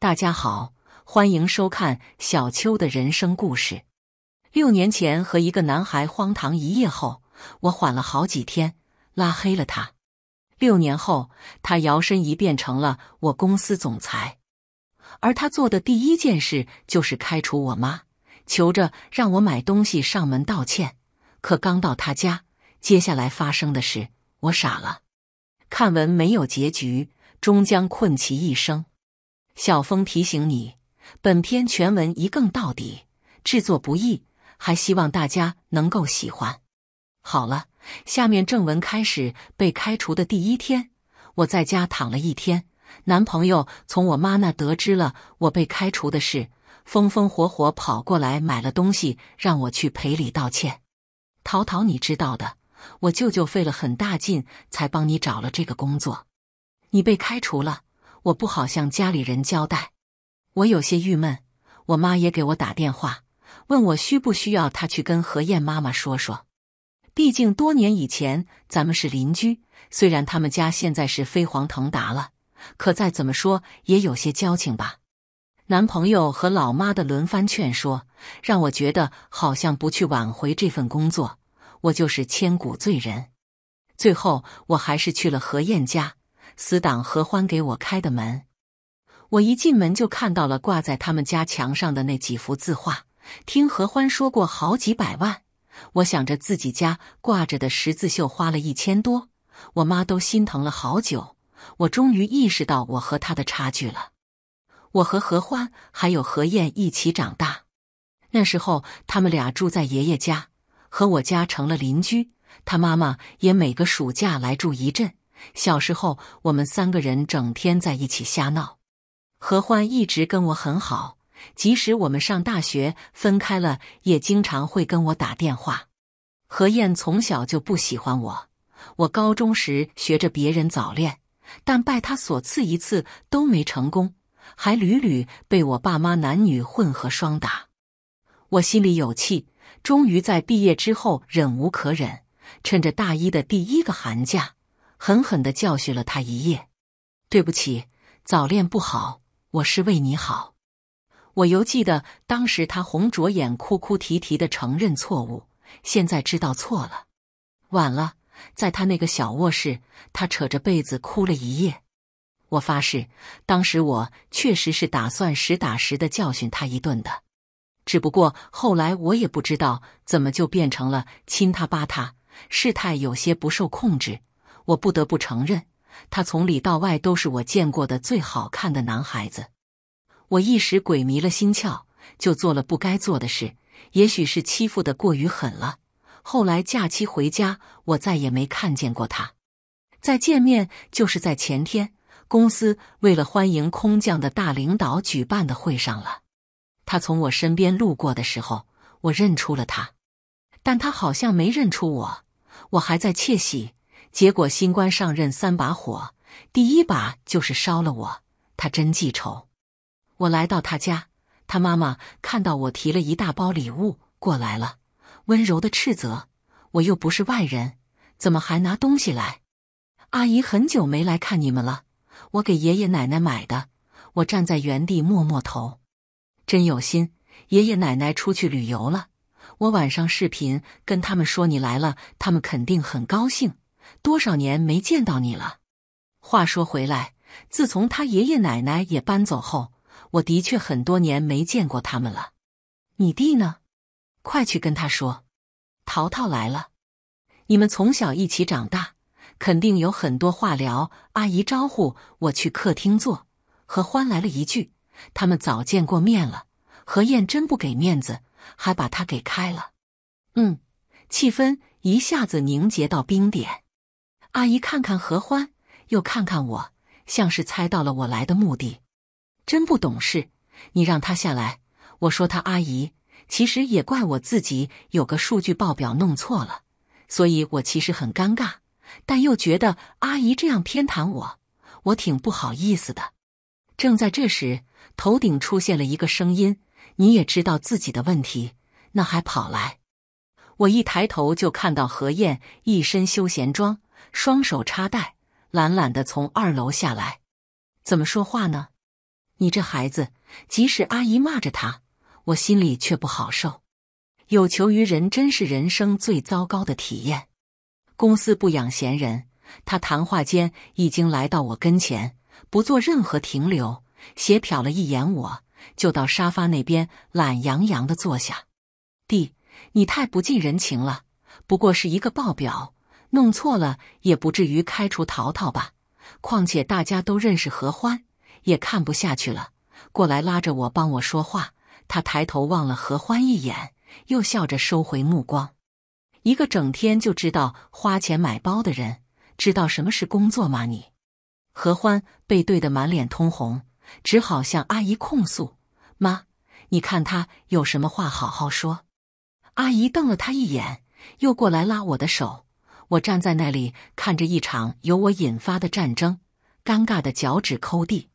大家好，欢迎收看小秋的人生故事。六年前和一个男孩荒唐一夜后，我缓了好几天，拉黑了他。六年后，他摇身一变成了我公司总裁，而他做的第一件事就是开除我妈，求着让我买东西上门道歉。可刚到他家，接下来发生的事，我傻了。看文没有结局，终将困其一生。小峰提醒你，本篇全文一更到底，制作不易，还希望大家能够喜欢。好了，下面正文开始。被开除的第一天，我在家躺了一天。男朋友从我妈那得知了我被开除的事，风风火火跑过来买了东西，让我去赔礼道歉。淘淘，你知道的，我舅舅费了很大劲才帮你找了这个工作，你被开除了。我不好向家里人交代，我有些郁闷。我妈也给我打电话，问我需不需要她去跟何燕妈妈说说。毕竟多年以前咱们是邻居，虽然他们家现在是飞黄腾达了，可再怎么说也有些交情吧。男朋友和老妈的轮番劝说，让我觉得好像不去挽回这份工作，我就是千古罪人。最后，我还是去了何燕家。死党何欢给我开的门，我一进门就看到了挂在他们家墙上的那几幅字画，听何欢说过好几百万。我想着自己家挂着的十字绣花了一千多，我妈都心疼了好久。我终于意识到我和他的差距了。我和何欢还有何燕一起长大，那时候他们俩住在爷爷家，和我家成了邻居。他妈妈也每个暑假来住一阵。小时候，我们三个人整天在一起瞎闹。何欢一直跟我很好，即使我们上大学分开了，也经常会跟我打电话。何燕从小就不喜欢我，我高中时学着别人早恋，但拜她所赐，一次都没成功，还屡屡被我爸妈男女混合双打。我心里有气，终于在毕业之后忍无可忍，趁着大一的第一个寒假。狠狠地教训了他一夜。对不起，早恋不好，我是为你好。我犹记得当时他红着眼哭哭啼啼的承认错误，现在知道错了，晚了。在他那个小卧室，他扯着被子哭了一夜。我发誓，当时我确实是打算实打实的教训他一顿的，只不过后来我也不知道怎么就变成了亲他巴他，事态有些不受控制。我不得不承认，他从里到外都是我见过的最好看的男孩子。我一时鬼迷了心窍，就做了不该做的事。也许是欺负的过于狠了。后来假期回家，我再也没看见过他。再见面就是在前天，公司为了欢迎空降的大领导举办的会上了。他从我身边路过的时候，我认出了他，但他好像没认出我。我还在窃喜。结果新官上任三把火，第一把就是烧了我。他真记仇。我来到他家，他妈妈看到我提了一大包礼物过来了，温柔的斥责：“我又不是外人，怎么还拿东西来？”阿姨很久没来看你们了，我给爷爷奶奶买的。我站在原地默默头，真有心。爷爷奶奶出去旅游了，我晚上视频跟他们说你来了，他们肯定很高兴。多少年没见到你了？话说回来，自从他爷爷奶奶也搬走后，我的确很多年没见过他们了。你弟呢？快去跟他说，淘淘来了。你们从小一起长大，肯定有很多话聊。阿姨招呼我去客厅坐。何欢来了一句：“他们早见过面了。”何燕真不给面子，还把他给开了。嗯，气氛一下子凝结到冰点。阿姨看看何欢，又看看我，像是猜到了我来的目的。真不懂事，你让他下来。我说他阿姨，其实也怪我自己，有个数据报表弄错了，所以我其实很尴尬，但又觉得阿姨这样偏袒我，我挺不好意思的。正在这时，头顶出现了一个声音：“你也知道自己的问题，那还跑来？”我一抬头就看到何燕一身休闲装。双手插袋，懒懒的从二楼下来，怎么说话呢？你这孩子，即使阿姨骂着他，我心里却不好受。有求于人，真是人生最糟糕的体验。公司不养闲人。他谈话间已经来到我跟前，不做任何停留，斜瞟了一眼我，就到沙发那边懒洋洋的坐下。弟，你太不近人情了。不过是一个报表。弄错了也不至于开除淘淘吧？况且大家都认识何欢，也看不下去了，过来拉着我帮我说话。他抬头望了何欢一眼，又笑着收回目光。一个整天就知道花钱买包的人，知道什么是工作吗？你何欢被怼得满脸通红，只好向阿姨控诉：“妈，你看他有什么话好好说。”阿姨瞪了他一眼，又过来拉我的手。我站在那里看着一场由我引发的战争，尴尬的脚趾抠地。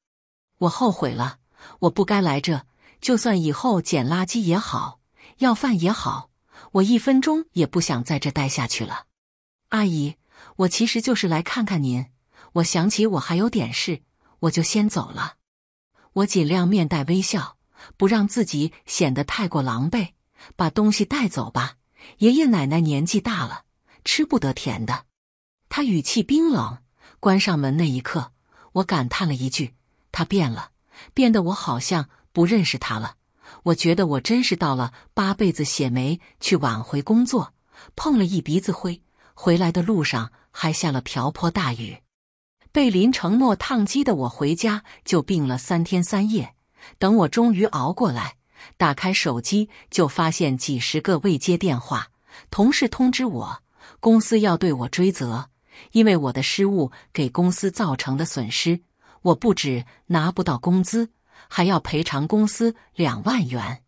我后悔了，我不该来这。就算以后捡垃圾也好，要饭也好，我一分钟也不想在这待下去了。阿姨，我其实就是来看看您。我想起我还有点事，我就先走了。我尽量面带微笑，不让自己显得太过狼狈。把东西带走吧，爷爷奶奶年纪大了。吃不得甜的，他语气冰冷。关上门那一刻，我感叹了一句：“他变了，变得我好像不认识他了。”我觉得我真是到了八辈子血霉，去挽回工作，碰了一鼻子灰。回来的路上还下了瓢泼大雨，被淋成落烫鸡的我回家就病了三天三夜。等我终于熬过来，打开手机就发现几十个未接电话，同事通知我。公司要对我追责，因为我的失误给公司造成的损失，我不止拿不到工资，还要赔偿公司两万元。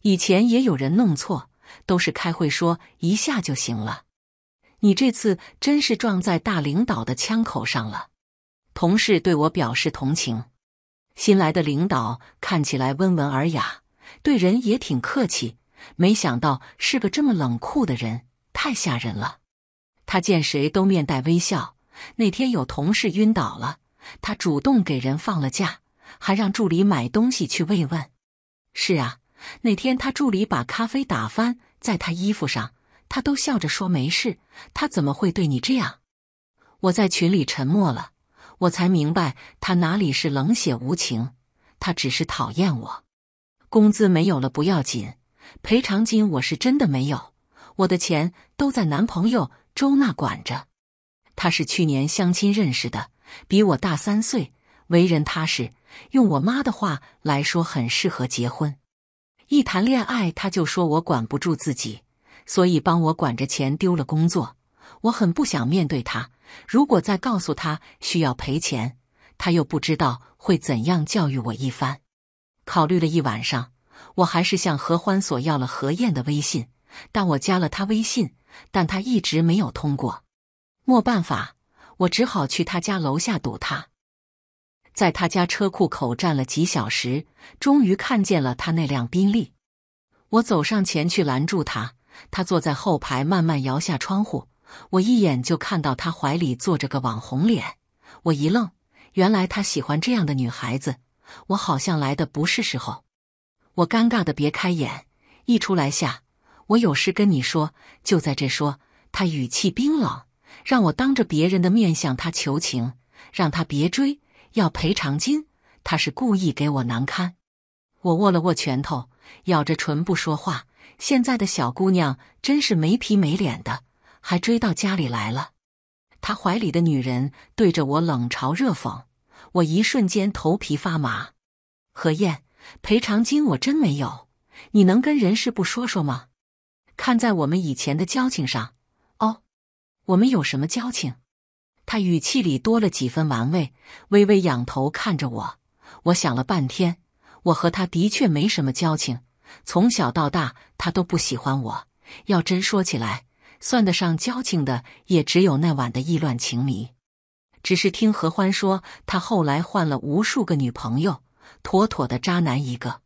以前也有人弄错，都是开会说一下就行了。你这次真是撞在大领导的枪口上了。同事对我表示同情。新来的领导看起来温文尔雅，对人也挺客气，没想到是个这么冷酷的人，太吓人了。他见谁都面带微笑。那天有同事晕倒了，他主动给人放了假，还让助理买东西去慰问。是啊，那天他助理把咖啡打翻在他衣服上，他都笑着说没事。他怎么会对你这样？我在群里沉默了，我才明白他哪里是冷血无情，他只是讨厌我。工资没有了不要紧，赔偿金我是真的没有，我的钱都在男朋友。周娜管着，他是去年相亲认识的，比我大三岁，为人踏实。用我妈的话来说，很适合结婚。一谈恋爱，他就说我管不住自己，所以帮我管着钱，丢了工作。我很不想面对他，如果再告诉他需要赔钱，他又不知道会怎样教育我一番。考虑了一晚上，我还是向何欢索要了何燕的微信，但我加了他微信。但他一直没有通过，没办法，我只好去他家楼下堵他，在他家车库口站了几小时，终于看见了他那辆宾利。我走上前去拦住他，他坐在后排，慢慢摇下窗户。我一眼就看到他怀里坐着个网红脸，我一愣，原来他喜欢这样的女孩子。我好像来的不是时候，我尴尬的别开眼，一出来下。我有事跟你说，就在这说。他语气冰冷，让我当着别人的面向他求情，让他别追，要赔偿金。他是故意给我难堪。我握了握拳头，咬着唇不说话。现在的小姑娘真是没皮没脸的，还追到家里来了。他怀里的女人对着我冷嘲热讽，我一瞬间头皮发麻。何燕，赔偿金我真没有，你能跟人事部说说吗？看在我们以前的交情上，哦，我们有什么交情？他语气里多了几分玩味，微微仰头看着我。我想了半天，我和他的确没什么交情，从小到大他都不喜欢我。要真说起来，算得上交情的也只有那晚的意乱情迷。只是听何欢说，他后来换了无数个女朋友，妥妥的渣男一个。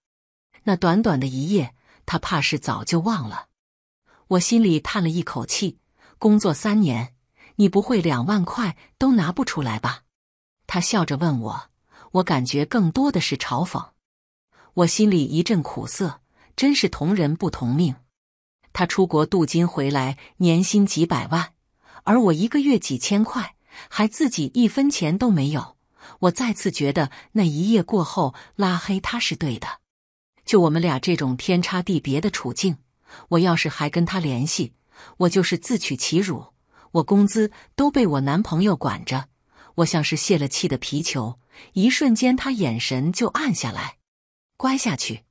那短短的一夜，他怕是早就忘了。我心里叹了一口气，工作三年，你不会两万块都拿不出来吧？他笑着问我，我感觉更多的是嘲讽。我心里一阵苦涩，真是同人不同命。他出国镀金回来，年薪几百万，而我一个月几千块，还自己一分钱都没有。我再次觉得那一夜过后拉黑他是对的，就我们俩这种天差地别的处境。我要是还跟他联系，我就是自取其辱。我工资都被我男朋友管着，我像是泄了气的皮球。一瞬间，他眼神就暗下来，乖下去。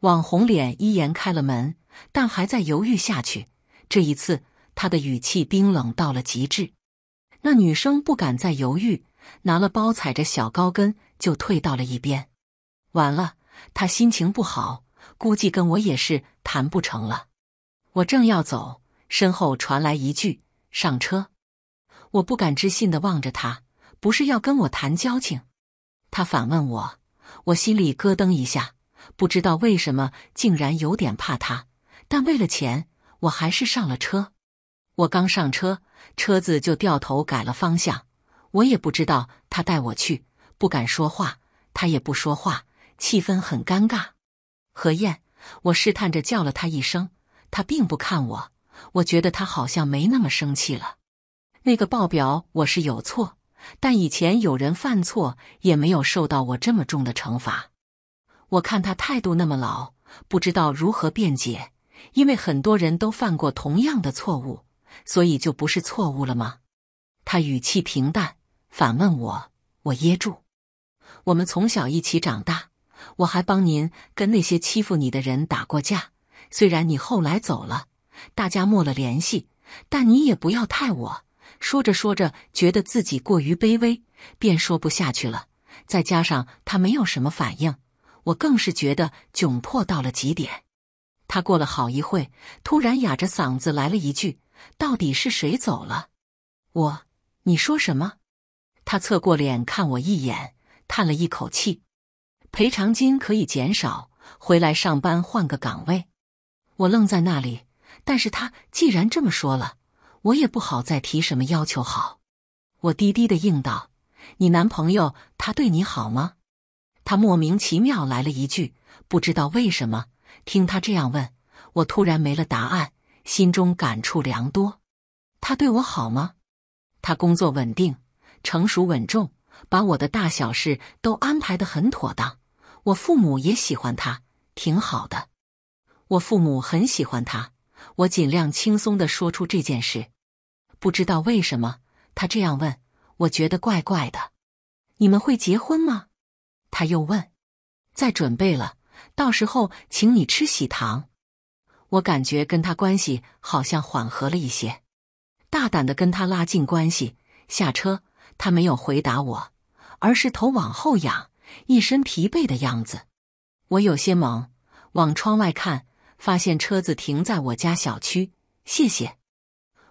网红脸依言开了门，但还在犹豫下去。这一次，他的语气冰冷到了极致。那女生不敢再犹豫，拿了包，踩着小高跟就退到了一边。完了，他心情不好，估计跟我也是。谈不成了，我正要走，身后传来一句：“上车。”我不敢置信的望着他，不是要跟我谈交情？他反问我，我心里咯噔一下，不知道为什么竟然有点怕他。但为了钱，我还是上了车。我刚上车，车子就掉头改了方向。我也不知道他带我去，不敢说话，他也不说话，气氛很尴尬。何燕。我试探着叫了他一声，他并不看我。我觉得他好像没那么生气了。那个报表我是有错，但以前有人犯错也没有受到我这么重的惩罚。我看他态度那么老，不知道如何辩解。因为很多人都犯过同样的错误，所以就不是错误了吗？他语气平淡，反问我。我噎住。我们从小一起长大。我还帮您跟那些欺负你的人打过架，虽然你后来走了，大家没了联系，但你也不要太我。说着说着，觉得自己过于卑微，便说不下去了。再加上他没有什么反应，我更是觉得窘迫到了极点。他过了好一会，突然哑着嗓子来了一句：“到底是谁走了？”我，你说什么？他侧过脸看我一眼，叹了一口气。赔偿金可以减少，回来上班换个岗位。我愣在那里，但是他既然这么说了，我也不好再提什么要求。好，我低低的应道：“你男朋友他对你好吗？”他莫名其妙来了一句，不知道为什么。听他这样问，我突然没了答案，心中感触良多。他对我好吗？他工作稳定，成熟稳重，把我的大小事都安排的很妥当。我父母也喜欢他，挺好的。我父母很喜欢他，我尽量轻松的说出这件事。不知道为什么他这样问，我觉得怪怪的。你们会结婚吗？他又问。在准备了，到时候请你吃喜糖。我感觉跟他关系好像缓和了一些，大胆的跟他拉近关系。下车，他没有回答我，而是头往后仰。一身疲惫的样子，我有些懵，往窗外看，发现车子停在我家小区。谢谢，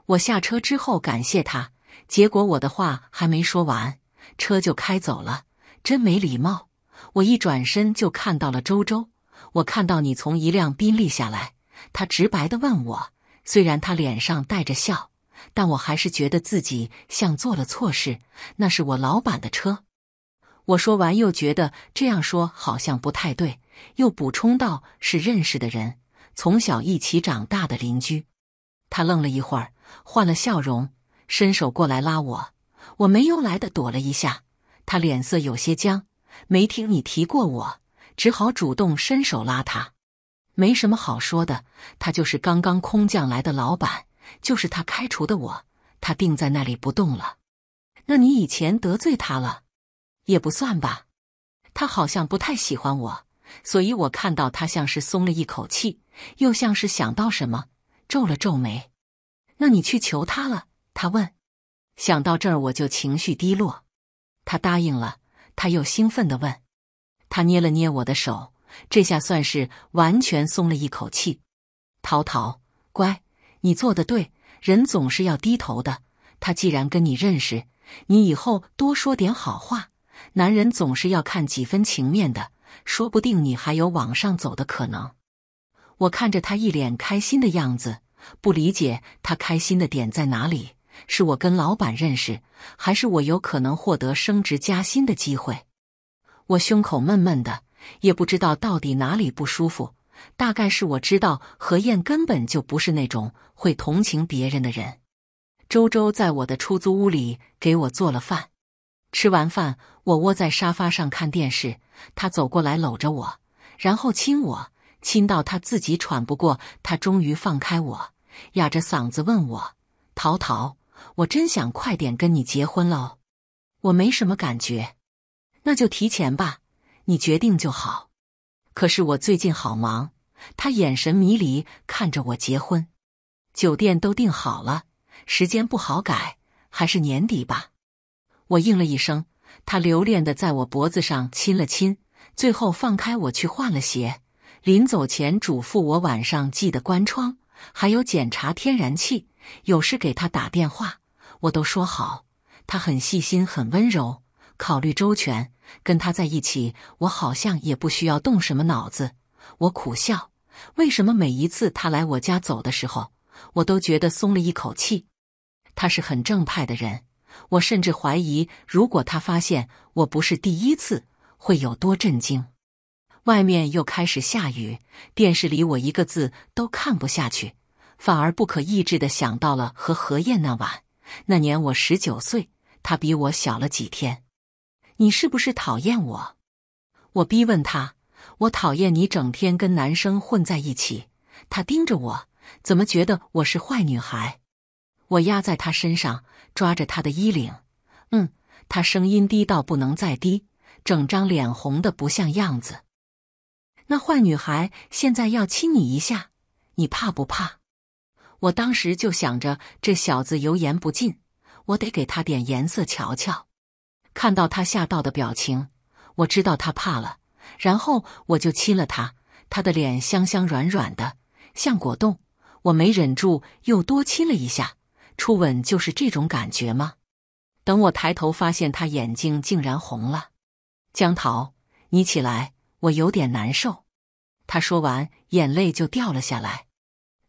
我下车之后感谢他，结果我的话还没说完，车就开走了，真没礼貌。我一转身就看到了周周，我看到你从一辆宾利下来，他直白的问我，虽然他脸上带着笑，但我还是觉得自己像做了错事。那是我老板的车。我说完，又觉得这样说好像不太对，又补充道：“是认识的人，从小一起长大的邻居。”他愣了一会儿，换了笑容，伸手过来拉我。我没由来的躲了一下，他脸色有些僵。没听你提过我，只好主动伸手拉他。没什么好说的，他就是刚刚空降来的老板，就是他开除的我。他定在那里不动了。那你以前得罪他了？也不算吧，他好像不太喜欢我，所以我看到他像是松了一口气，又像是想到什么，皱了皱眉。那你去求他了？他问。想到这儿，我就情绪低落。他答应了。他又兴奋的问。他捏了捏我的手，这下算是完全松了一口气。陶陶，乖，你做的对，人总是要低头的。他既然跟你认识，你以后多说点好话。男人总是要看几分情面的，说不定你还有往上走的可能。我看着他一脸开心的样子，不理解他开心的点在哪里。是我跟老板认识，还是我有可能获得升职加薪的机会？我胸口闷闷的，也不知道到底哪里不舒服。大概是我知道何燕根本就不是那种会同情别人的人。周周在我的出租屋里给我做了饭。吃完饭，我窝在沙发上看电视。他走过来搂着我，然后亲我，亲到他自己喘不过。他终于放开我，哑着嗓子问我：“陶陶，我真想快点跟你结婚喽。”我没什么感觉，那就提前吧，你决定就好。可是我最近好忙。他眼神迷离看着我结婚，酒店都订好了，时间不好改，还是年底吧。我应了一声，他留恋的在我脖子上亲了亲，最后放开我去换了鞋。临走前嘱咐我晚上记得关窗，还有检查天然气，有事给他打电话。我都说好。他很细心，很温柔，考虑周全。跟他在一起，我好像也不需要动什么脑子。我苦笑，为什么每一次他来我家走的时候，我都觉得松了一口气？他是很正派的人。我甚至怀疑，如果他发现我不是第一次，会有多震惊。外面又开始下雨，电视里我一个字都看不下去，反而不可抑制的想到了和何燕那晚。那年我十九岁，他比我小了几天。你是不是讨厌我？我逼问他。我讨厌你整天跟男生混在一起。他盯着我，怎么觉得我是坏女孩？我压在他身上，抓着他的衣领。嗯，他声音低到不能再低，整张脸红的不像样子。那坏女孩现在要亲你一下，你怕不怕？我当时就想着这小子油盐不进，我得给他点颜色瞧瞧。看到他吓到的表情，我知道他怕了，然后我就亲了他。他的脸香香软软的，像果冻。我没忍住，又多亲了一下。初吻就是这种感觉吗？等我抬头，发现他眼睛竟然红了。江桃，你起来，我有点难受。他说完，眼泪就掉了下来。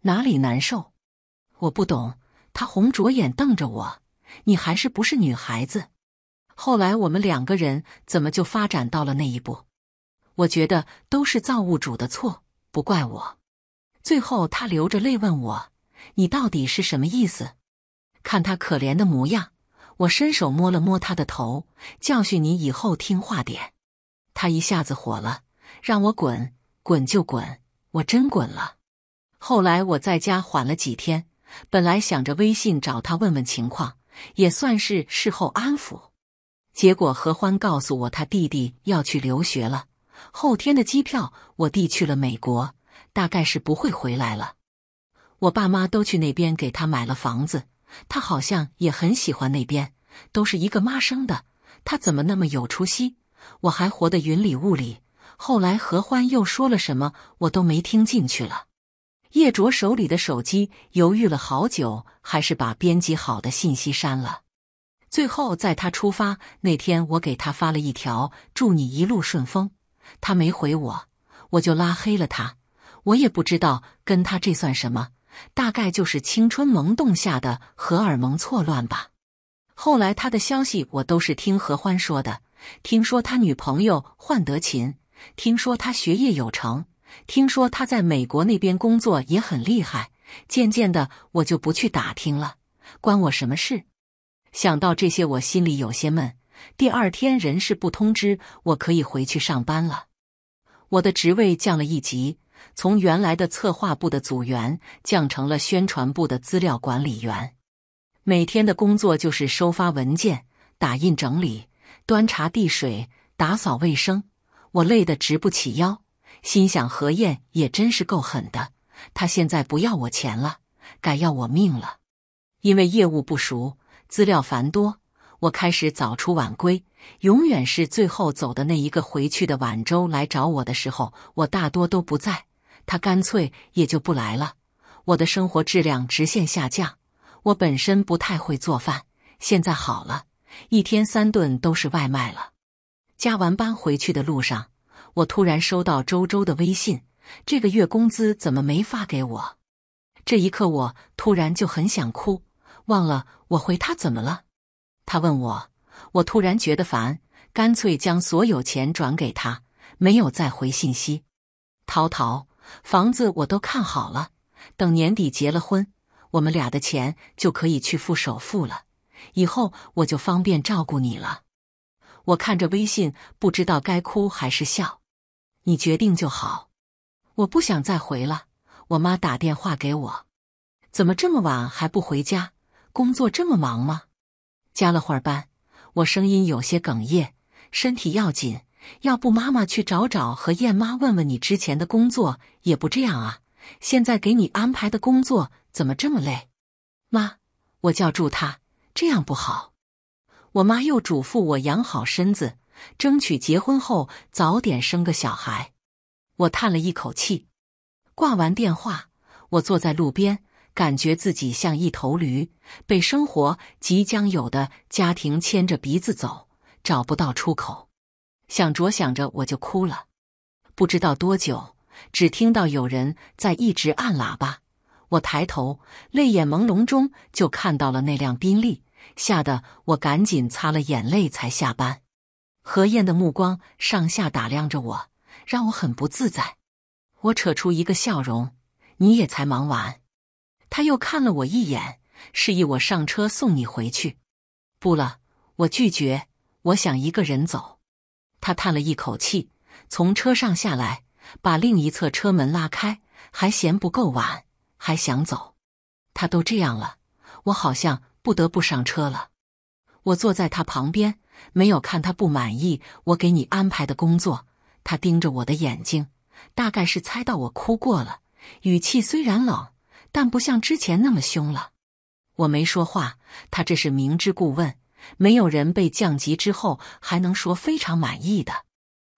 哪里难受？我不懂。他红着眼瞪着我：“你还是不是女孩子？”后来我们两个人怎么就发展到了那一步？我觉得都是造物主的错，不怪我。最后，他流着泪问我：“你到底是什么意思？”看他可怜的模样，我伸手摸了摸他的头，教训你以后听话点。他一下子火了，让我滚，滚就滚，我真滚了。后来我在家缓了几天，本来想着微信找他问问情况，也算是事后安抚。结果何欢告诉我，他弟弟要去留学了，后天的机票。我弟去了美国，大概是不会回来了。我爸妈都去那边给他买了房子。他好像也很喜欢那边，都是一个妈生的。他怎么那么有出息？我还活得云里雾里。后来何欢又说了什么，我都没听进去了。叶卓手里的手机犹豫了好久，还是把编辑好的信息删了。最后在他出发那天，我给他发了一条“祝你一路顺风”，他没回我，我就拉黑了他。我也不知道跟他这算什么。大概就是青春萌动下的荷尔蒙错乱吧。后来他的消息我都是听何欢说的。听说他女朋友换得勤，听说他学业有成，听说他在美国那边工作也很厉害。渐渐的，我就不去打听了，关我什么事？想到这些，我心里有些闷。第二天人事部通知我可以回去上班了，我的职位降了一级。从原来的策划部的组员降成了宣传部的资料管理员，每天的工作就是收发文件、打印整理、端茶递水、打扫卫生，我累得直不起腰。心想何燕也真是够狠的，他现在不要我钱了，改要我命了。因为业务不熟，资料繁多，我开始早出晚归，永远是最后走的那一个。回去的晚周来找我的时候，我大多都不在。他干脆也就不来了，我的生活质量直线下降。我本身不太会做饭，现在好了，一天三顿都是外卖了。加完班回去的路上，我突然收到周周的微信：这个月工资怎么没发给我？这一刻，我突然就很想哭。忘了我回他怎么了？他问我，我突然觉得烦，干脆将所有钱转给他，没有再回信息。涛涛。房子我都看好了，等年底结了婚，我们俩的钱就可以去付首付了。以后我就方便照顾你了。我看着微信，不知道该哭还是笑，你决定就好。我不想再回了。我妈打电话给我，怎么这么晚还不回家？工作这么忙吗？加了会儿班，我声音有些哽咽，身体要紧。要不妈妈去找找和燕妈问问你之前的工作也不这样啊。现在给你安排的工作怎么这么累？妈，我叫住他，这样不好。我妈又嘱咐我养好身子，争取结婚后早点生个小孩。我叹了一口气，挂完电话，我坐在路边，感觉自己像一头驴，被生活即将有的家庭牵着鼻子走，找不到出口。想着想着，我就哭了。不知道多久，只听到有人在一直按喇叭。我抬头，泪眼朦胧中就看到了那辆宾利，吓得我赶紧擦了眼泪才下班。何燕的目光上下打量着我，让我很不自在。我扯出一个笑容：“你也才忙完。”他又看了我一眼，示意我上车送你回去。不了，我拒绝。我想一个人走。他叹了一口气，从车上下来，把另一侧车门拉开，还嫌不够晚，还想走。他都这样了，我好像不得不上车了。我坐在他旁边，没有看他不满意我给你安排的工作。他盯着我的眼睛，大概是猜到我哭过了，语气虽然冷，但不像之前那么凶了。我没说话，他这是明知故问。没有人被降级之后还能说非常满意的，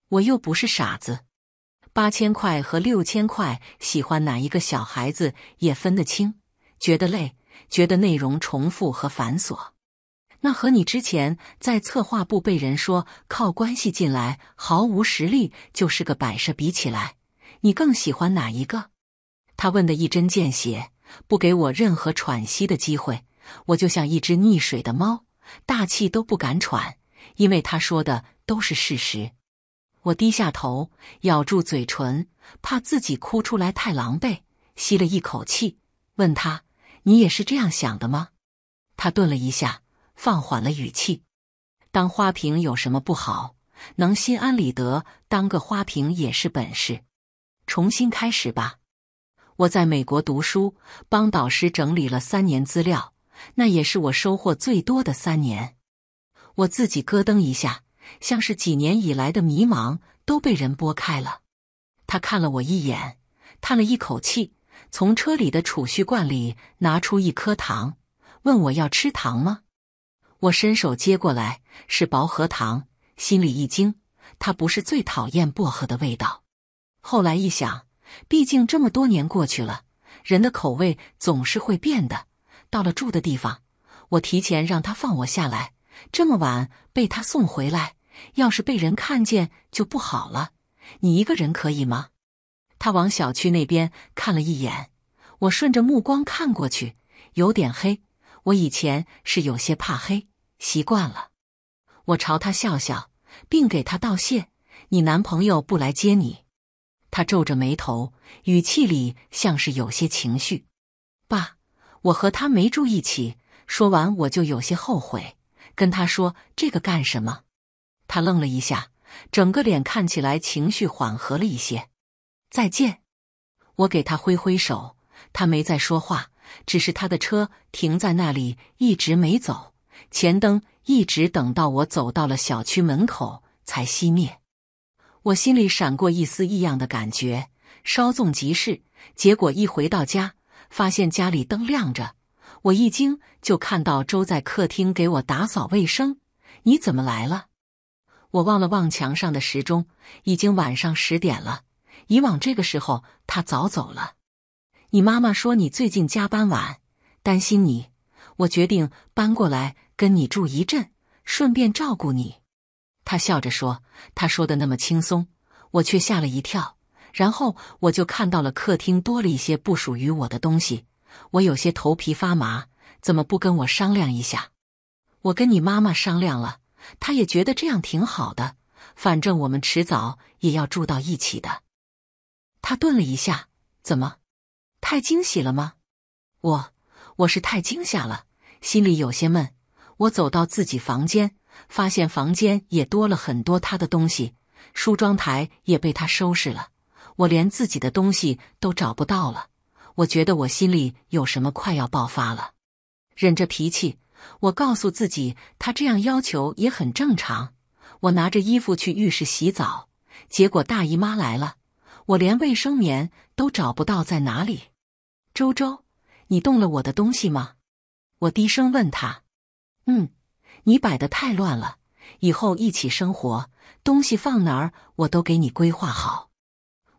我又不是傻子。八千块和六千块，喜欢哪一个小孩子也分得清。觉得累，觉得内容重复和繁琐，那和你之前在策划部被人说靠关系进来，毫无实力就是个摆设比起来，你更喜欢哪一个？他问的一针见血，不给我任何喘息的机会，我就像一只溺水的猫。大气都不敢喘，因为他说的都是事实。我低下头，咬住嘴唇，怕自己哭出来太狼狈，吸了一口气，问他：“你也是这样想的吗？”他顿了一下，放缓了语气：“当花瓶有什么不好？能心安理得当个花瓶也是本事。重新开始吧。我在美国读书，帮导师整理了三年资料。”那也是我收获最多的三年，我自己咯噔一下，像是几年以来的迷茫都被人拨开了。他看了我一眼，叹了一口气，从车里的储蓄罐里拿出一颗糖，问我要吃糖吗？我伸手接过来，是薄荷糖，心里一惊，他不是最讨厌薄荷的味道。后来一想，毕竟这么多年过去了，人的口味总是会变的。到了住的地方，我提前让他放我下来。这么晚被他送回来，要是被人看见就不好了。你一个人可以吗？他往小区那边看了一眼，我顺着目光看过去，有点黑。我以前是有些怕黑，习惯了。我朝他笑笑，并给他道谢。你男朋友不来接你？他皱着眉头，语气里像是有些情绪。爸。我和他没住一起。说完，我就有些后悔，跟他说这个干什么？他愣了一下，整个脸看起来情绪缓和了一些。再见，我给他挥挥手。他没再说话，只是他的车停在那里，一直没走，前灯一直等到我走到了小区门口才熄灭。我心里闪过一丝异样的感觉，稍纵即逝。结果一回到家。发现家里灯亮着，我一惊，就看到周在客厅给我打扫卫生。你怎么来了？我望了望墙上的时钟，已经晚上十点了。以往这个时候他早走了。你妈妈说你最近加班晚，担心你，我决定搬过来跟你住一阵，顺便照顾你。他笑着说，他说的那么轻松，我却吓了一跳。然后我就看到了客厅多了一些不属于我的东西，我有些头皮发麻。怎么不跟我商量一下？我跟你妈妈商量了，她也觉得这样挺好的。反正我们迟早也要住到一起的。他顿了一下，怎么？太惊喜了吗？我，我是太惊吓了，心里有些闷。我走到自己房间，发现房间也多了很多他的东西，梳妆台也被他收拾了。我连自己的东西都找不到了，我觉得我心里有什么快要爆发了，忍着脾气，我告诉自己，他这样要求也很正常。我拿着衣服去浴室洗澡，结果大姨妈来了，我连卫生棉都找不到在哪里。周周，你动了我的东西吗？我低声问他。嗯，你摆的太乱了，以后一起生活，东西放哪儿我都给你规划好。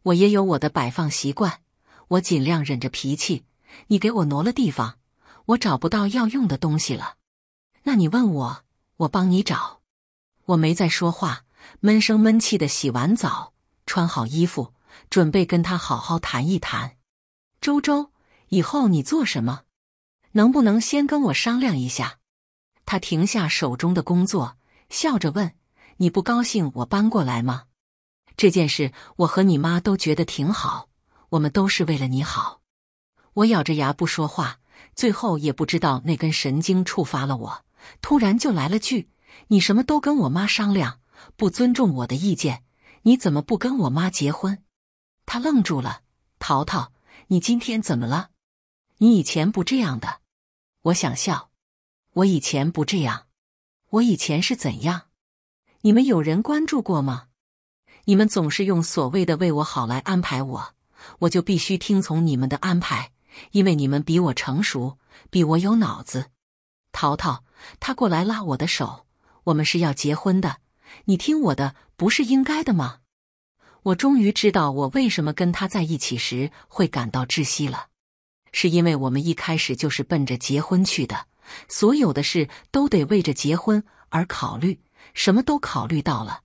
我也有我的摆放习惯，我尽量忍着脾气。你给我挪了地方，我找不到要用的东西了。那你问我，我帮你找。我没再说话，闷声闷气的洗完澡，穿好衣服，准备跟他好好谈一谈。周周，以后你做什么，能不能先跟我商量一下？他停下手中的工作，笑着问：“你不高兴我搬过来吗？”这件事，我和你妈都觉得挺好，我们都是为了你好。我咬着牙不说话，最后也不知道那根神经触发了我，突然就来了句：“你什么都跟我妈商量，不尊重我的意见，你怎么不跟我妈结婚？”他愣住了。淘淘，你今天怎么了？你以前不这样的。我想笑，我以前不这样，我以前是怎样？你们有人关注过吗？你们总是用所谓的“为我好”来安排我，我就必须听从你们的安排，因为你们比我成熟，比我有脑子。淘淘，他过来拉我的手，我们是要结婚的，你听我的，不是应该的吗？我终于知道我为什么跟他在一起时会感到窒息了，是因为我们一开始就是奔着结婚去的，所有的事都得为着结婚而考虑，什么都考虑到了。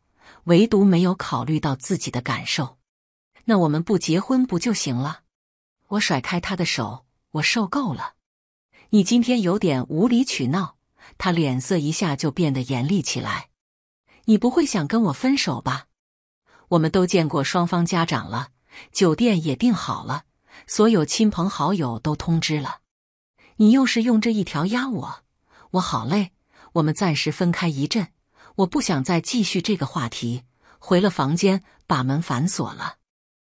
唯独没有考虑到自己的感受，那我们不结婚不就行了？我甩开他的手，我受够了。你今天有点无理取闹。他脸色一下就变得严厉起来。你不会想跟我分手吧？我们都见过双方家长了，酒店也订好了，所有亲朋好友都通知了。你又是用这一条压我，我好累。我们暂时分开一阵。我不想再继续这个话题，回了房间，把门反锁了，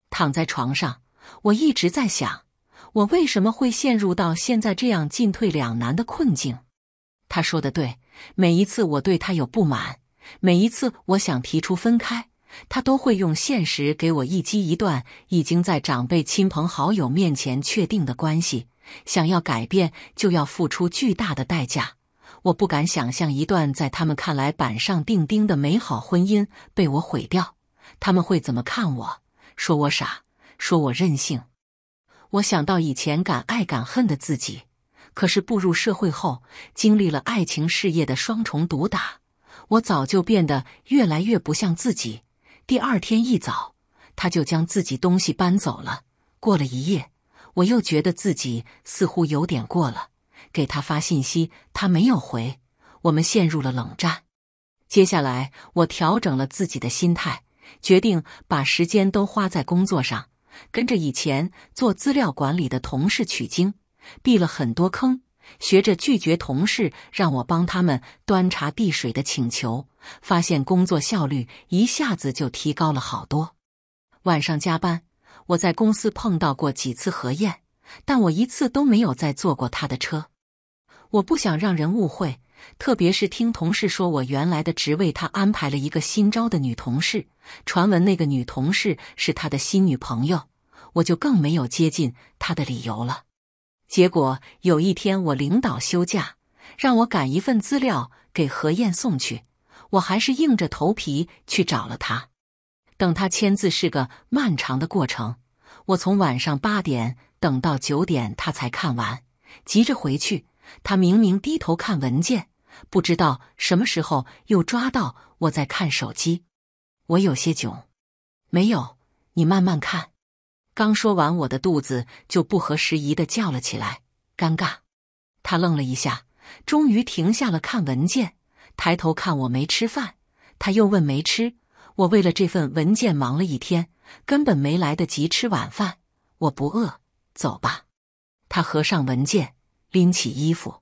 躺在床上，我一直在想，我为什么会陷入到现在这样进退两难的困境？他说的对，每一次我对他有不满，每一次我想提出分开，他都会用现实给我一击。一段已经在长辈、亲朋好友面前确定的关系，想要改变，就要付出巨大的代价。我不敢想象一段在他们看来板上钉钉的美好婚姻被我毁掉，他们会怎么看我？说我傻，说我任性。我想到以前敢爱敢恨的自己，可是步入社会后，经历了爱情、事业的双重毒打，我早就变得越来越不像自己。第二天一早，他就将自己东西搬走了。过了一夜，我又觉得自己似乎有点过了。给他发信息，他没有回，我们陷入了冷战。接下来，我调整了自己的心态，决定把时间都花在工作上，跟着以前做资料管理的同事取经，避了很多坑，学着拒绝同事让我帮他们端茶递水的请求，发现工作效率一下子就提高了好多。晚上加班，我在公司碰到过几次何燕，但我一次都没有再坐过他的车。我不想让人误会，特别是听同事说我原来的职位，他安排了一个新招的女同事，传闻那个女同事是他的新女朋友，我就更没有接近他的理由了。结果有一天我领导休假，让我赶一份资料给何燕送去，我还是硬着头皮去找了他。等他签字是个漫长的过程，我从晚上八点等到九点，他才看完，急着回去。他明明低头看文件，不知道什么时候又抓到我在看手机，我有些囧。没有，你慢慢看。刚说完，我的肚子就不合时宜地叫了起来，尴尬。他愣了一下，终于停下了看文件，抬头看我没吃饭，他又问没吃。我为了这份文件忙了一天，根本没来得及吃晚饭。我不饿，走吧。他合上文件。拎起衣服，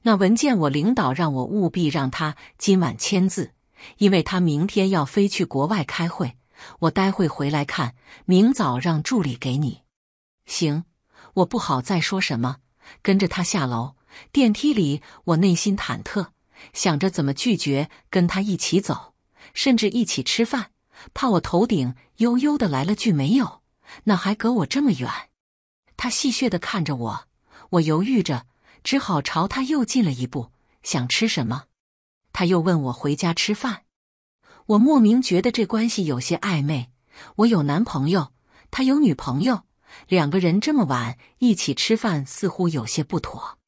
那文件我领导让我务必让他今晚签字，因为他明天要飞去国外开会。我待会回来看，明早让助理给你。行，我不好再说什么，跟着他下楼。电梯里，我内心忐忑，想着怎么拒绝跟他一起走，甚至一起吃饭，怕我头顶悠悠的来了句没有，那还隔我这么远。他戏谑的看着我。我犹豫着，只好朝他又进了一步。想吃什么？他又问我回家吃饭。我莫名觉得这关系有些暧昧。我有男朋友，他有女朋友，两个人这么晚一起吃饭似乎有些不妥。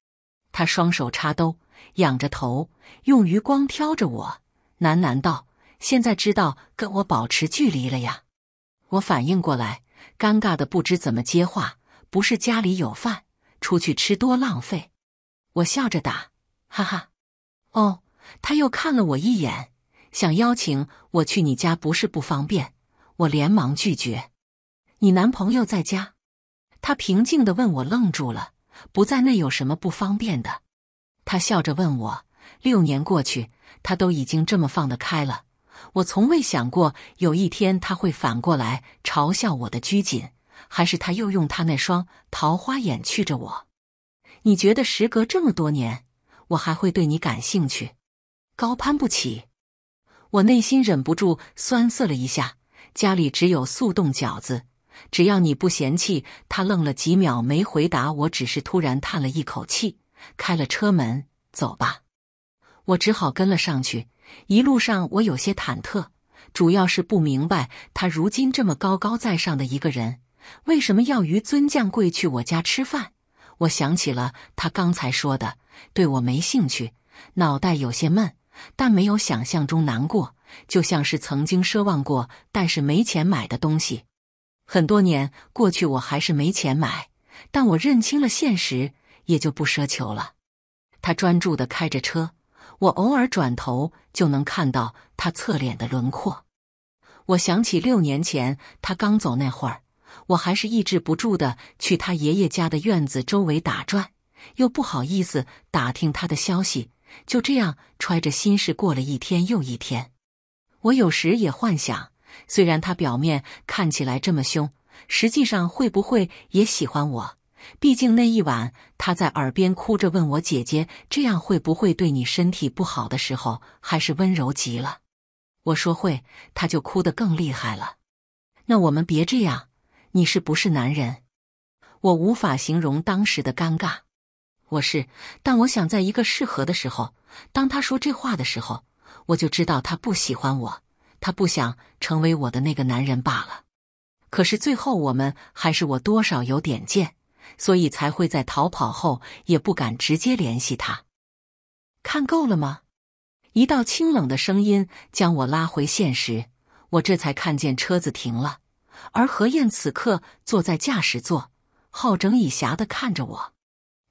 他双手插兜，仰着头，用余光挑着我，喃喃道：“现在知道跟我保持距离了呀？”我反应过来，尴尬的不知怎么接话。不是家里有饭。出去吃多浪费！我笑着打，哈哈。哦，他又看了我一眼，想邀请我去你家，不是不方便？我连忙拒绝。你男朋友在家？他平静的问我，愣住了。不在那有什么不方便的？他笑着问我。六年过去，他都已经这么放得开了，我从未想过有一天他会反过来嘲笑我的拘谨。还是他又用他那双桃花眼觑着我，你觉得时隔这么多年，我还会对你感兴趣？高攀不起。我内心忍不住酸涩了一下。家里只有速冻饺子，只要你不嫌弃。他愣了几秒没回答，我只是突然叹了一口气，开了车门，走吧。我只好跟了上去。一路上我有些忐忑，主要是不明白他如今这么高高在上的一个人。为什么要与尊将贵去我家吃饭？我想起了他刚才说的，对我没兴趣，脑袋有些闷，但没有想象中难过，就像是曾经奢望过，但是没钱买的东西。很多年过去，我还是没钱买，但我认清了现实，也就不奢求了。他专注的开着车，我偶尔转头就能看到他侧脸的轮廓。我想起六年前他刚走那会儿。我还是抑制不住的去他爷爷家的院子周围打转，又不好意思打听他的消息，就这样揣着心事过了一天又一天。我有时也幻想，虽然他表面看起来这么凶，实际上会不会也喜欢我？毕竟那一晚他在耳边哭着问我姐姐，这样会不会对你身体不好？的时候还是温柔极了。我说会，他就哭得更厉害了。那我们别这样。你是不是男人？我无法形容当时的尴尬。我是，但我想在一个适合的时候，当他说这话的时候，我就知道他不喜欢我，他不想成为我的那个男人罢了。可是最后，我们还是我多少有点贱，所以才会在逃跑后也不敢直接联系他。看够了吗？一道清冷的声音将我拉回现实，我这才看见车子停了。而何燕此刻坐在驾驶座，好整以暇的看着我。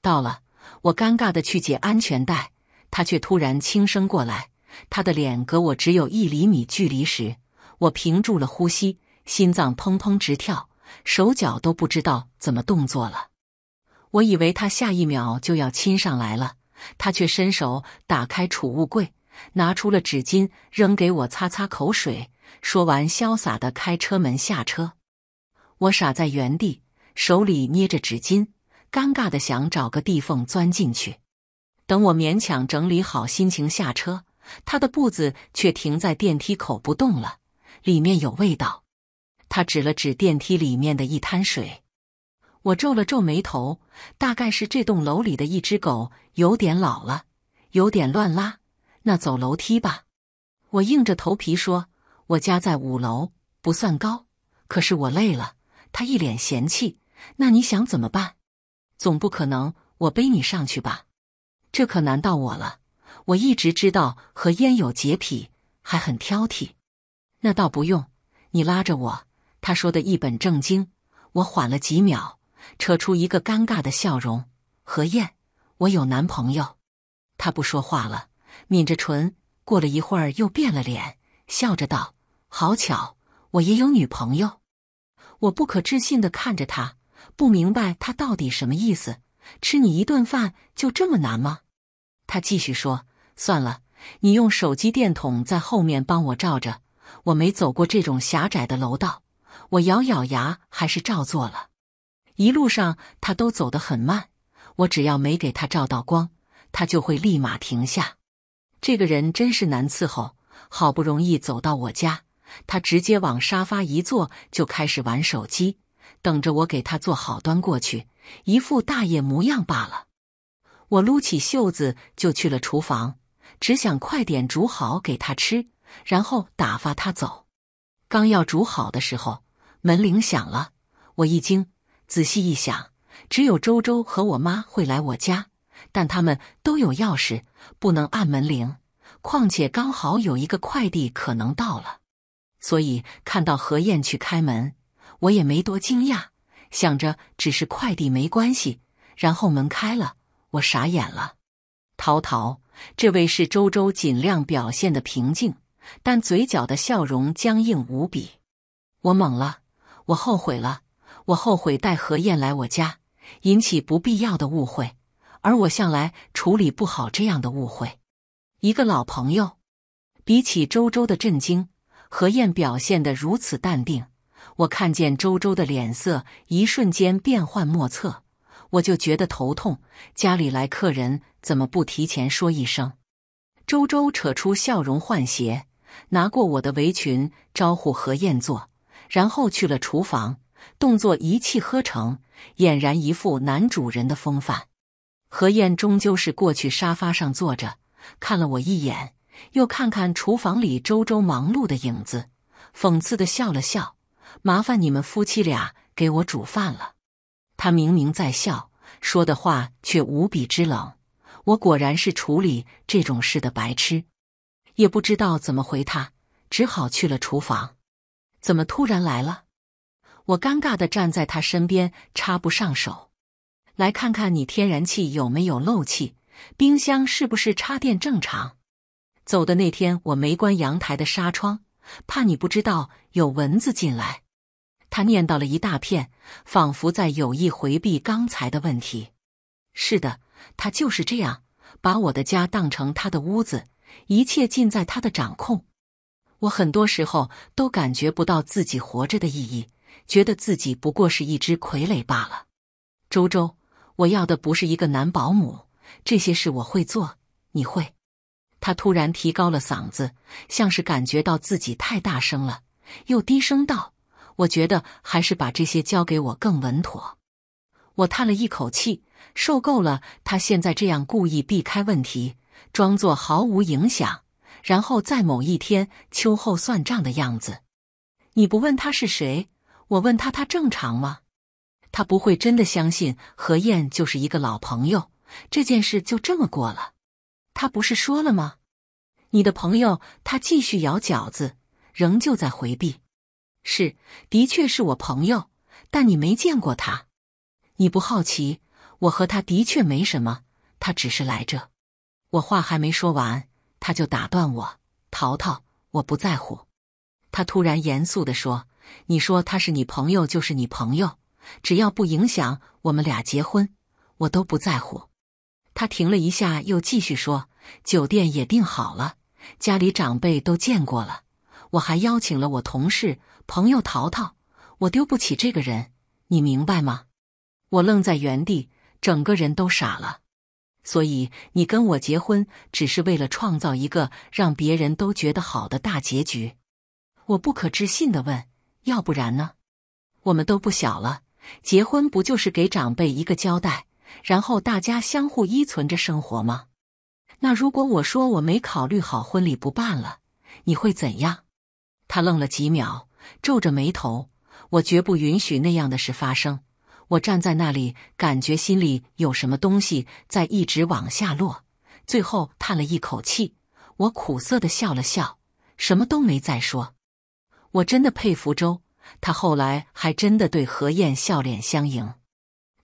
到了，我尴尬的去解安全带，他却突然轻声过来，他的脸隔我只有一厘米距离时，我屏住了呼吸，心脏砰砰直跳，手脚都不知道怎么动作了。我以为他下一秒就要亲上来了，他却伸手打开储物柜，拿出了纸巾，扔给我擦擦口水。说完，潇洒的开车门下车。我傻在原地，手里捏着纸巾，尴尬的想找个地缝钻进去。等我勉强整理好心情下车，他的步子却停在电梯口不动了。里面有味道。他指了指电梯里面的一滩水。我皱了皱眉头，大概是这栋楼里的一只狗有点老了，有点乱拉。那走楼梯吧。我硬着头皮说。我家在五楼，不算高，可是我累了。他一脸嫌弃。那你想怎么办？总不可能我背你上去吧？这可难到我了。我一直知道何燕有洁癖，还很挑剔。那倒不用，你拉着我。他说的一本正经。我缓了几秒，扯出一个尴尬的笑容。何燕，我有男朋友。他不说话了，抿着唇。过了一会儿，又变了脸，笑着道。好巧，我也有女朋友。我不可置信的看着他，不明白他到底什么意思。吃你一顿饭就这么难吗？他继续说：“算了，你用手机电筒在后面帮我照着。我没走过这种狭窄的楼道，我咬咬牙还是照做了。一路上他都走得很慢，我只要没给他照到光，他就会立马停下。这个人真是难伺候，好不容易走到我家。”他直接往沙发一坐，就开始玩手机，等着我给他做好端过去，一副大爷模样罢了。我撸起袖子就去了厨房，只想快点煮好给他吃，然后打发他走。刚要煮好的时候，门铃响了，我一惊，仔细一想，只有周周和我妈会来我家，但他们都有钥匙，不能按门铃。况且刚好有一个快递可能到了。所以看到何晏去开门，我也没多惊讶，想着只是快递没关系。然后门开了，我傻眼了。陶陶，这位是周周，尽量表现的平静，但嘴角的笑容僵硬无比。我懵了，我后悔了，我后悔带何晏来我家，引起不必要的误会。而我向来处理不好这样的误会。一个老朋友，比起周周的震惊。何燕表现得如此淡定，我看见周周的脸色一瞬间变幻莫测，我就觉得头痛。家里来客人怎么不提前说一声？周周扯出笑容换鞋，拿过我的围裙招呼何燕坐，然后去了厨房，动作一气呵成，俨然一副男主人的风范。何燕终究是过去沙发上坐着，看了我一眼。又看看厨房里周周忙碌的影子，讽刺的笑了笑：“麻烦你们夫妻俩给我煮饭了。”他明明在笑，说的话却无比之冷。我果然是处理这种事的白痴，也不知道怎么回他，只好去了厨房。怎么突然来了？我尴尬的站在他身边，插不上手。来看看你天然气有没有漏气，冰箱是不是插电正常？走的那天，我没关阳台的纱窗，怕你不知道有蚊子进来。他念叨了一大片，仿佛在有意回避刚才的问题。是的，他就是这样，把我的家当成他的屋子，一切尽在他的掌控。我很多时候都感觉不到自己活着的意义，觉得自己不过是一只傀儡罢了。周周，我要的不是一个男保姆，这些事我会做，你会。他突然提高了嗓子，像是感觉到自己太大声了，又低声道：“我觉得还是把这些交给我更稳妥。”我叹了一口气，受够了他现在这样故意避开问题，装作毫无影响，然后在某一天秋后算账的样子。你不问他是谁，我问他他正常吗？他不会真的相信何晏就是一个老朋友，这件事就这么过了。他不是说了吗？你的朋友，他继续咬饺子，仍旧在回避。是，的确是我朋友，但你没见过他。你不好奇？我和他的确没什么。他只是来这。我话还没说完，他就打断我。淘淘，我不在乎。他突然严肃的说：“你说他是你朋友，就是你朋友，只要不影响我们俩结婚，我都不在乎。”他停了一下，又继续说。酒店也订好了，家里长辈都见过了，我还邀请了我同事朋友淘淘，我丢不起这个人，你明白吗？我愣在原地，整个人都傻了。所以你跟我结婚，只是为了创造一个让别人都觉得好的大结局。我不可置信的问：“要不然呢？我们都不小了，结婚不就是给长辈一个交代，然后大家相互依存着生活吗？”那如果我说我没考虑好，婚礼不办了，你会怎样？他愣了几秒，皱着眉头。我绝不允许那样的事发生。我站在那里，感觉心里有什么东西在一直往下落，最后叹了一口气。我苦涩的笑了笑，什么都没再说。我真的佩服周，他后来还真的对何燕笑脸相迎。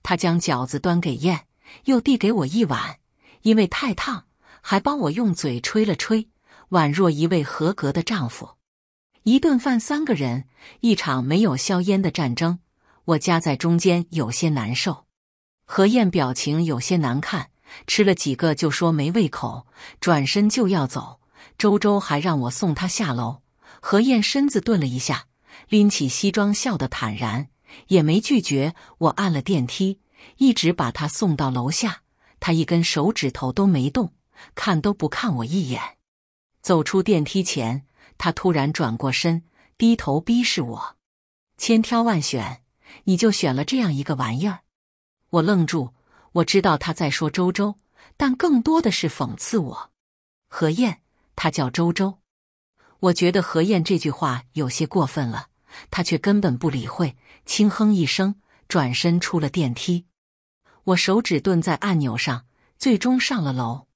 他将饺子端给燕，又递给我一碗，因为太烫。还帮我用嘴吹了吹，宛若一位合格的丈夫。一顿饭三个人，一场没有硝烟的战争，我夹在中间有些难受。何燕表情有些难看，吃了几个就说没胃口，转身就要走。周周还让我送他下楼。何燕身子顿了一下，拎起西装笑得坦然，也没拒绝我。按了电梯，一直把他送到楼下，他一根手指头都没动。看都不看我一眼，走出电梯前，他突然转过身，低头逼视我。千挑万选，你就选了这样一个玩意儿？我愣住，我知道他在说周周，但更多的是讽刺我。何燕，他叫周周。我觉得何燕这句话有些过分了，他却根本不理会，轻哼一声，转身出了电梯。我手指顿在按钮上，最终上了楼。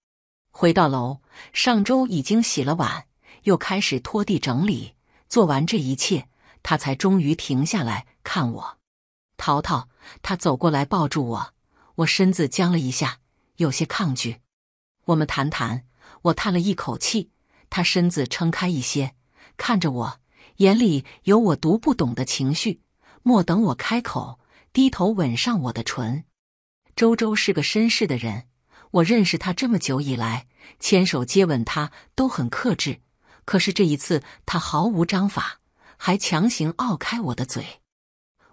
回到楼，上周已经洗了碗，又开始拖地整理。做完这一切，他才终于停下来看我。淘淘，他走过来抱住我，我身子僵了一下，有些抗拒。我们谈谈。我叹了一口气，他身子撑开一些，看着我，眼里有我读不懂的情绪。莫等我开口，低头吻上我的唇。周周是个绅士的人。我认识他这么久以来，牵手、接吻他都很克制，可是这一次他毫无章法，还强行拗开我的嘴。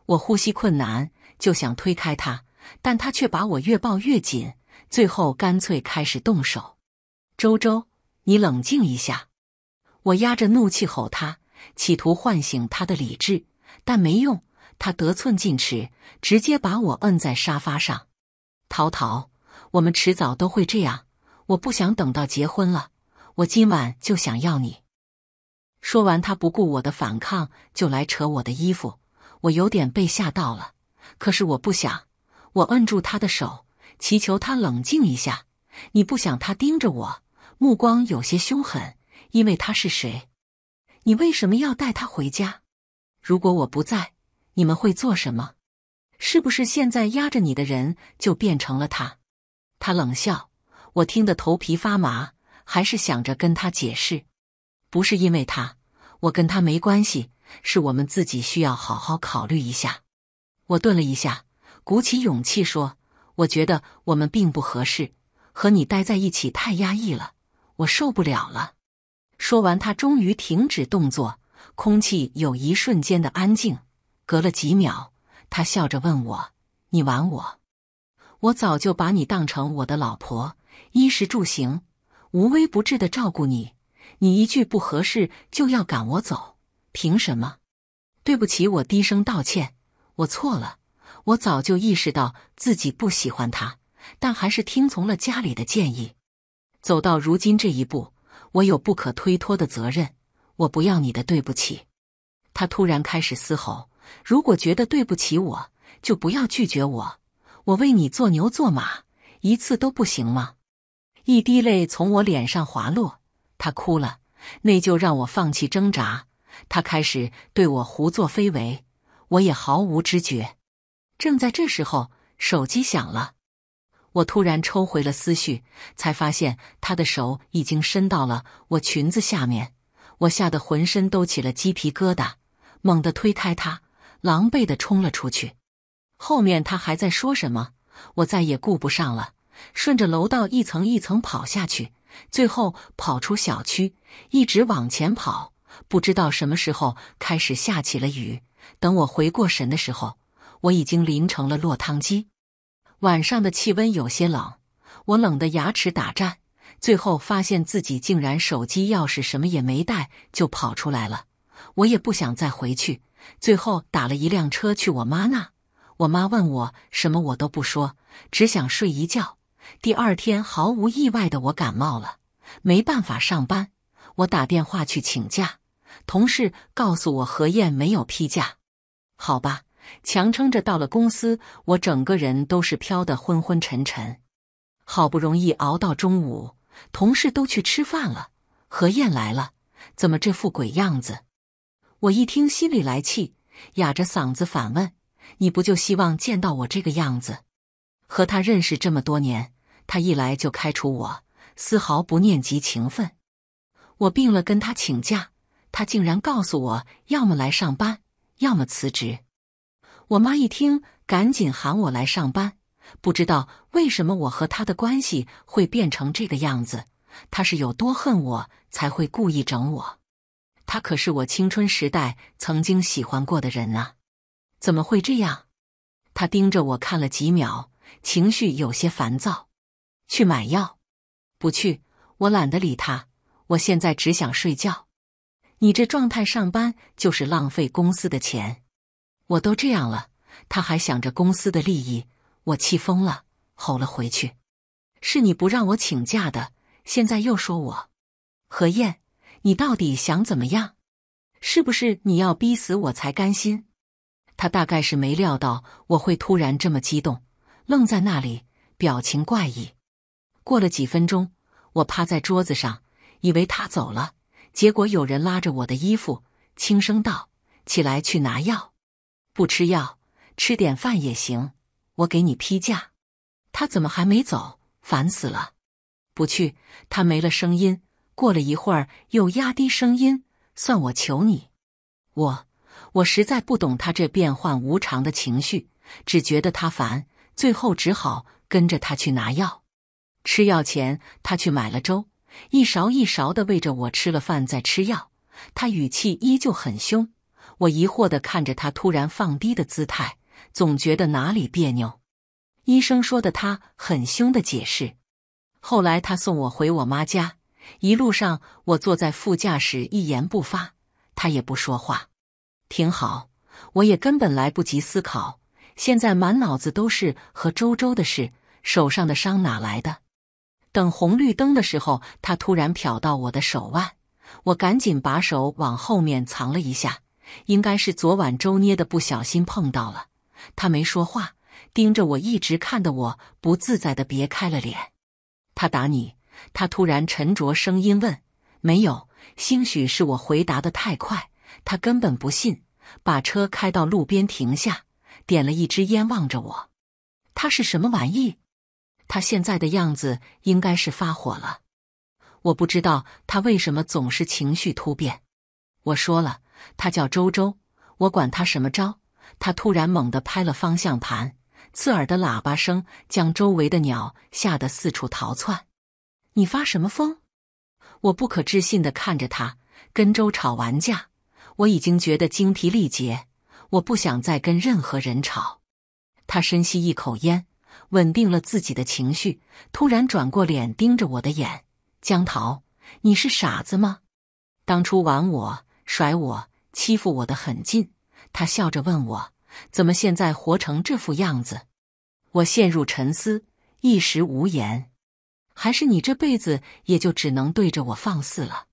我呼吸困难，就想推开他，但他却把我越抱越紧，最后干脆开始动手。周周，你冷静一下！我压着怒气吼他，企图唤醒他的理智，但没用。他得寸进尺，直接把我摁在沙发上。陶陶。我们迟早都会这样，我不想等到结婚了。我今晚就想要你。说完，他不顾我的反抗，就来扯我的衣服。我有点被吓到了，可是我不想。我摁住他的手，祈求他冷静一下。你不想他盯着我，目光有些凶狠，因为他是谁？你为什么要带他回家？如果我不在，你们会做什么？是不是现在压着你的人就变成了他？他冷笑，我听得头皮发麻，还是想着跟他解释，不是因为他，我跟他没关系，是我们自己需要好好考虑一下。我顿了一下，鼓起勇气说：“我觉得我们并不合适，和你待在一起太压抑了，我受不了了。”说完，他终于停止动作，空气有一瞬间的安静。隔了几秒，他笑着问我：“你玩我？”我早就把你当成我的老婆，衣食住行无微不至的照顾你。你一句不合适就要赶我走，凭什么？对不起，我低声道歉，我错了。我早就意识到自己不喜欢他，但还是听从了家里的建议。走到如今这一步，我有不可推脱的责任。我不要你的对不起。他突然开始嘶吼：“如果觉得对不起我，就不要拒绝我。”我为你做牛做马，一次都不行吗？一滴泪从我脸上滑落，他哭了，那就让我放弃挣扎。他开始对我胡作非为，我也毫无知觉。正在这时候，手机响了，我突然抽回了思绪，才发现他的手已经伸到了我裙子下面。我吓得浑身都起了鸡皮疙瘩，猛地推开他，狼狈的冲了出去。后面他还在说什么，我再也顾不上了，顺着楼道一层一层跑下去，最后跑出小区，一直往前跑，不知道什么时候开始下起了雨。等我回过神的时候，我已经淋成了落汤鸡。晚上的气温有些冷，我冷得牙齿打颤。最后发现自己竟然手机、钥匙什么也没带就跑出来了，我也不想再回去，最后打了一辆车去我妈那。我妈问我什么，我都不说，只想睡一觉。第二天毫无意外的，我感冒了，没办法上班。我打电话去请假，同事告诉我何燕没有批假。好吧，强撑着到了公司，我整个人都是飘的，昏昏沉沉。好不容易熬到中午，同事都去吃饭了，何燕来了，怎么这副鬼样子？我一听心里来气，哑着嗓子反问。你不就希望见到我这个样子？和他认识这么多年，他一来就开除我，丝毫不念及情分。我病了跟他请假，他竟然告诉我要么来上班，要么辞职。我妈一听，赶紧喊我来上班。不知道为什么我和他的关系会变成这个样子？他是有多恨我才会故意整我？他可是我青春时代曾经喜欢过的人啊！怎么会这样？他盯着我看了几秒，情绪有些烦躁。去买药？不去，我懒得理他。我现在只想睡觉。你这状态上班就是浪费公司的钱。我都这样了，他还想着公司的利益，我气疯了，吼了回去。是你不让我请假的，现在又说我。何燕，你到底想怎么样？是不是你要逼死我才甘心？他大概是没料到我会突然这么激动，愣在那里，表情怪异。过了几分钟，我趴在桌子上，以为他走了，结果有人拉着我的衣服，轻声道：“起来去拿药，不吃药，吃点饭也行，我给你批假。”他怎么还没走？烦死了！不去。他没了声音。过了一会儿，又压低声音：“算我求你，我。”我实在不懂他这变幻无常的情绪，只觉得他烦，最后只好跟着他去拿药。吃药前，他去买了粥，一勺一勺的喂着我。吃了饭再吃药，他语气依旧很凶。我疑惑的看着他突然放低的姿态，总觉得哪里别扭。医生说的，他很凶的解释。后来他送我回我妈家，一路上我坐在副驾驶，一言不发，他也不说话。挺好，我也根本来不及思考，现在满脑子都是和周周的事。手上的伤哪来的？等红绿灯的时候，他突然瞟到我的手腕，我赶紧把手往后面藏了一下，应该是昨晚周捏的，不小心碰到了。他没说话，盯着我一直看的，我不自在的别开了脸。他打你？他突然沉着声音问。没有，兴许是我回答的太快。他根本不信，把车开到路边停下，点了一支烟，望着我。他是什么玩意？他现在的样子应该是发火了。我不知道他为什么总是情绪突变。我说了，他叫周周，我管他什么招。他突然猛地拍了方向盘，刺耳的喇叭声将周围的鸟吓得四处逃窜。你发什么疯？我不可置信地看着他，跟周吵完架。我已经觉得精疲力竭，我不想再跟任何人吵。他深吸一口烟，稳定了自己的情绪，突然转过脸盯着我的眼：“江桃，你是傻子吗？当初玩我、甩我、欺负我的很近。”他笑着问我：“怎么现在活成这副样子？”我陷入沉思，一时无言。还是你这辈子也就只能对着我放肆了？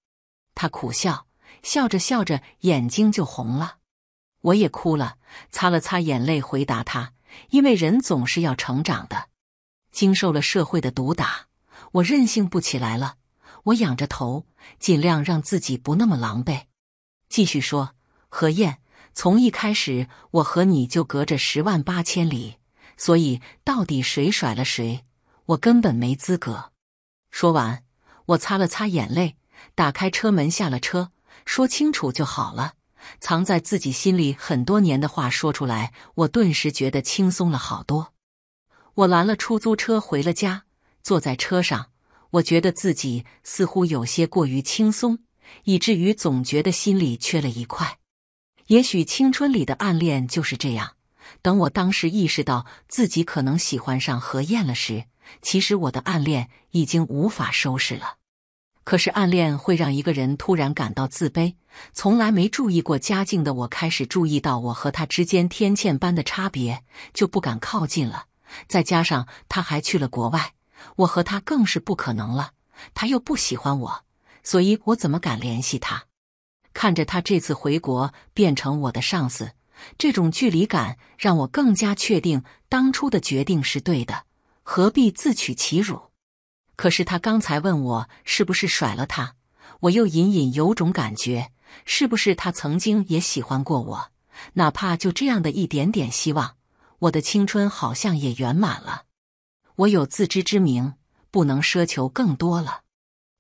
他苦笑。笑着笑着，眼睛就红了，我也哭了，擦了擦眼泪，回答他：“因为人总是要成长的，经受了社会的毒打，我任性不起来了。”我仰着头，尽量让自己不那么狼狈，继续说：“何燕，从一开始，我和你就隔着十万八千里，所以到底谁甩了谁，我根本没资格。”说完，我擦了擦眼泪，打开车门下了车。说清楚就好了。藏在自己心里很多年的话说出来，我顿时觉得轻松了好多。我拦了出租车回了家，坐在车上，我觉得自己似乎有些过于轻松，以至于总觉得心里缺了一块。也许青春里的暗恋就是这样。等我当时意识到自己可能喜欢上何晏了时，其实我的暗恋已经无法收拾了。可是暗恋会让一个人突然感到自卑。从来没注意过家境的我，开始注意到我和他之间天堑般的差别，就不敢靠近了。再加上他还去了国外，我和他更是不可能了。他又不喜欢我，所以我怎么敢联系他？看着他这次回国变成我的上司，这种距离感让我更加确定当初的决定是对的。何必自取其辱？可是他刚才问我是不是甩了他，我又隐隐有种感觉，是不是他曾经也喜欢过我？哪怕就这样的一点点希望，我的青春好像也圆满了。我有自知之明，不能奢求更多了。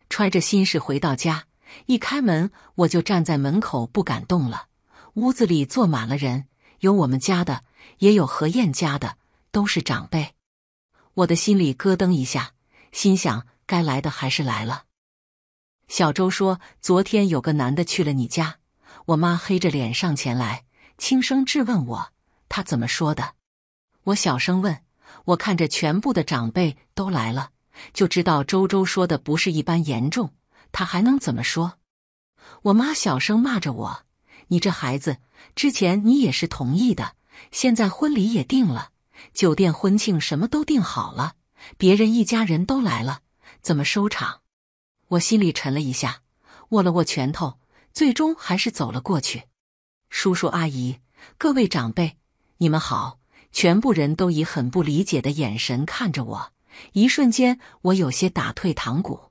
揣着心事回到家，一开门我就站在门口不敢动了。屋子里坐满了人，有我们家的，也有何燕家的，都是长辈。我的心里咯噔一下。心想，该来的还是来了。小周说：“昨天有个男的去了你家，我妈黑着脸上前来，轻声质问我，他怎么说的？”我小声问：“我看着全部的长辈都来了，就知道周周说的不是一般严重，他还能怎么说？”我妈小声骂着我：“你这孩子，之前你也是同意的，现在婚礼也定了，酒店、婚庆什么都定好了。”别人一家人都来了，怎么收场？我心里沉了一下，握了握拳头，最终还是走了过去。叔叔阿姨，各位长辈，你们好！全部人都以很不理解的眼神看着我，一瞬间，我有些打退堂鼓。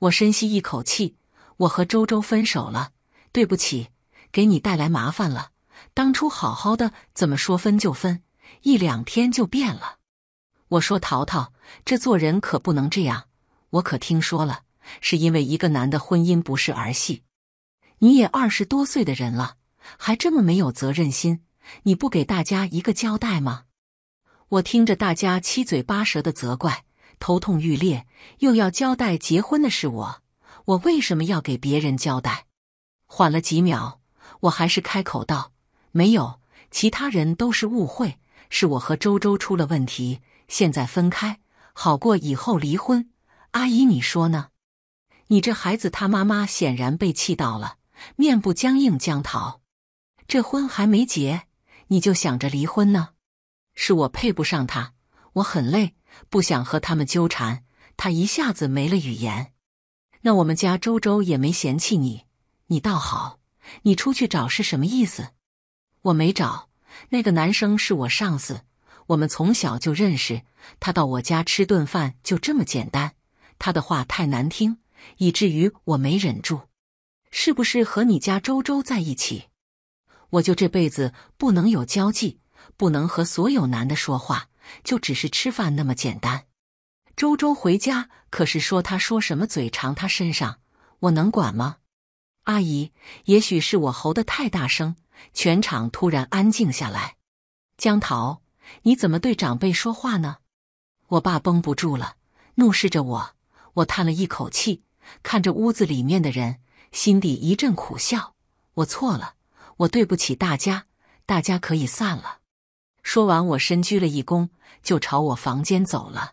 我深吸一口气：“我和周周分手了，对不起，给你带来麻烦了。当初好好的，怎么说分就分？一两天就变了。”我说：“淘淘，这做人可不能这样。我可听说了，是因为一个男的婚姻不是儿戏。你也二十多岁的人了，还这么没有责任心，你不给大家一个交代吗？”我听着大家七嘴八舌的责怪，头痛欲裂，又要交代结婚的是我，我为什么要给别人交代？缓了几秒，我还是开口道：“没有，其他人都是误会，是我和周周出了问题。”现在分开好过以后离婚，阿姨你说呢？你这孩子他妈妈显然被气到了，面部僵硬。江桃，这婚还没结，你就想着离婚呢？是我配不上他，我很累，不想和他们纠缠。他一下子没了语言。那我们家周周也没嫌弃你，你倒好，你出去找是什么意思？我没找，那个男生是我上司。我们从小就认识，他到我家吃顿饭就这么简单。他的话太难听，以至于我没忍住。是不是和你家周周在一起？我就这辈子不能有交际，不能和所有男的说话，就只是吃饭那么简单。周周回家可是说，他说什么嘴长他身上，我能管吗？阿姨，也许是我吼得太大声，全场突然安静下来。江桃。你怎么对长辈说话呢？我爸绷不住了，怒视着我。我叹了一口气，看着屋子里面的人，心底一阵苦笑。我错了，我对不起大家，大家可以散了。说完，我深鞠了一躬，就朝我房间走了。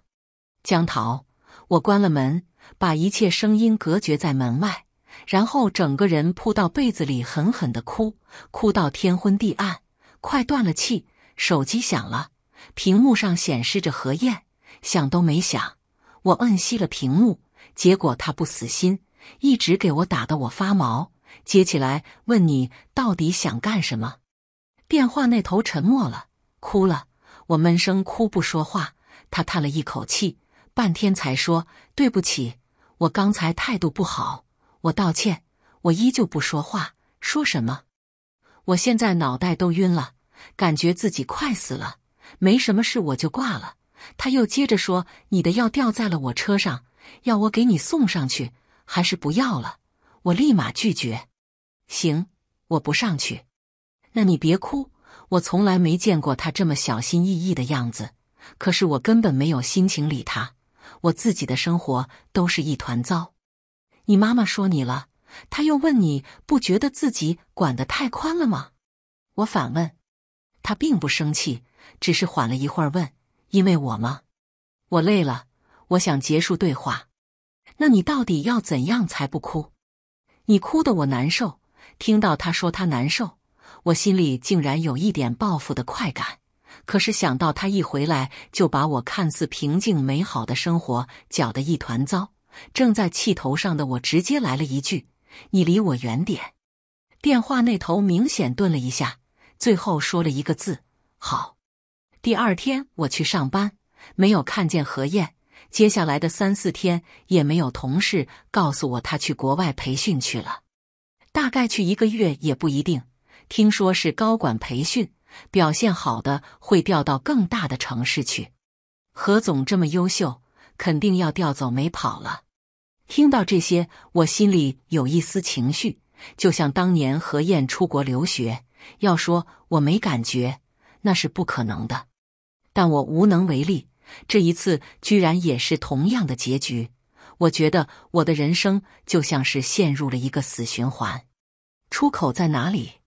江桃，我关了门，把一切声音隔绝在门外，然后整个人扑到被子里，狠狠的哭，哭到天昏地暗，快断了气。手机响了，屏幕上显示着何燕。想都没想，我摁熄了屏幕。结果他不死心，一直给我打得我发毛。接起来问你到底想干什么？电话那头沉默了，哭了。我闷声哭不说话。他叹了一口气，半天才说：“对不起，我刚才态度不好，我道歉。”我依旧不说话。说什么？我现在脑袋都晕了。感觉自己快死了，没什么事我就挂了。他又接着说：“你的药掉在了我车上，要我给你送上去，还是不要了？”我立马拒绝。行，我不上去。那你别哭，我从来没见过他这么小心翼翼的样子。可是我根本没有心情理他，我自己的生活都是一团糟。你妈妈说你了，他又问你不觉得自己管得太宽了吗？我反问。他并不生气，只是缓了一会儿，问：“因为我吗？”我累了，我想结束对话。那你到底要怎样才不哭？你哭得我难受。听到他说他难受，我心里竟然有一点报复的快感。可是想到他一回来就把我看似平静美好的生活搅得一团糟，正在气头上的我直接来了一句：“你离我远点。”电话那头明显顿了一下。最后说了一个字：“好。”第二天我去上班，没有看见何燕。接下来的三四天，也没有同事告诉我他去国外培训去了。大概去一个月也不一定。听说是高管培训，表现好的会调到更大的城市去。何总这么优秀，肯定要调走，没跑了。听到这些，我心里有一丝情绪，就像当年何燕出国留学。要说我没感觉，那是不可能的，但我无能为力。这一次居然也是同样的结局，我觉得我的人生就像是陷入了一个死循环，出口在哪里？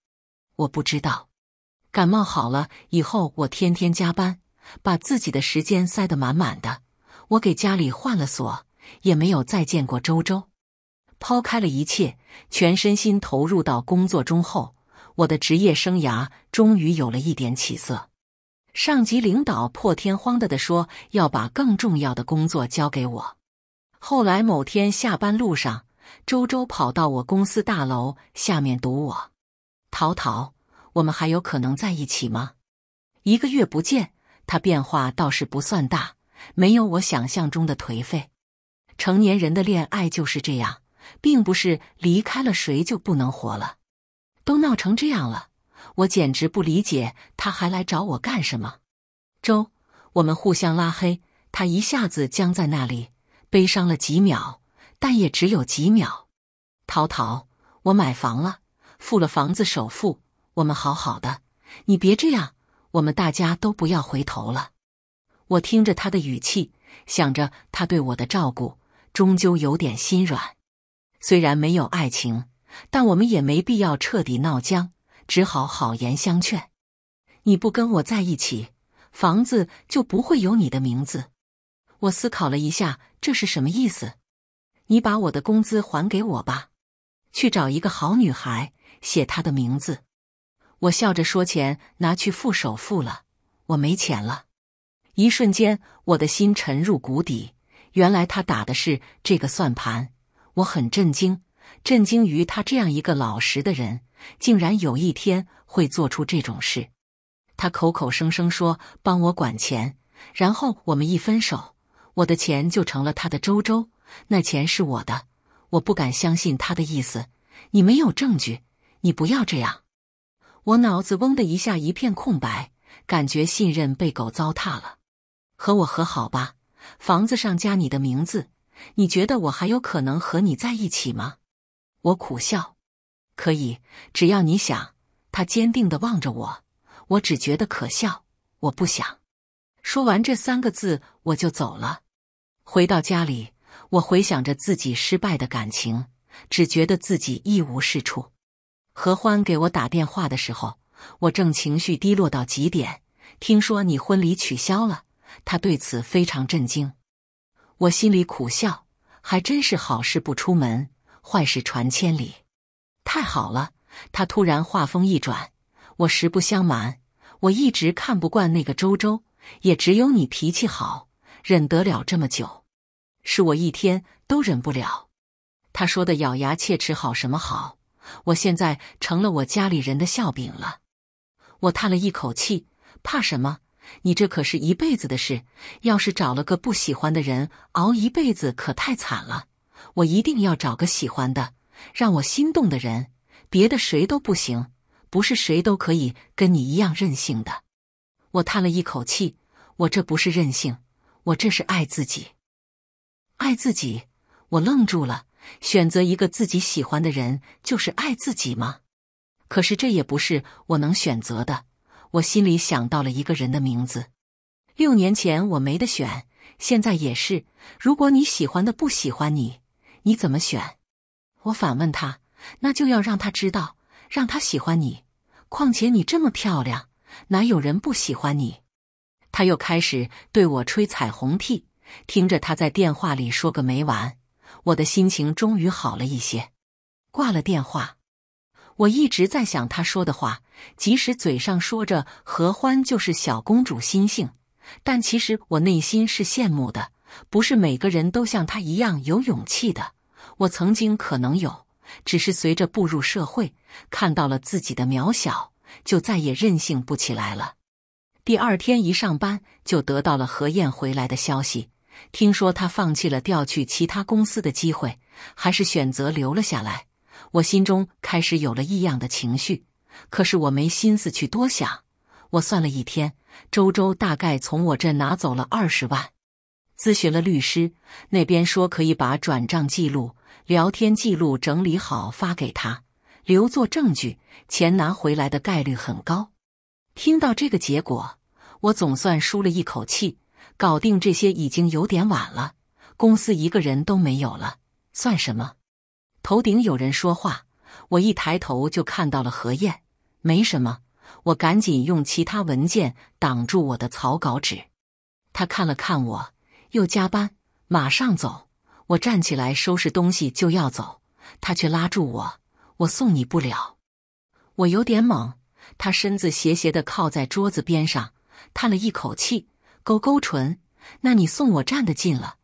我不知道。感冒好了以后，我天天加班，把自己的时间塞得满满的。我给家里换了锁，也没有再见过周周。抛开了一切，全身心投入到工作中后。我的职业生涯终于有了一点起色。上级领导破天荒地的说要把更重要的工作交给我。后来某天下班路上，周周跑到我公司大楼下面堵我。陶陶，我们还有可能在一起吗？一个月不见，他变化倒是不算大，没有我想象中的颓废。成年人的恋爱就是这样，并不是离开了谁就不能活了。都闹成这样了，我简直不理解他还来找我干什么。周，我们互相拉黑。他一下子僵在那里，悲伤了几秒，但也只有几秒。陶陶，我买房了，付了房子首付，我们好好的，你别这样，我们大家都不要回头了。我听着他的语气，想着他对我的照顾，终究有点心软，虽然没有爱情。但我们也没必要彻底闹僵，只好好言相劝。你不跟我在一起，房子就不会有你的名字。我思考了一下，这是什么意思？你把我的工资还给我吧，去找一个好女孩，写她的名字。我笑着说：“钱拿去付首付了，我没钱了。”一瞬间，我的心沉入谷底。原来他打的是这个算盘，我很震惊。震惊于他这样一个老实的人，竟然有一天会做出这种事。他口口声声说帮我管钱，然后我们一分手，我的钱就成了他的周周。那钱是我的，我不敢相信他的意思。你没有证据，你不要这样。我脑子嗡的一下，一片空白，感觉信任被狗糟蹋了。和我和好吧，房子上加你的名字。你觉得我还有可能和你在一起吗？我苦笑，可以，只要你想。他坚定的望着我，我只觉得可笑。我不想。说完这三个字，我就走了。回到家里，我回想着自己失败的感情，只觉得自己一无是处。何欢给我打电话的时候，我正情绪低落到极点。听说你婚礼取消了，他对此非常震惊。我心里苦笑，还真是好事不出门。坏事传千里，太好了！他突然话锋一转：“我实不相瞒，我一直看不惯那个周周，也只有你脾气好，忍得了这么久。是我一天都忍不了。”他说的咬牙切齿，好什么好？我现在成了我家里人的笑柄了。我叹了一口气：“怕什么？你这可是一辈子的事。要是找了个不喜欢的人，熬一辈子可太惨了。”我一定要找个喜欢的，让我心动的人，别的谁都不行，不是谁都可以跟你一样任性的。我叹了一口气，我这不是任性，我这是爱自己。爱自己？我愣住了。选择一个自己喜欢的人，就是爱自己吗？可是这也不是我能选择的。我心里想到了一个人的名字。六年前我没得选，现在也是。如果你喜欢的不喜欢你。你怎么选？我反问他，那就要让他知道，让他喜欢你。况且你这么漂亮，哪有人不喜欢你？他又开始对我吹彩虹屁，听着他在电话里说个没完，我的心情终于好了一些。挂了电话，我一直在想他说的话，即使嘴上说着何欢就是小公主心性，但其实我内心是羡慕的。不是每个人都像他一样有勇气的。我曾经可能有，只是随着步入社会，看到了自己的渺小，就再也任性不起来了。第二天一上班，就得到了何燕回来的消息。听说她放弃了调去其他公司的机会，还是选择留了下来。我心中开始有了异样的情绪，可是我没心思去多想。我算了一天，周周大概从我这拿走了二十万。咨询了律师，那边说可以把转账记录、聊天记录整理好发给他，留作证据，钱拿回来的概率很高。听到这个结果，我总算舒了一口气。搞定这些已经有点晚了，公司一个人都没有了，算什么？头顶有人说话，我一抬头就看到了何燕。没什么，我赶紧用其他文件挡住我的草稿纸。他看了看我。又加班，马上走。我站起来收拾东西就要走，他却拉住我。我送你不了。我有点懵。他身子斜斜的靠在桌子边上，叹了一口气，勾勾唇。那你送我站得近了，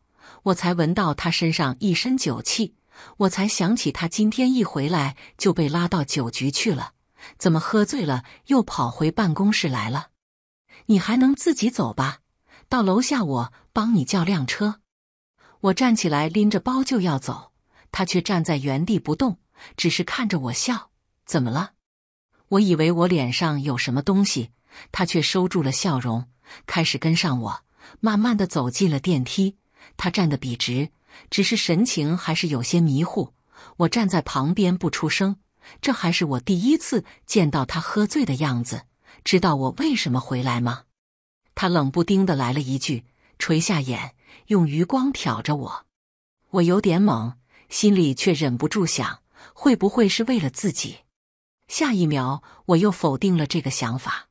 我才闻到他身上一身酒气。我才想起他今天一回来就被拉到酒局去了，怎么喝醉了又跑回办公室来了？你还能自己走吧？到楼下我。帮你叫辆车，我站起来拎着包就要走，他却站在原地不动，只是看着我笑。怎么了？我以为我脸上有什么东西，他却收住了笑容，开始跟上我，慢慢的走进了电梯。他站得笔直，只是神情还是有些迷糊。我站在旁边不出声，这还是我第一次见到他喝醉的样子。知道我为什么回来吗？他冷不丁的来了一句。垂下眼，用余光挑着我，我有点懵，心里却忍不住想：会不会是为了自己？下一秒，我又否定了这个想法，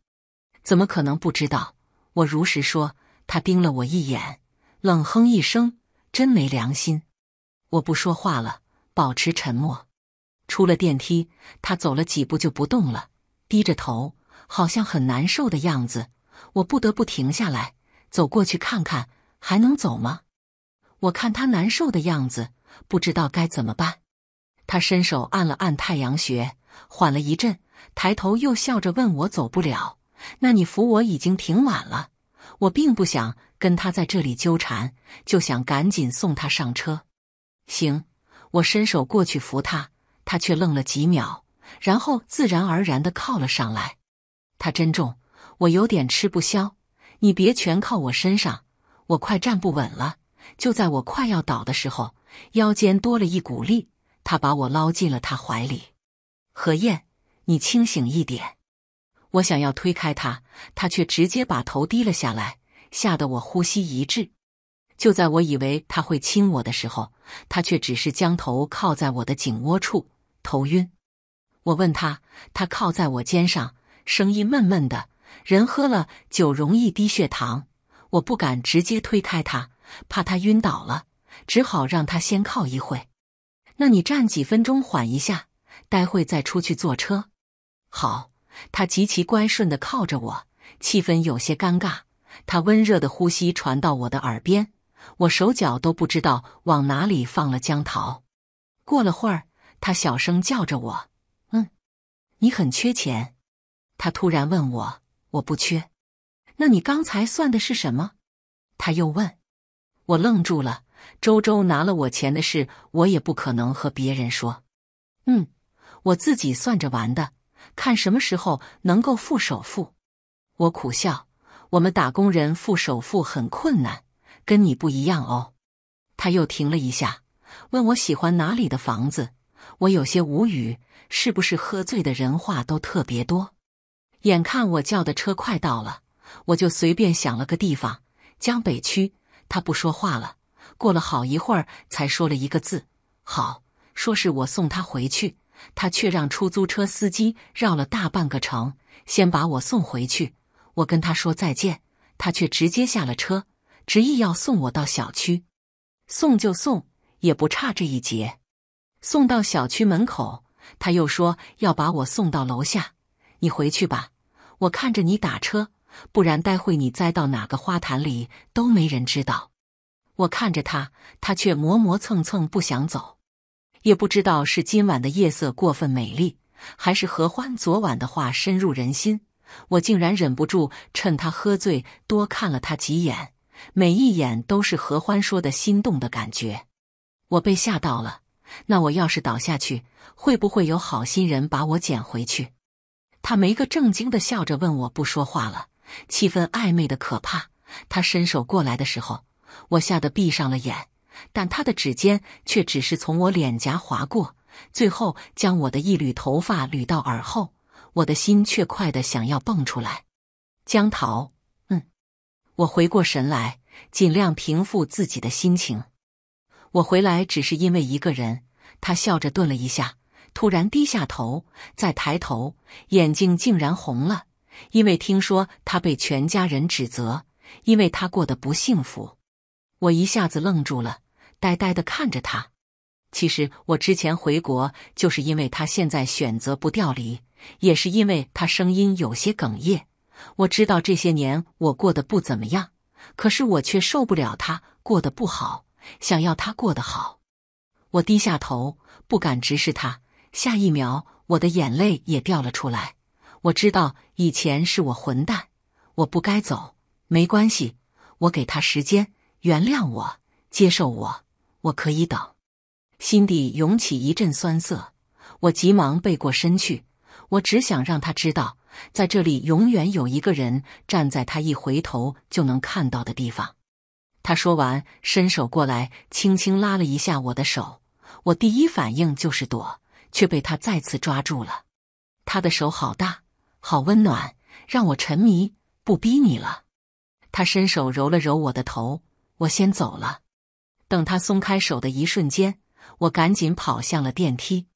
怎么可能不知道？我如实说。他盯了我一眼，冷哼一声：“真没良心。”我不说话了，保持沉默。出了电梯，他走了几步就不动了，低着头，好像很难受的样子。我不得不停下来。走过去看看还能走吗？我看他难受的样子，不知道该怎么办。他伸手按了按太阳穴，缓了一阵，抬头又笑着问我：“走不了？那你扶我已经挺晚了。”我并不想跟他在这里纠缠，就想赶紧送他上车。行，我伸手过去扶他，他却愣了几秒，然后自然而然的靠了上来。他真重，我有点吃不消。你别全靠我身上，我快站不稳了。就在我快要倒的时候，腰间多了一股力，他把我捞进了他怀里。何燕，你清醒一点！我想要推开他，他却直接把头低了下来，吓得我呼吸一滞。就在我以为他会亲我的时候，他却只是将头靠在我的颈窝处，头晕。我问他，他靠在我肩上，声音闷闷的。人喝了酒容易低血糖，我不敢直接推开他，怕他晕倒了，只好让他先靠一会。那你站几分钟缓一下，待会再出去坐车。好，他极其乖顺的靠着我，气氛有些尴尬。他温热的呼吸传到我的耳边，我手脚都不知道往哪里放了。江桃过了会儿，他小声叫着我：“嗯，你很缺钱。”他突然问我。我不缺，那你刚才算的是什么？他又问。我愣住了。周周拿了我钱的事，我也不可能和别人说。嗯，我自己算着玩的，看什么时候能够付首付。我苦笑。我们打工人付首付很困难，跟你不一样哦。他又停了一下，问我喜欢哪里的房子。我有些无语。是不是喝醉的人话都特别多？眼看我叫的车快到了，我就随便想了个地方，江北区。他不说话了，过了好一会儿才说了一个字：“好。”说是我送他回去，他却让出租车司机绕了大半个城，先把我送回去。我跟他说再见，他却直接下了车，执意要送我到小区。送就送，也不差这一截。送到小区门口，他又说要把我送到楼下。你回去吧。我看着你打车，不然待会你栽到哪个花坛里都没人知道。我看着他，他却磨磨蹭蹭不想走，也不知道是今晚的夜色过分美丽，还是何欢昨晚的话深入人心，我竟然忍不住趁他喝醉多看了他几眼，每一眼都是何欢说的心动的感觉。我被吓到了，那我要是倒下去，会不会有好心人把我捡回去？他没个正经的，笑着问：“我不说话了，气氛暧昧的可怕。”他伸手过来的时候，我吓得闭上了眼，但他的指尖却只是从我脸颊划过，最后将我的一缕头发捋到耳后。我的心却快的想要蹦出来。江桃，嗯，我回过神来，尽量平复自己的心情。我回来只是因为一个人。他笑着顿了一下。突然低下头，再抬头，眼睛竟然红了。因为听说他被全家人指责，因为他过得不幸福。我一下子愣住了，呆呆的看着他。其实我之前回国，就是因为他现在选择不调离，也是因为他声音有些哽咽。我知道这些年我过得不怎么样，可是我却受不了他过得不好，想要他过得好。我低下头，不敢直视他。下一秒，我的眼泪也掉了出来。我知道以前是我混蛋，我不该走。没关系，我给他时间，原谅我，接受我，我可以等。心底涌起一阵酸涩，我急忙背过身去。我只想让他知道，在这里永远有一个人站在他一回头就能看到的地方。他说完，伸手过来，轻轻拉了一下我的手。我第一反应就是躲。却被他再次抓住了，他的手好大，好温暖，让我沉迷。不逼你了，他伸手揉了揉我的头，我先走了。等他松开手的一瞬间，我赶紧跑向了电梯。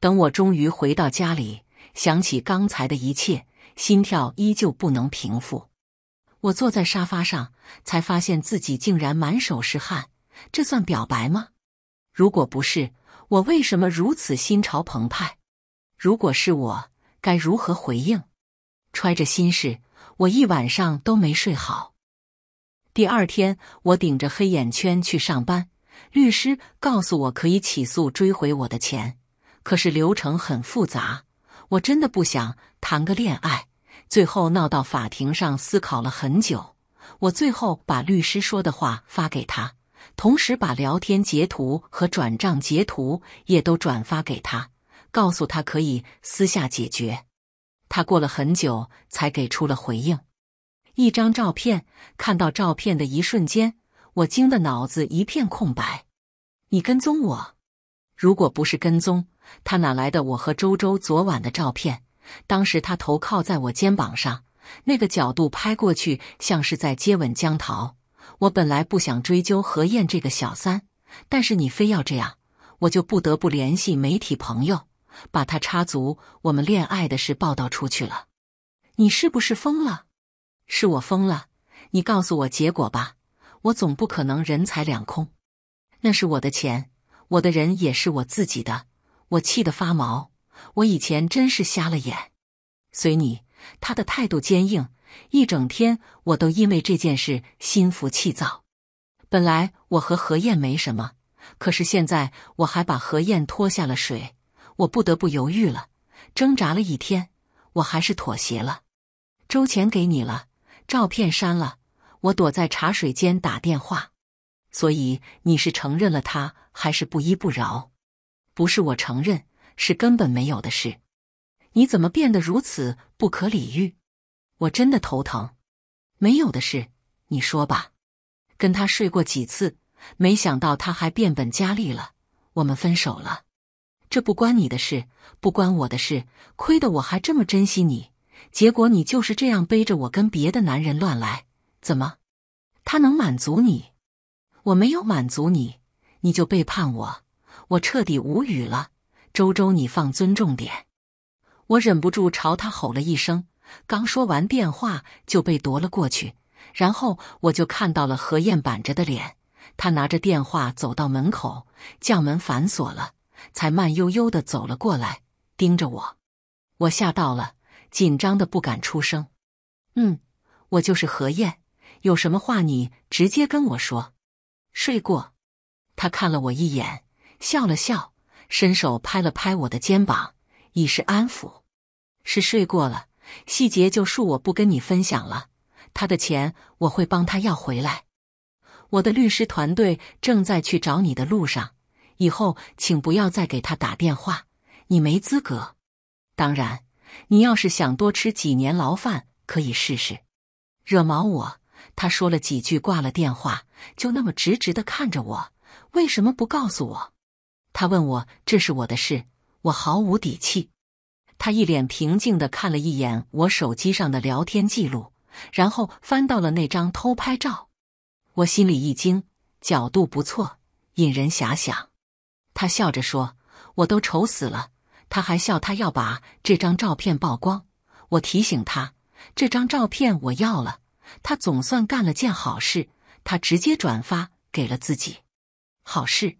等我终于回到家里，想起刚才的一切，心跳依旧不能平复。我坐在沙发上，才发现自己竟然满手是汗，这算表白吗？如果不是。我为什么如此心潮澎湃？如果是我，该如何回应？揣着心事，我一晚上都没睡好。第二天，我顶着黑眼圈去上班。律师告诉我可以起诉追回我的钱，可是流程很复杂。我真的不想谈个恋爱，最后闹到法庭上。思考了很久，我最后把律师说的话发给他。同时把聊天截图和转账截图也都转发给他，告诉他可以私下解决。他过了很久才给出了回应。一张照片，看到照片的一瞬间，我惊得脑子一片空白。你跟踪我？如果不是跟踪，他哪来的我和周周昨晚的照片？当时他头靠在我肩膀上，那个角度拍过去，像是在接吻。江桃。我本来不想追究何燕这个小三，但是你非要这样，我就不得不联系媒体朋友，把他插足我们恋爱的事报道出去了。你是不是疯了？是我疯了。你告诉我结果吧，我总不可能人财两空。那是我的钱，我的人也是我自己的。我气得发毛，我以前真是瞎了眼。随你，他的态度坚硬。一整天，我都因为这件事心浮气躁。本来我和何燕没什么，可是现在我还把何燕拖下了水。我不得不犹豫了，挣扎了一天，我还是妥协了。周钱给你了，照片删了。我躲在茶水间打电话。所以你是承认了他，还是不依不饶？不是我承认，是根本没有的事。你怎么变得如此不可理喻？我真的头疼，没有的事，你说吧。跟他睡过几次，没想到他还变本加厉了。我们分手了，这不关你的事，不关我的事。亏得我还这么珍惜你，结果你就是这样背着我跟别的男人乱来。怎么？他能满足你？我没有满足你，你就背叛我，我彻底无语了。周周，你放尊重点！我忍不住朝他吼了一声。刚说完电话就被夺了过去，然后我就看到了何燕板着的脸。他拿着电话走到门口，将门反锁了，才慢悠悠的走了过来，盯着我。我吓到了，紧张的不敢出声。嗯，我就是何燕，有什么话你直接跟我说。睡过。他看了我一眼，笑了笑，伸手拍了拍我的肩膀，以示安抚。是睡过了。细节就恕我不跟你分享了。他的钱我会帮他要回来。我的律师团队正在去找你的路上。以后请不要再给他打电话，你没资格。当然，你要是想多吃几年牢饭，可以试试。惹毛我，他说了几句，挂了电话，就那么直直的看着我。为什么不告诉我？他问我，这是我的事，我毫无底气。他一脸平静的看了一眼我手机上的聊天记录，然后翻到了那张偷拍照。我心里一惊，角度不错，引人遐想。他笑着说：“我都愁死了。”他还笑，他要把这张照片曝光。我提醒他：“这张照片我要了。”他总算干了件好事。他直接转发给了自己。好事。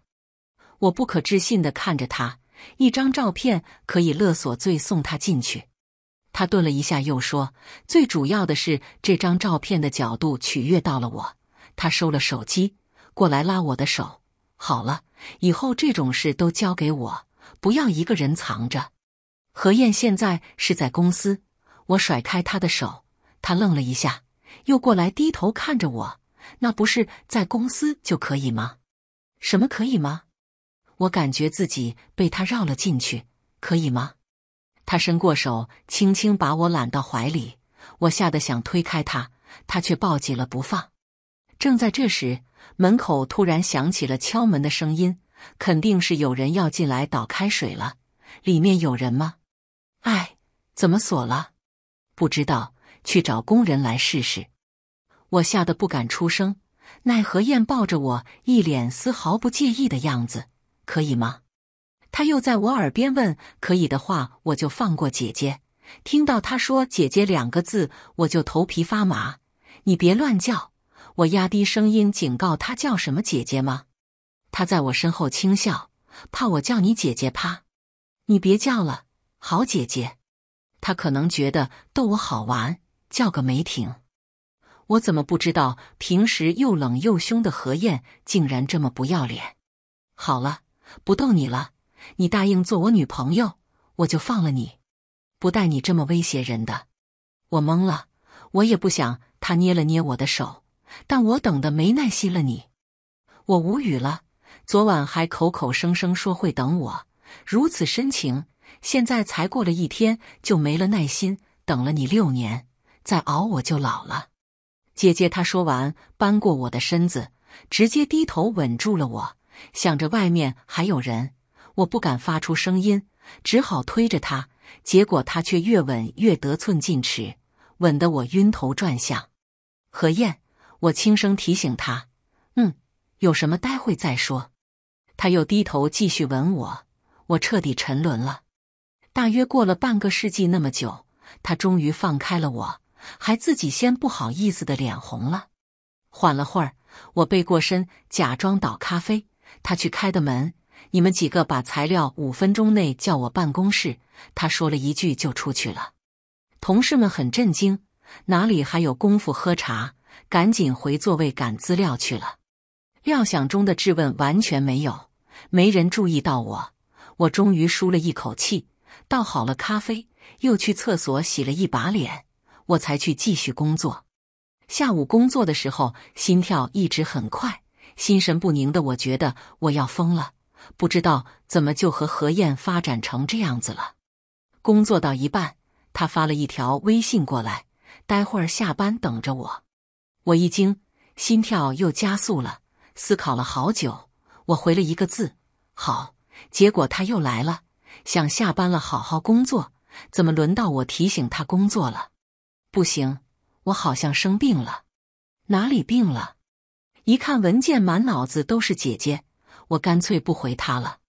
我不可置信的看着他。一张照片可以勒索罪送他进去。他顿了一下，又说：“最主要的是这张照片的角度取悦到了我。”他收了手机，过来拉我的手。好了，以后这种事都交给我，不要一个人藏着。何燕现在是在公司，我甩开他的手。他愣了一下，又过来低头看着我。那不是在公司就可以吗？什么可以吗？我感觉自己被他绕了进去，可以吗？他伸过手，轻轻把我揽到怀里。我吓得想推开他，他却抱紧了不放。正在这时，门口突然响起了敲门的声音，肯定是有人要进来倒开水了。里面有人吗？哎，怎么锁了？不知道，去找工人来试试。我吓得不敢出声，奈何燕抱着我，一脸丝毫不介意的样子。可以吗？他又在我耳边问：“可以的话，我就放过姐姐。”听到他说“姐姐”两个字，我就头皮发麻。你别乱叫！我压低声音警告他：“叫什么姐姐吗？”他在我身后轻笑：“怕我叫你姐姐？怕？你别叫了，好姐姐。”他可能觉得逗我好玩，叫个没停。我怎么不知道？平时又冷又凶的何燕，竟然这么不要脸。好了。不逗你了，你答应做我女朋友，我就放了你，不带你这么威胁人的。我懵了，我也不想。他捏了捏我的手，但我等的没耐心了。你，我无语了。昨晚还口口声声说会等我，如此深情，现在才过了一天就没了耐心。等了你六年，再熬我就老了。姐姐，他说完，扳过我的身子，直接低头吻住了我。想着外面还有人，我不敢发出声音，只好推着他。结果他却越吻越得寸进尺，吻得我晕头转向。何晏，我轻声提醒他：“嗯，有什么待会再说。”他又低头继续吻我，我彻底沉沦了。大约过了半个世纪那么久，他终于放开了我，还自己先不好意思的脸红了。缓了会儿，我背过身，假装倒咖啡。他去开的门，你们几个把材料五分钟内叫我办公室。他说了一句就出去了。同事们很震惊，哪里还有功夫喝茶？赶紧回座位赶资料去了。料想中的质问完全没有，没人注意到我。我终于舒了一口气，倒好了咖啡，又去厕所洗了一把脸，我才去继续工作。下午工作的时候，心跳一直很快。心神不宁的我，觉得我要疯了，不知道怎么就和何燕发展成这样子了。工作到一半，他发了一条微信过来：“待会儿下班等着我。”我一惊，心跳又加速了。思考了好久，我回了一个字：“好。”结果他又来了，想下班了好好工作，怎么轮到我提醒他工作了？不行，我好像生病了，哪里病了？一看文件，满脑子都是姐姐，我干脆不回他了。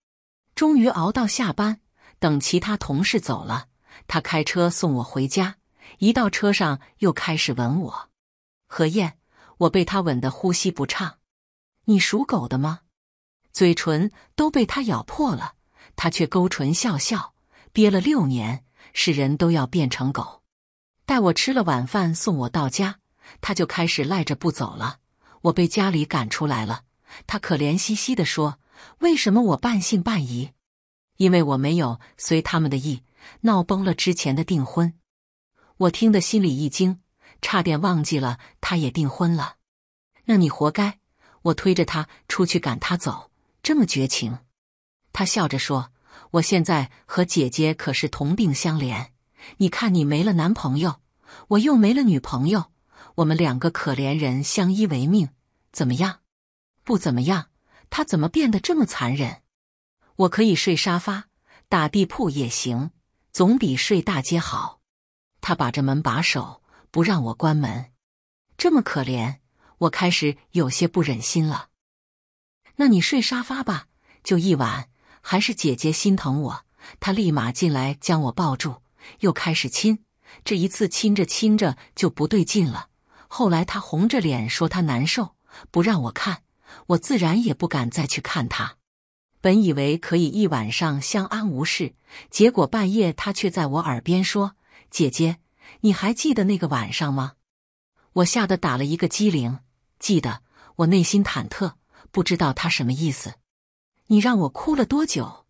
终于熬到下班，等其他同事走了，他开车送我回家。一到车上，又开始吻我。何燕，我被他吻得呼吸不畅。你属狗的吗？嘴唇都被他咬破了，他却勾唇笑笑。憋了六年，是人都要变成狗。待我吃了晚饭，送我到家，他就开始赖着不走了。我被家里赶出来了，他可怜兮兮地说：“为什么我半信半疑？因为我没有随他们的意，闹崩了之前的订婚。”我听得心里一惊，差点忘记了他也订婚了。那你活该！我推着他出去赶他走，这么绝情。他笑着说：“我现在和姐姐可是同病相怜，你看你没了男朋友，我又没了女朋友。”我们两个可怜人相依为命，怎么样？不怎么样。他怎么变得这么残忍？我可以睡沙发，打地铺也行，总比睡大街好。他把着门把手，不让我关门。这么可怜，我开始有些不忍心了。那你睡沙发吧，就一晚。还是姐姐心疼我，她立马进来将我抱住，又开始亲。这一次亲着亲着就不对劲了。后来他红着脸说他难受，不让我看，我自然也不敢再去看他。本以为可以一晚上相安无事，结果半夜他却在我耳边说：“姐姐，你还记得那个晚上吗？”我吓得打了一个激灵，记得。我内心忐忑，不知道他什么意思。你让我哭了多久？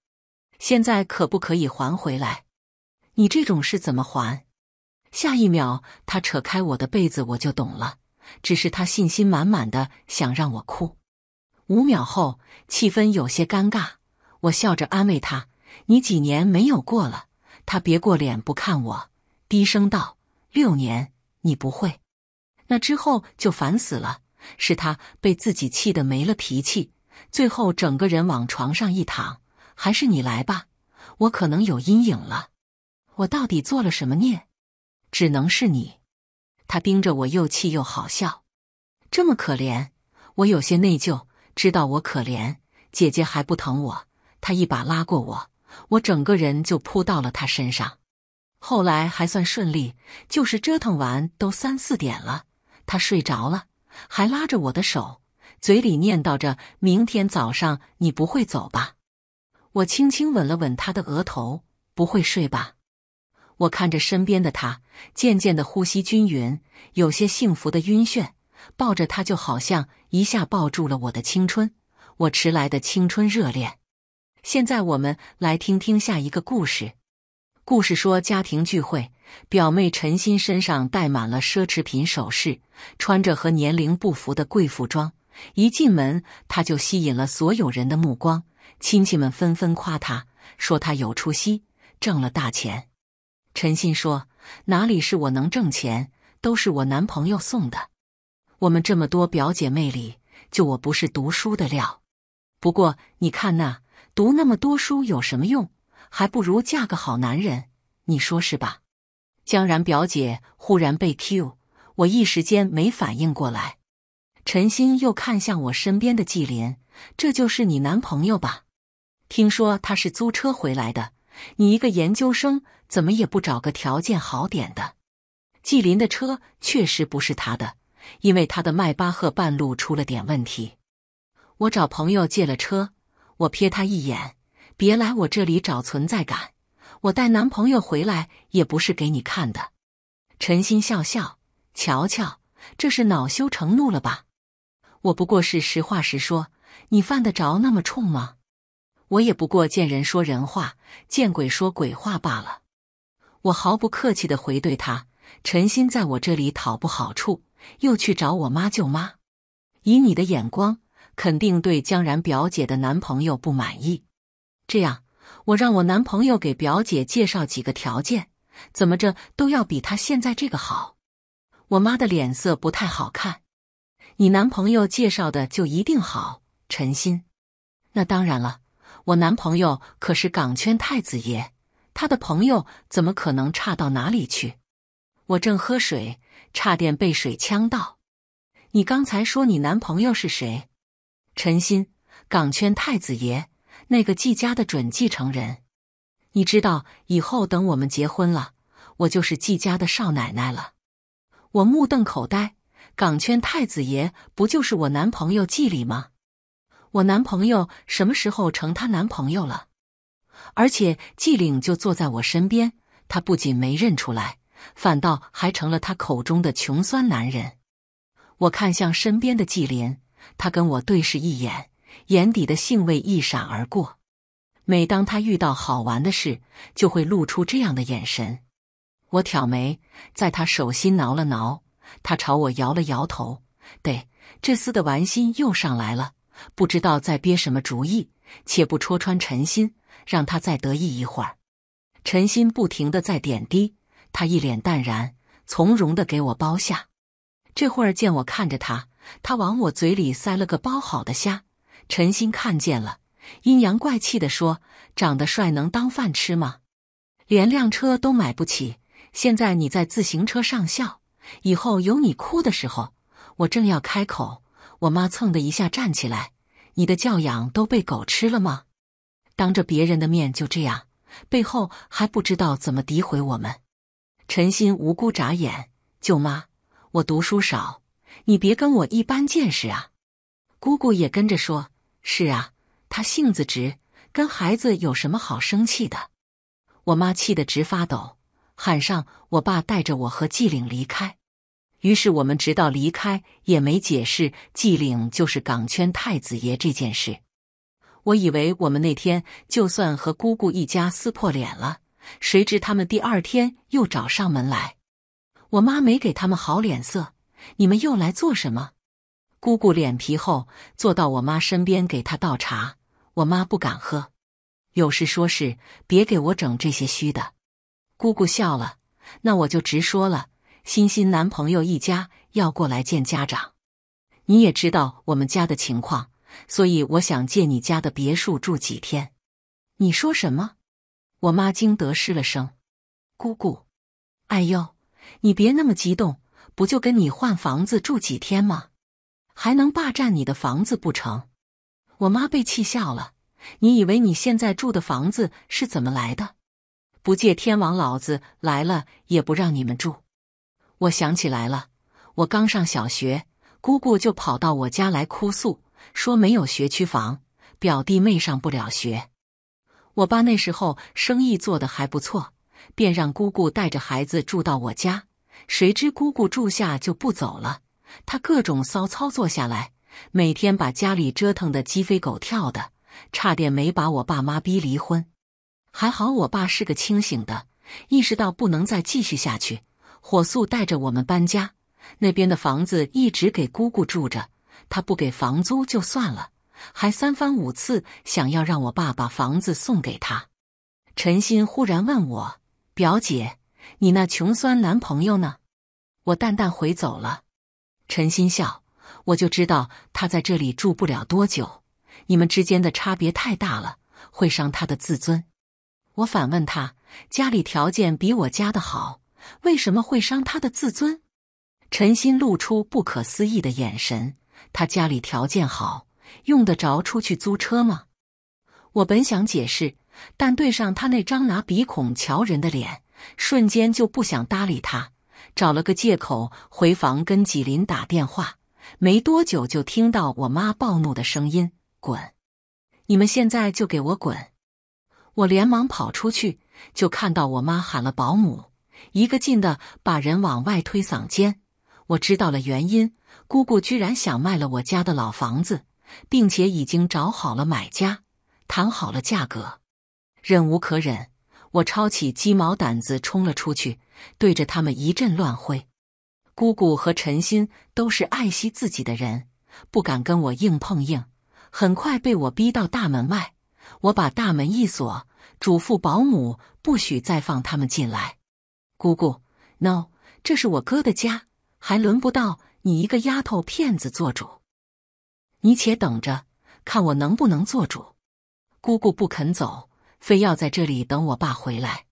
现在可不可以还回来？你这种事怎么还？下一秒，他扯开我的被子，我就懂了。只是他信心满满的想让我哭。五秒后，气氛有些尴尬，我笑着安慰他：“你几年没有过了？”他别过脸不看我，低声道：“六年，你不会。”那之后就烦死了。是他被自己气得没了脾气，最后整个人往床上一躺。还是你来吧，我可能有阴影了。我到底做了什么孽？只能是你，他盯着我，又气又好笑。这么可怜，我有些内疚。知道我可怜，姐姐还不疼我。他一把拉过我，我整个人就扑到了他身上。后来还算顺利，就是折腾完都三四点了，他睡着了，还拉着我的手，嘴里念叨着：“明天早上你不会走吧？”我轻轻吻了吻他的额头：“不会睡吧？”我看着身边的他，渐渐的呼吸均匀，有些幸福的晕眩，抱着他就好像一下抱住了我的青春，我迟来的青春热恋。现在我们来听听下一个故事。故事说，家庭聚会，表妹陈心身上戴满了奢侈品首饰，穿着和年龄不符的贵妇装，一进门她就吸引了所有人的目光，亲戚们纷纷夸她，说她有出息，挣了大钱。陈心说：“哪里是我能挣钱？都是我男朋友送的。我们这么多表姐妹里，就我不是读书的料。不过你看那读那么多书有什么用？还不如嫁个好男人，你说是吧？”江然表姐忽然被 Q，我一时间没反应过来。陈鑫又看向我身边的纪林：“这就是你男朋友吧？听说他是租车回来的。你一个研究生。”怎么也不找个条件好点的？纪林的车确实不是他的，因为他的迈巴赫半路出了点问题，我找朋友借了车。我瞥他一眼，别来我这里找存在感。我带男朋友回来也不是给你看的。陈心笑笑，瞧瞧，这是恼羞成怒了吧？我不过是实话实说，你犯得着那么冲吗？我也不过见人说人话，见鬼说鬼话罢了。我毫不客气的回怼他：“陈鑫在我这里讨不好处，又去找我妈舅妈。以你的眼光，肯定对江然表姐的男朋友不满意。这样，我让我男朋友给表姐介绍几个条件，怎么着都要比她现在这个好。我妈的脸色不太好看，你男朋友介绍的就一定好？陈鑫？那当然了，我男朋友可是港圈太子爷。”他的朋友怎么可能差到哪里去？我正喝水，差点被水呛到。你刚才说你男朋友是谁？陈鑫，港圈太子爷，那个季家的准继承人。你知道，以后等我们结婚了，我就是季家的少奶奶了。我目瞪口呆，港圈太子爷不就是我男朋友季礼吗？我男朋友什么时候成他男朋友了？而且季岭就坐在我身边，他不仅没认出来，反倒还成了他口中的穷酸男人。我看向身边的季林，他跟我对视一眼，眼底的兴味一闪而过。每当他遇到好玩的事，就会露出这样的眼神。我挑眉，在他手心挠了挠，他朝我摇了摇头。对，这厮的玩心又上来了，不知道在憋什么主意。且不戳穿陈心。让他再得意一会儿，陈鑫不停的在点滴，他一脸淡然从容的给我剥下。这会儿见我看着他，他往我嘴里塞了个剥好的虾。陈鑫看见了，阴阳怪气的说：“长得帅能当饭吃吗？连辆车都买不起，现在你在自行车上校，以后有你哭的时候。”我正要开口，我妈蹭的一下站起来：“你的教养都被狗吃了吗？”当着别人的面就这样，背后还不知道怎么诋毁我们。陈心无辜眨眼，舅妈，我读书少，你别跟我一般见识啊。姑姑也跟着说：“是啊，他性子直，跟孩子有什么好生气的？”我妈气得直发抖，喊上我爸带着我和季岭离开。于是我们直到离开也没解释季岭就是港圈太子爷这件事。我以为我们那天就算和姑姑一家撕破脸了，谁知他们第二天又找上门来。我妈没给他们好脸色。你们又来做什么？姑姑脸皮厚，坐到我妈身边给她倒茶。我妈不敢喝。有事说事，别给我整这些虚的。姑姑笑了，那我就直说了。欣欣男朋友一家要过来见家长，你也知道我们家的情况。所以我想借你家的别墅住几天，你说什么？我妈惊得失了声。姑姑，哎呦，你别那么激动，不就跟你换房子住几天吗？还能霸占你的房子不成？我妈被气笑了。你以为你现在住的房子是怎么来的？不借天王老子来了也不让你们住。我想起来了，我刚上小学，姑姑就跑到我家来哭诉。说没有学区房，表弟妹上不了学。我爸那时候生意做得还不错，便让姑姑带着孩子住到我家。谁知姑姑住下就不走了，她各种骚操作下来，每天把家里折腾得鸡飞狗跳的，差点没把我爸妈逼离婚。还好我爸是个清醒的，意识到不能再继续下去，火速带着我们搬家。那边的房子一直给姑姑住着。他不给房租就算了，还三番五次想要让我爸把房子送给他。陈鑫忽然问我：“表姐，你那穷酸男朋友呢？”我淡淡回：“走了。”陈鑫笑：“我就知道他在这里住不了多久，你们之间的差别太大了，会伤他的自尊。”我反问他：“家里条件比我家的好，为什么会伤他的自尊？”陈鑫露出不可思议的眼神。他家里条件好，用得着出去租车吗？我本想解释，但对上他那张拿鼻孔瞧人的脸，瞬间就不想搭理他，找了个借口回房跟纪林打电话。没多久就听到我妈暴怒的声音：“滚！你们现在就给我滚！”我连忙跑出去，就看到我妈喊了保姆，一个劲的把人往外推搡肩。我知道了原因，姑姑居然想卖了我家的老房子，并且已经找好了买家，谈好了价格。忍无可忍，我抄起鸡毛掸子冲了出去，对着他们一阵乱挥。姑姑和陈鑫都是爱惜自己的人，不敢跟我硬碰硬，很快被我逼到大门外。我把大门一锁，嘱咐保姆不许再放他们进来。姑姑，no，这是我哥的家。还轮不到你一个丫头片子做主，你且等着，看我能不能做主。姑姑不肯走，非要在这里等我爸回来。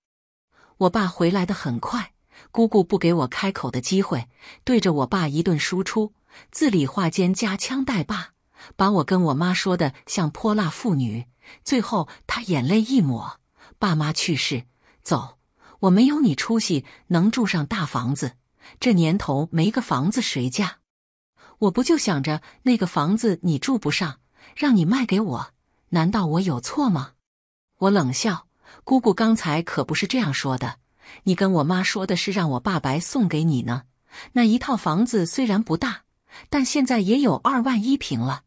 我爸回来的很快，姑姑不给我开口的机会，对着我爸一顿输出，字里话间夹枪带把，把我跟我妈说的像泼辣妇女。最后她眼泪一抹，爸妈去世，走，我没有你出息，能住上大房子。这年头没个房子谁嫁？我不就想着那个房子你住不上，让你卖给我，难道我有错吗？我冷笑：“姑姑刚才可不是这样说的，你跟我妈说的是让我爸白送给你呢。那一套房子虽然不大，但现在也有二万一平了。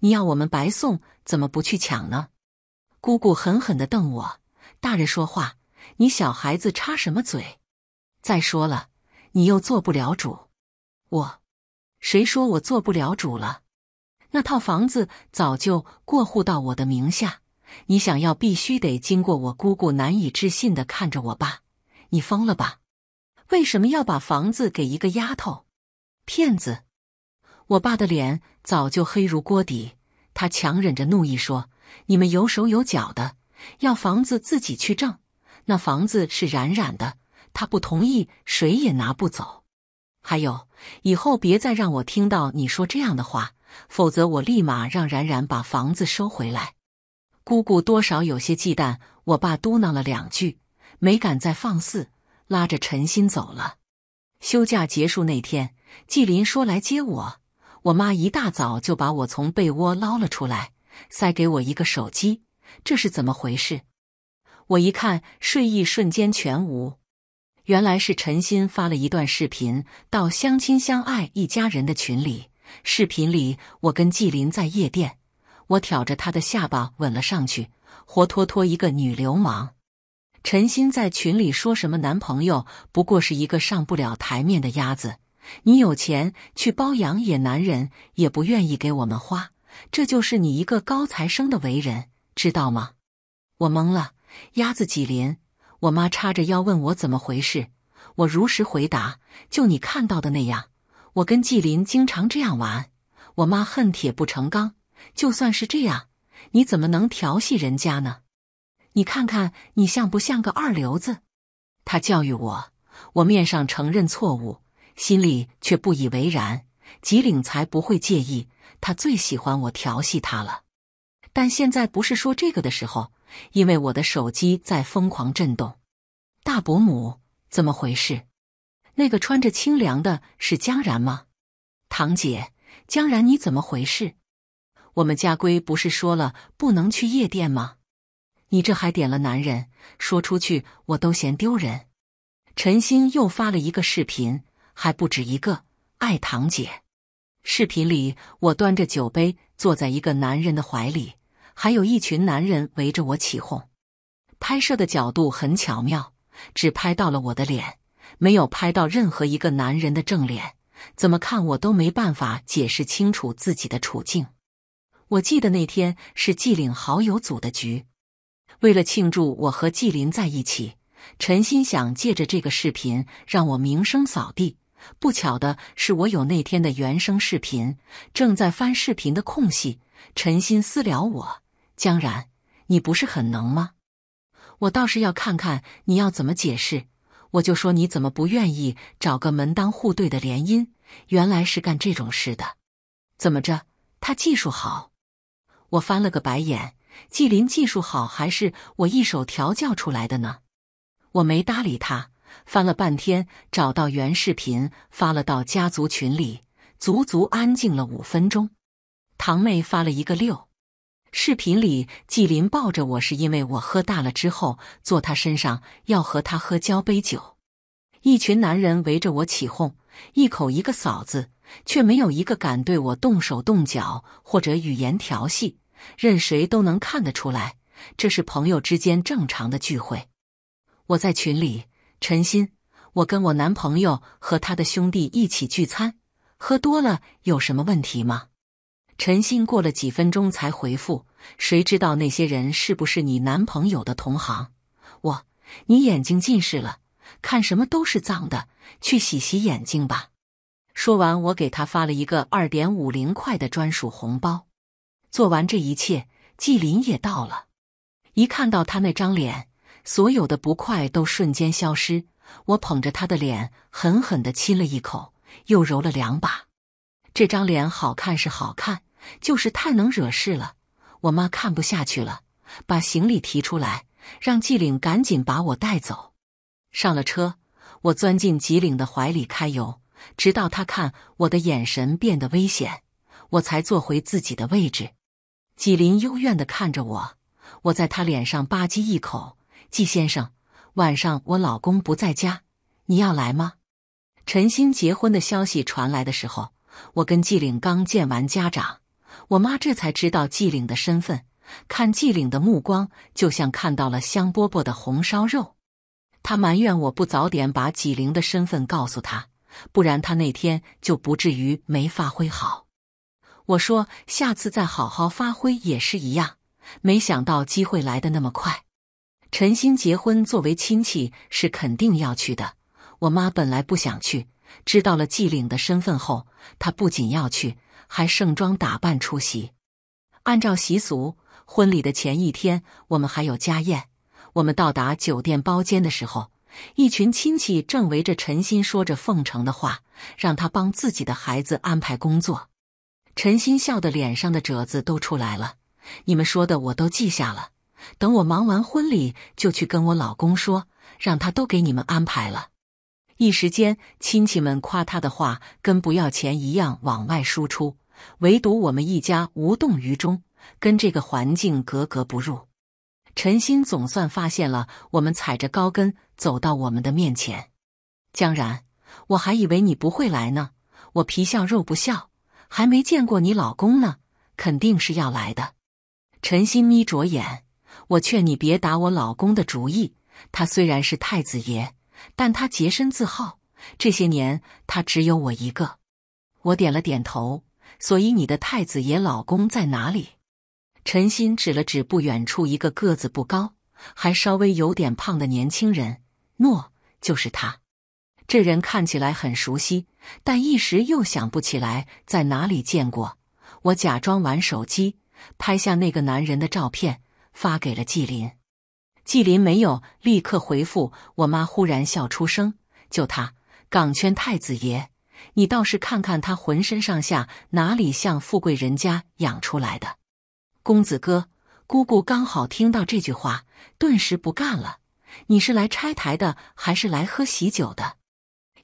你要我们白送，怎么不去抢呢？”姑姑狠狠地瞪我：“大人说话，你小孩子插什么嘴？再说了。”你又做不了主，我，谁说我做不了主了？那套房子早就过户到我的名下，你想要必须得经过我姑姑。难以置信的看着我爸，你疯了吧？为什么要把房子给一个丫头？骗子！我爸的脸早就黑如锅底，他强忍着怒意说：“你们有手有脚的，要房子自己去挣。那房子是冉冉的。”他不同意，谁也拿不走。还有，以后别再让我听到你说这样的话，否则我立马让冉冉把房子收回来。姑姑多少有些忌惮，我爸嘟囔了两句，没敢再放肆，拉着陈鑫走了。休假结束那天，纪林说来接我，我妈一大早就把我从被窝捞了出来，塞给我一个手机，这是怎么回事？我一看，睡意瞬间全无。原来是陈心发了一段视频到相亲相爱一家人的群里。视频里，我跟纪林在夜店，我挑着他的下巴吻了上去，活脱脱一个女流氓。陈心在群里说什么：“男朋友不过是一个上不了台面的鸭子，你有钱去包养野男人，也不愿意给我们花，这就是你一个高材生的为人，知道吗？”我懵了，鸭子纪林。我妈叉着腰问我怎么回事，我如实回答：“就你看到的那样，我跟纪林经常这样玩。”我妈恨铁不成钢，就算是这样，你怎么能调戏人家呢？你看看，你像不像个二流子？她教育我，我面上承认错误，心里却不以为然。吉岭才不会介意，他最喜欢我调戏他了。但现在不是说这个的时候。因为我的手机在疯狂震动，大伯母，怎么回事？那个穿着清凉的是江然吗？堂姐，江然，你怎么回事？我们家规不是说了不能去夜店吗？你这还点了男人，说出去我都嫌丢人。陈鑫又发了一个视频，还不止一个，爱堂姐。视频里，我端着酒杯，坐在一个男人的怀里。还有一群男人围着我起哄，拍摄的角度很巧妙，只拍到了我的脸，没有拍到任何一个男人的正脸。怎么看我都没办法解释清楚自己的处境。我记得那天是纪领好友组的局，为了庆祝我和纪林在一起，陈心想借着这个视频让我名声扫地。不巧的是，我有那天的原声视频。正在翻视频的空隙，陈心私聊我。江然，你不是很能吗？我倒是要看看你要怎么解释。我就说你怎么不愿意找个门当户对的联姻，原来是干这种事的。怎么着，他技术好？我翻了个白眼。纪林技术好，还是我一手调教出来的呢？我没搭理他，翻了半天找到原视频，发了到家族群里，足足安静了五分钟。堂妹发了一个六。视频里，纪林抱着我，是因为我喝大了之后坐他身上，要和他喝交杯酒。一群男人围着我起哄，一口一个嫂子，却没有一个敢对我动手动脚或者语言调戏。任谁都能看得出来，这是朋友之间正常的聚会。我在群里，陈鑫，我跟我男朋友和他的兄弟一起聚餐，喝多了有什么问题吗？陈信过了几分钟才回复，谁知道那些人是不是你男朋友的同行？我，你眼睛近视了，看什么都是脏的，去洗洗眼睛吧。说完，我给他发了一个二点五零块的专属红包。做完这一切，纪林也到了，一看到他那张脸，所有的不快都瞬间消失。我捧着他的脸，狠狠的亲了一口，又揉了两把。这张脸好看是好看。就是太能惹事了，我妈看不下去了，把行李提出来，让季岭赶紧把我带走。上了车，我钻进季岭的怀里开油，直到他看我的眼神变得危险，我才坐回自己的位置。纪林幽怨的看着我，我在他脸上吧唧一口。季先生，晚上我老公不在家，你要来吗？陈鑫结婚的消息传来的时候，我跟季岭刚见完家长。我妈这才知道纪岭的身份，看纪岭的目光就像看到了香饽饽的红烧肉。她埋怨我不早点把纪岭的身份告诉她，不然她那天就不至于没发挥好。我说下次再好好发挥也是一样。没想到机会来的那么快，陈鑫结婚，作为亲戚是肯定要去的。我妈本来不想去，知道了纪岭的身份后，她不仅要去。还盛装打扮出席。按照习俗，婚礼的前一天我们还有家宴。我们到达酒店包间的时候，一群亲戚正围着陈鑫说着奉承的话，让他帮自己的孩子安排工作。陈鑫笑得脸上的褶子都出来了。你们说的我都记下了，等我忙完婚礼就去跟我老公说，让他都给你们安排了。一时间，亲戚们夸他的话跟不要钱一样往外输出，唯独我们一家无动于衷，跟这个环境格格不入。陈鑫总算发现了，我们踩着高跟走到我们的面前。江然，我还以为你不会来呢。我皮笑肉不笑，还没见过你老公呢，肯定是要来的。陈鑫眯着眼，我劝你别打我老公的主意，他虽然是太子爷。但他洁身自好，这些年他只有我一个。我点了点头。所以你的太子爷老公在哪里？陈鑫指了指不远处一个个子不高，还稍微有点胖的年轻人。诺，就是他。这人看起来很熟悉，但一时又想不起来在哪里见过。我假装玩手机，拍下那个男人的照片，发给了纪林。纪林没有立刻回复，我妈忽然笑出声：“就他港圈太子爷，你倒是看看他浑身上下哪里像富贵人家养出来的公子哥？”姑姑刚好听到这句话，顿时不干了：“你是来拆台的，还是来喝喜酒的？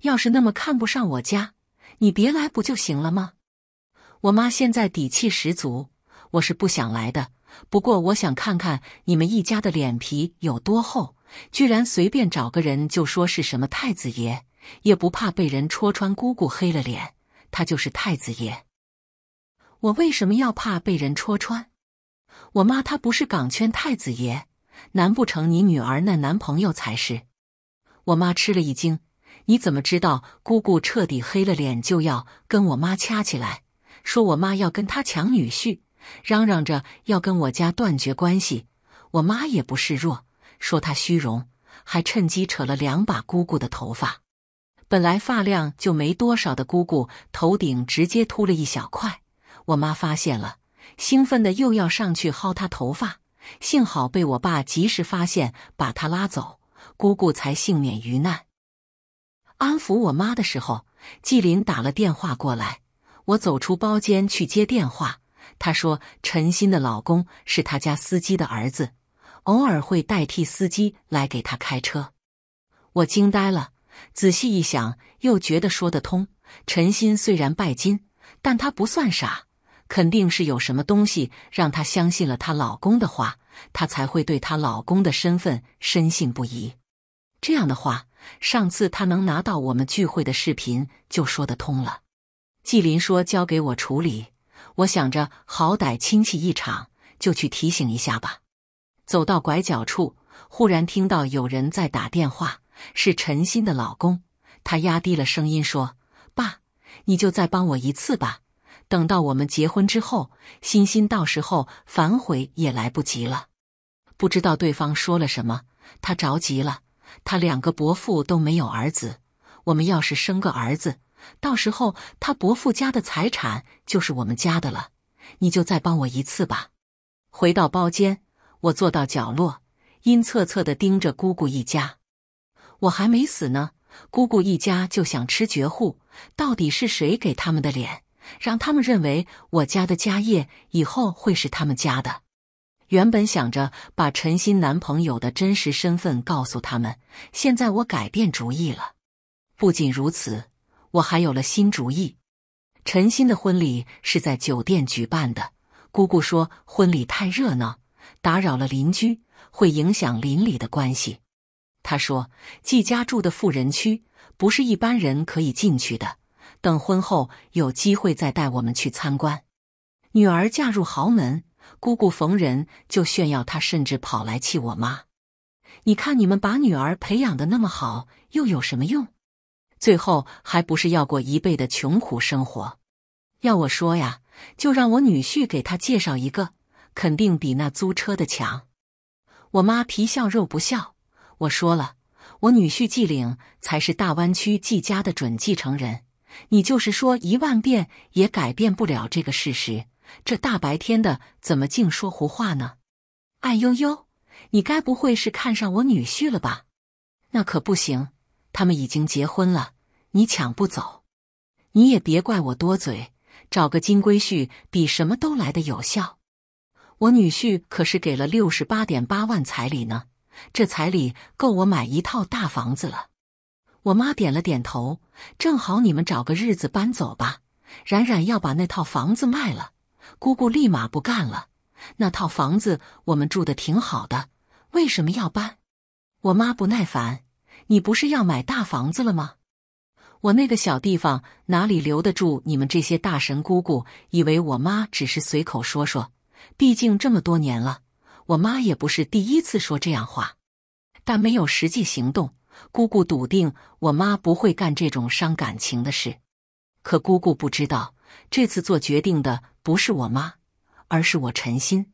要是那么看不上我家，你别来不就行了吗？”我妈现在底气十足：“我是不想来的。”不过，我想看看你们一家的脸皮有多厚，居然随便找个人就说是什么太子爷，也不怕被人戳穿，姑姑黑了脸。他就是太子爷。我为什么要怕被人戳穿？我妈她不是港圈太子爷，难不成你女儿那男朋友才是？我妈吃了一惊。你怎么知道？姑姑彻底黑了脸，就要跟我妈掐起来，说我妈要跟她抢女婿。嚷嚷着要跟我家断绝关系，我妈也不示弱，说她虚荣，还趁机扯了两把姑姑的头发。本来发量就没多少的姑姑，头顶直接秃了一小块。我妈发现了，兴奋的又要上去薅她头发，幸好被我爸及时发现，把她拉走，姑姑才幸免于难。安抚我妈的时候，纪林打了电话过来，我走出包间去接电话。她说：“陈鑫的老公是他家司机的儿子，偶尔会代替司机来给她开车。”我惊呆了，仔细一想又觉得说得通。陈鑫虽然拜金，但她不算傻，肯定是有什么东西让她相信了她老公的话，她才会对她老公的身份深信不疑。这样的话，上次她能拿到我们聚会的视频就说得通了。纪林说：“交给我处理。”我想着，好歹亲戚一场，就去提醒一下吧。走到拐角处，忽然听到有人在打电话，是陈鑫的老公。他压低了声音说：“爸，你就再帮我一次吧。等到我们结婚之后，欣欣到时候反悔也来不及了。”不知道对方说了什么，他着急了。他两个伯父都没有儿子，我们要是生个儿子。到时候，他伯父家的财产就是我们家的了。你就再帮我一次吧。回到包间，我坐到角落，阴恻恻的盯着姑姑一家。我还没死呢，姑姑一家就想吃绝户，到底是谁给他们的脸，让他们认为我家的家业以后会是他们家的？原本想着把陈新男朋友的真实身份告诉他们，现在我改变主意了。不仅如此。我还有了新主意。陈新的婚礼是在酒店举办的。姑姑说婚礼太热闹，打扰了邻居，会影响邻里的关系。她说季家住的富人区，不是一般人可以进去的。等婚后有机会再带我们去参观。女儿嫁入豪门，姑姑逢人就炫耀，她甚至跑来气我妈：“你看你们把女儿培养的那么好，又有什么用？”最后还不是要过一辈的穷苦生活？要我说呀，就让我女婿给他介绍一个，肯定比那租车的强。我妈皮笑肉不笑，我说了，我女婿季岭才是大湾区季家的准继承人，你就是说一万遍也改变不了这个事实。这大白天的怎么净说胡话呢？哎呦呦，你该不会是看上我女婿了吧？那可不行，他们已经结婚了。你抢不走，你也别怪我多嘴。找个金龟婿比什么都来的有效。我女婿可是给了六十八点八万彩礼呢，这彩礼够我买一套大房子了。我妈点了点头，正好你们找个日子搬走吧。冉冉要把那套房子卖了，姑姑立马不干了。那套房子我们住的挺好的，为什么要搬？我妈不耐烦：“你不是要买大房子了吗？”我那个小地方哪里留得住你们这些大神？姑姑以为我妈只是随口说说，毕竟这么多年了，我妈也不是第一次说这样话，但没有实际行动，姑姑笃定我妈不会干这种伤感情的事。可姑姑不知道，这次做决定的不是我妈，而是我陈心。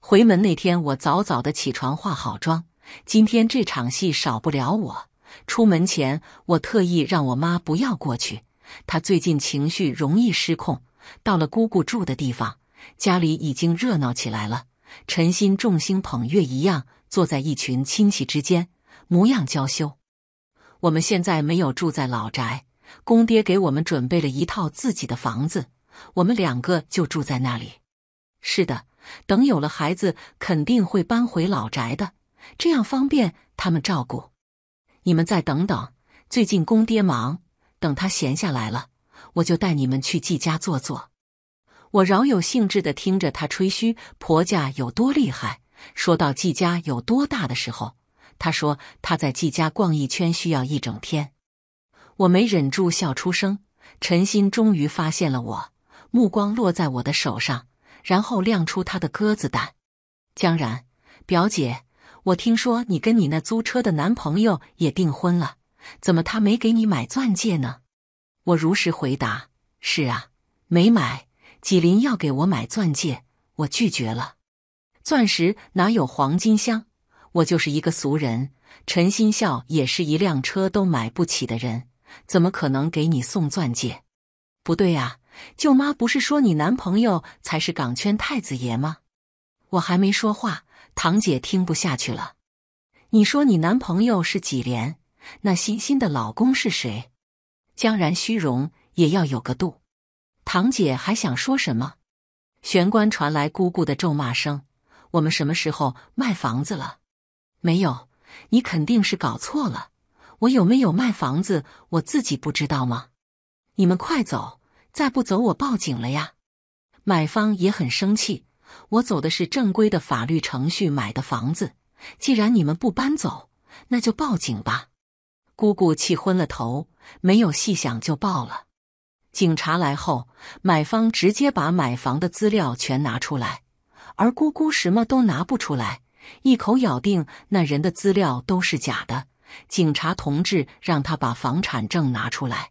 回门那天，我早早的起床，化好妆。今天这场戏少不了我。出门前，我特意让我妈不要过去。她最近情绪容易失控。到了姑姑住的地方，家里已经热闹起来了。陈心众星捧月一样坐在一群亲戚之间，模样娇羞。我们现在没有住在老宅，公爹给我们准备了一套自己的房子，我们两个就住在那里。是的，等有了孩子，肯定会搬回老宅的，这样方便他们照顾。你们再等等，最近公爹忙，等他闲下来了，我就带你们去纪家坐坐。我饶有兴致地听着他吹嘘婆家有多厉害，说到纪家有多大的时候，他说他在纪家逛一圈需要一整天。我没忍住笑出声。陈心终于发现了我，目光落在我的手上，然后亮出他的鸽子蛋。江然，表姐。我听说你跟你那租车的男朋友也订婚了，怎么他没给你买钻戒呢？我如实回答：是啊，没买。纪林要给我买钻戒，我拒绝了。钻石哪有黄金香？我就是一个俗人，陈新笑也是一辆车都买不起的人，怎么可能给你送钻戒？不对啊，舅妈不是说你男朋友才是港圈太子爷吗？我还没说话。堂姐听不下去了，你说你男朋友是几连？那欣欣的老公是谁？江然虚荣也要有个度。堂姐还想说什么？玄关传来姑姑的咒骂声：“我们什么时候卖房子了？没有，你肯定是搞错了。我有没有卖房子，我自己不知道吗？你们快走，再不走我报警了呀！”买方也很生气。我走的是正规的法律程序买的房子，既然你们不搬走，那就报警吧。姑姑气昏了头，没有细想就报了。警察来后，买方直接把买房的资料全拿出来，而姑姑什么都拿不出来，一口咬定那人的资料都是假的。警察同志让他把房产证拿出来，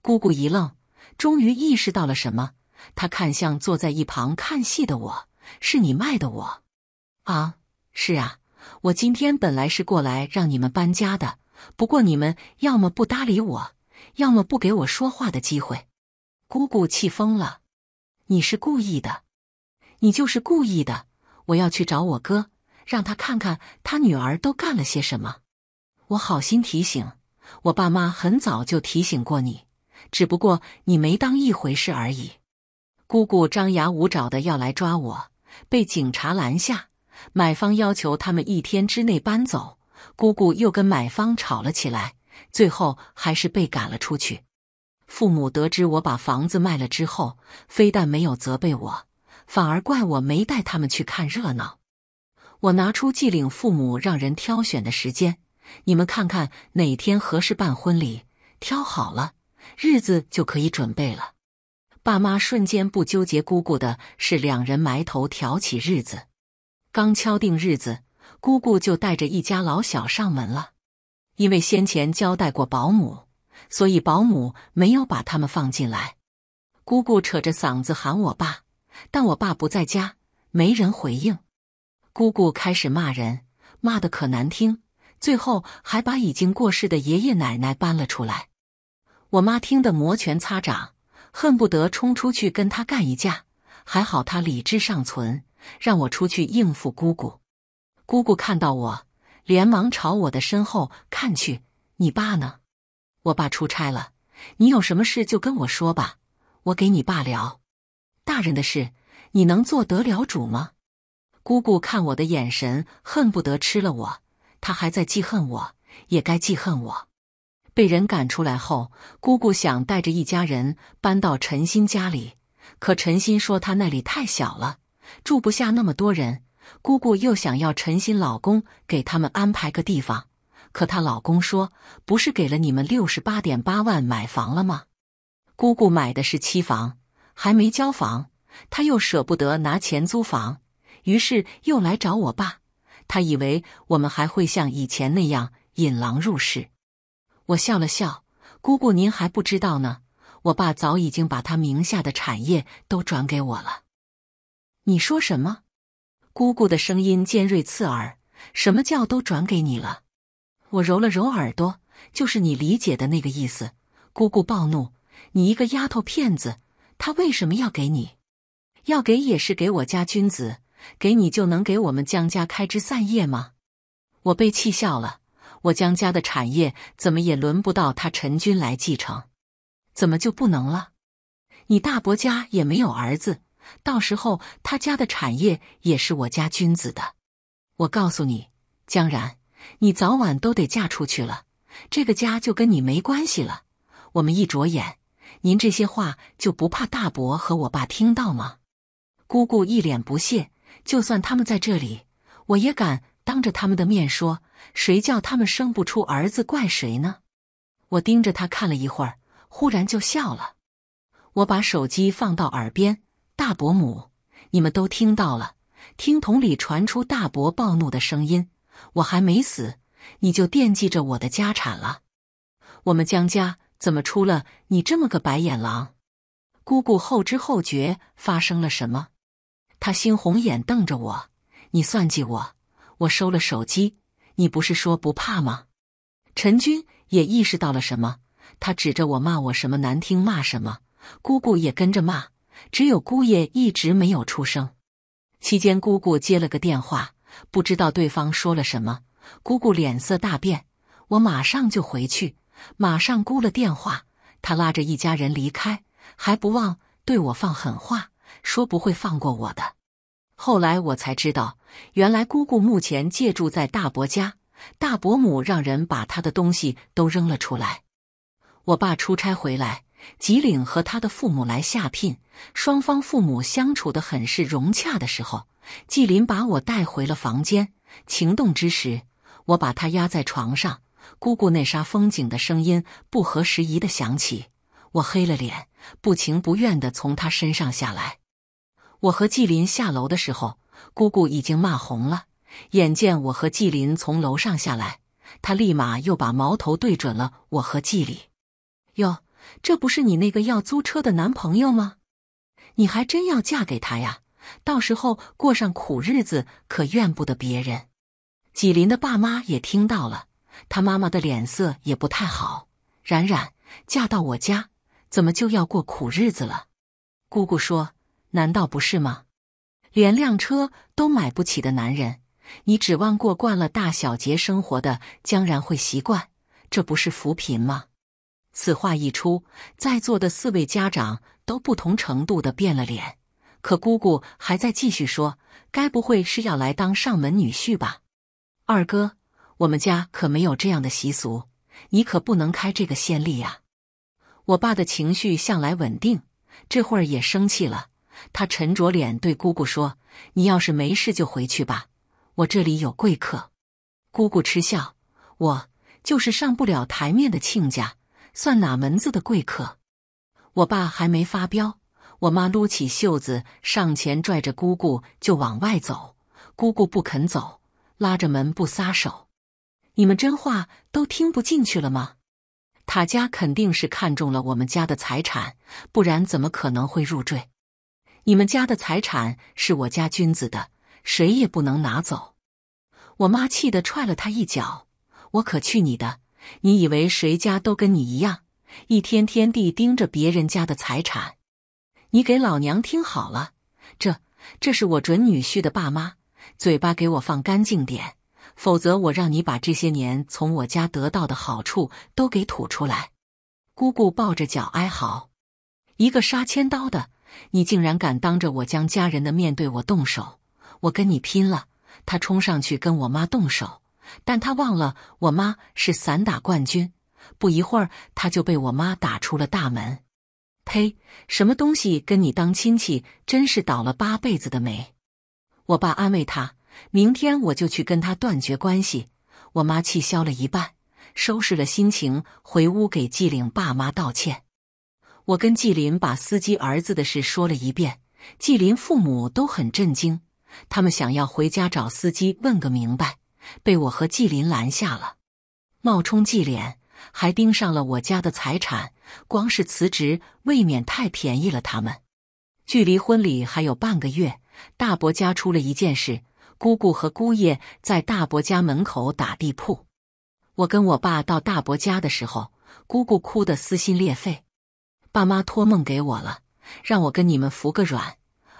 姑姑一愣，终于意识到了什么，她看向坐在一旁看戏的我。是你卖的我，啊，是啊，我今天本来是过来让你们搬家的，不过你们要么不搭理我，要么不给我说话的机会。姑姑气疯了，你是故意的，你就是故意的。我要去找我哥，让他看看他女儿都干了些什么。我好心提醒，我爸妈很早就提醒过你，只不过你没当一回事而已。姑姑张牙舞爪的要来抓我。被警察拦下，买方要求他们一天之内搬走。姑姑又跟买方吵了起来，最后还是被赶了出去。父母得知我把房子卖了之后，非但没有责备我，反而怪我没带他们去看热闹。我拿出继领父母让人挑选的时间，你们看看哪天合适办婚礼，挑好了日子就可以准备了。爸妈瞬间不纠结，姑姑的是两人埋头挑起日子。刚敲定日子，姑姑就带着一家老小上门了。因为先前交代过保姆，所以保姆没有把他们放进来。姑姑扯着嗓子喊我爸，但我爸不在家，没人回应。姑姑开始骂人，骂得可难听，最后还把已经过世的爷爷奶奶搬了出来。我妈听得摩拳擦掌。恨不得冲出去跟他干一架，还好他理智尚存，让我出去应付姑姑。姑姑看到我，连忙朝我的身后看去：“你爸呢？我爸出差了，你有什么事就跟我说吧，我给你爸聊。大人的事你能做得了主吗？”姑姑看我的眼神恨不得吃了我，她还在记恨我，也该记恨我。被人赶出来后，姑姑想带着一家人搬到陈新家里，可陈新说他那里太小了，住不下那么多人。姑姑又想要陈新老公给他们安排个地方，可她老公说不是给了你们六十八点八万买房了吗？姑姑买的是期房，还没交房，她又舍不得拿钱租房，于是又来找我爸。她以为我们还会像以前那样引狼入室。我笑了笑，姑姑，您还不知道呢。我爸早已经把他名下的产业都转给我了。你说什么？姑姑的声音尖锐刺耳。什么叫都转给你了？我揉了揉耳朵，就是你理解的那个意思。姑姑暴怒，你一个丫头片子，他为什么要给你？要给也是给我家君子，给你就能给我们江家开枝散叶吗？我被气笑了。我江家的产业怎么也轮不到他陈军来继承，怎么就不能了？你大伯家也没有儿子，到时候他家的产业也是我家君子的。我告诉你，江然，你早晚都得嫁出去了，这个家就跟你没关系了。我们一着眼，您这些话就不怕大伯和我爸听到吗？姑姑一脸不屑，就算他们在这里，我也敢。当着他们的面说：“谁叫他们生不出儿子，怪谁呢？”我盯着他看了一会儿，忽然就笑了。我把手机放到耳边：“大伯母，你们都听到了。”听筒里传出大伯暴怒的声音：“我还没死，你就惦记着我的家产了？我们江家怎么出了你这么个白眼狼？”姑姑后知后觉发生了什么，她猩红眼瞪着我：“你算计我！”我收了手机，你不是说不怕吗？陈军也意识到了什么，他指着我骂我什么难听骂什么，姑姑也跟着骂，只有姑爷一直没有出声。期间，姑姑接了个电话，不知道对方说了什么，姑姑脸色大变。我马上就回去，马上挂了电话。他拉着一家人离开，还不忘对我放狠话，说不会放过我的。后来我才知道，原来姑姑目前借住在大伯家，大伯母让人把她的东西都扔了出来。我爸出差回来，吉岭和他的父母来下聘，双方父母相处的很是融洽的时候，季林把我带回了房间，情动之时，我把他压在床上，姑姑那沙风景的声音不合时宜的响起，我黑了脸，不情不愿的从他身上下来。我和纪林下楼的时候，姑姑已经骂红了眼。见我和纪林从楼上下来，她立马又把矛头对准了我和纪林。哟，这不是你那个要租车的男朋友吗？你还真要嫁给他呀？到时候过上苦日子可怨不得别人。纪林的爸妈也听到了，他妈妈的脸色也不太好。冉冉嫁到我家，怎么就要过苦日子了？姑姑说。难道不是吗？连辆车都买不起的男人，你指望过惯了大小节生活的江然会习惯？这不是扶贫吗？此话一出，在座的四位家长都不同程度的变了脸。可姑姑还在继续说：“该不会是要来当上门女婿吧？”二哥，我们家可没有这样的习俗，你可不能开这个先例呀！我爸的情绪向来稳定，这会儿也生气了。他沉着脸对姑姑说：“你要是没事就回去吧，我这里有贵客。”姑姑嗤笑：“我就是上不了台面的亲家，算哪门子的贵客？”我爸还没发飙，我妈撸起袖子上前拽着姑姑就往外走，姑姑不肯走，拉着门不撒手。“你们真话都听不进去了吗？”塔家肯定是看中了我们家的财产，不然怎么可能会入赘？你们家的财产是我家君子的，谁也不能拿走。我妈气得踹了他一脚。我可去你的！你以为谁家都跟你一样，一天天地盯着别人家的财产？你给老娘听好了，这这是我准女婿的爸妈，嘴巴给我放干净点，否则我让你把这些年从我家得到的好处都给吐出来。姑姑抱着脚哀嚎，一个杀千刀的！你竟然敢当着我将家人的面对我动手！我跟你拼了！他冲上去跟我妈动手，但他忘了我妈是散打冠军。不一会儿，他就被我妈打出了大门。呸！什么东西跟你当亲戚，真是倒了八辈子的霉！我爸安慰他：“明天我就去跟他断绝关系。”我妈气消了一半，收拾了心情回屋给季岭爸妈道歉。我跟纪林把司机儿子的事说了一遍，纪林父母都很震惊，他们想要回家找司机问个明白，被我和纪林拦下了。冒充纪连，还盯上了我家的财产，光是辞职未免太便宜了他们。距离婚礼还有半个月，大伯家出了一件事，姑姑和姑爷在大伯家门口打地铺。我跟我爸到大伯家的时候，姑姑哭得撕心裂肺。爸妈托梦给我了，让我跟你们服个软。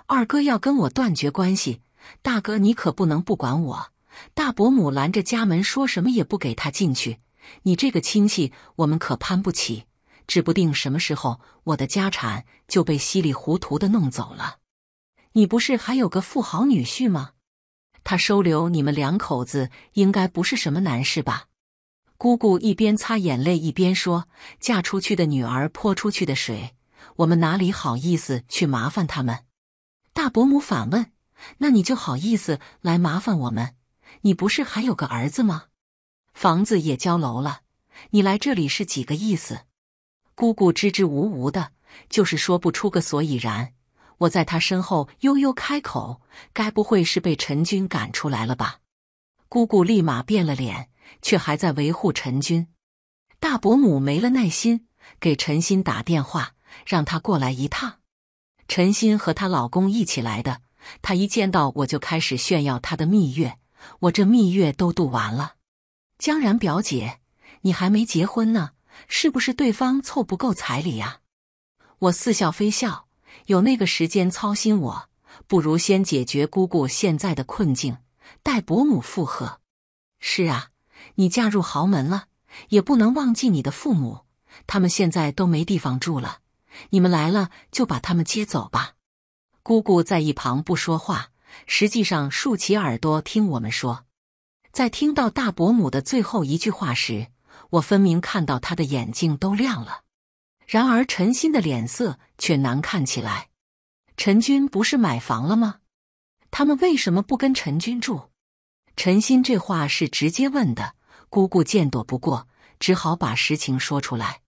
二哥要跟我断绝关系，大哥你可不能不管我。大伯母拦着家门，说什么也不给他进去。你这个亲戚，我们可攀不起。指不定什么时候，我的家产就被稀里糊涂的弄走了。你不是还有个富豪女婿吗？他收留你们两口子，应该不是什么难事吧？姑姑一边擦眼泪一边说：“嫁出去的女儿泼出去的水，我们哪里好意思去麻烦他们？”大伯母反问：“那你就好意思来麻烦我们？你不是还有个儿子吗？房子也交楼了，你来这里是几个意思？”姑姑支支吾吾的，就是说不出个所以然。我在她身后悠悠开口：“该不会是被陈军赶出来了吧？”姑姑立马变了脸。却还在维护陈军。大伯母没了耐心，给陈鑫打电话，让他过来一趟。陈鑫和她老公一起来的，她一见到我就开始炫耀她的蜜月，我这蜜月都度完了。江然表姐，你还没结婚呢，是不是对方凑不够彩礼呀？我似笑非笑，有那个时间操心我，不如先解决姑姑现在的困境。待伯母附和，是啊。你嫁入豪门了，也不能忘记你的父母。他们现在都没地方住了，你们来了就把他们接走吧。姑姑在一旁不说话，实际上竖起耳朵听我们说。在听到大伯母的最后一句话时，我分明看到她的眼睛都亮了。然而陈新的脸色却难看起来。陈军不是买房了吗？他们为什么不跟陈军住？陈新这话是直接问的。姑姑见躲不过，只好把实情说出来。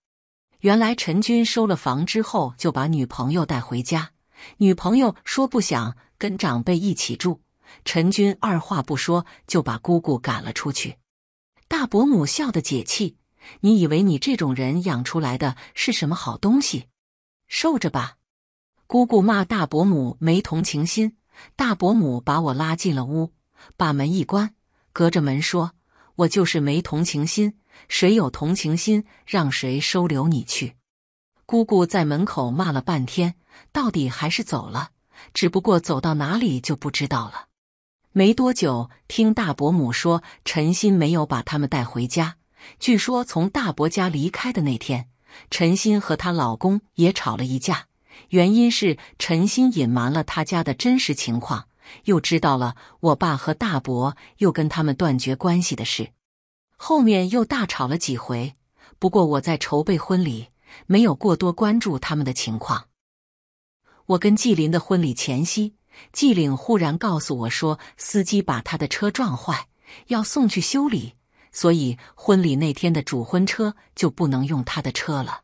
原来陈军收了房之后，就把女朋友带回家。女朋友说不想跟长辈一起住，陈军二话不说就把姑姑赶了出去。大伯母笑得解气，你以为你这种人养出来的是什么好东西？受着吧。姑姑骂大伯母没同情心，大伯母把我拉进了屋，把门一关，隔着门说。我就是没同情心，谁有同情心让谁收留你去。姑姑在门口骂了半天，到底还是走了，只不过走到哪里就不知道了。没多久，听大伯母说，陈心没有把他们带回家。据说从大伯家离开的那天，陈心和她老公也吵了一架，原因是陈心隐瞒了他家的真实情况。又知道了我爸和大伯又跟他们断绝关系的事，后面又大吵了几回。不过我在筹备婚礼，没有过多关注他们的情况。我跟纪林的婚礼前夕，纪岭忽然告诉我说，司机把他的车撞坏，要送去修理，所以婚礼那天的主婚车就不能用他的车了。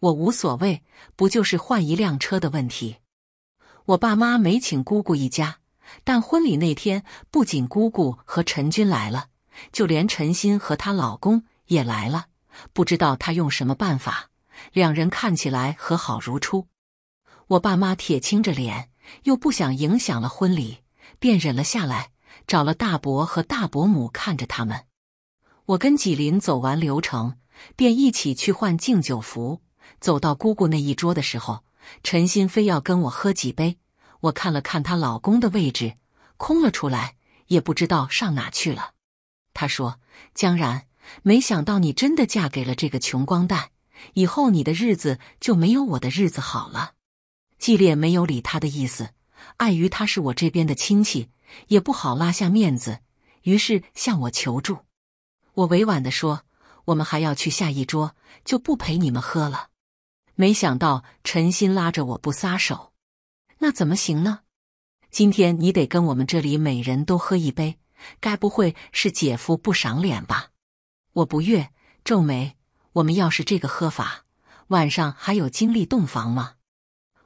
我无所谓，不就是换一辆车的问题。我爸妈没请姑姑一家，但婚礼那天不仅姑姑和陈军来了，就连陈鑫和她老公也来了。不知道他用什么办法，两人看起来和好如初。我爸妈铁青着脸，又不想影响了婚礼，便忍了下来，找了大伯和大伯母看着他们。我跟纪林走完流程，便一起去换敬酒服。走到姑姑那一桌的时候。陈鑫非要跟我喝几杯，我看了看她老公的位置，空了出来，也不知道上哪去了。她说：“江然，没想到你真的嫁给了这个穷光蛋，以后你的日子就没有我的日子好了。”季烈没有理她的意思，碍于他是我这边的亲戚，也不好拉下面子，于是向我求助。我委婉地说：“我们还要去下一桌，就不陪你们喝了。”没想到陈鑫拉着我不撒手，那怎么行呢？今天你得跟我们这里每人都喝一杯，该不会是姐夫不赏脸吧？我不悦，皱眉。我们要是这个喝法，晚上还有精力洞房吗？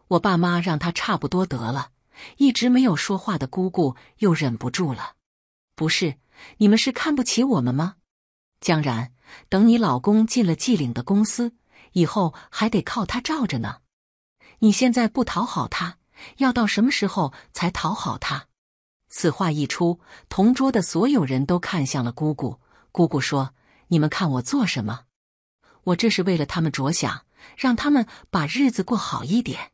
我爸妈让他差不多得了，一直没有说话的姑姑又忍不住了。不是，你们是看不起我们吗？江然，等你老公进了季岭的公司。以后还得靠他罩着呢，你现在不讨好他，要到什么时候才讨好他？此话一出，同桌的所有人都看向了姑姑。姑姑说：“你们看我做什么？我这是为了他们着想，让他们把日子过好一点。”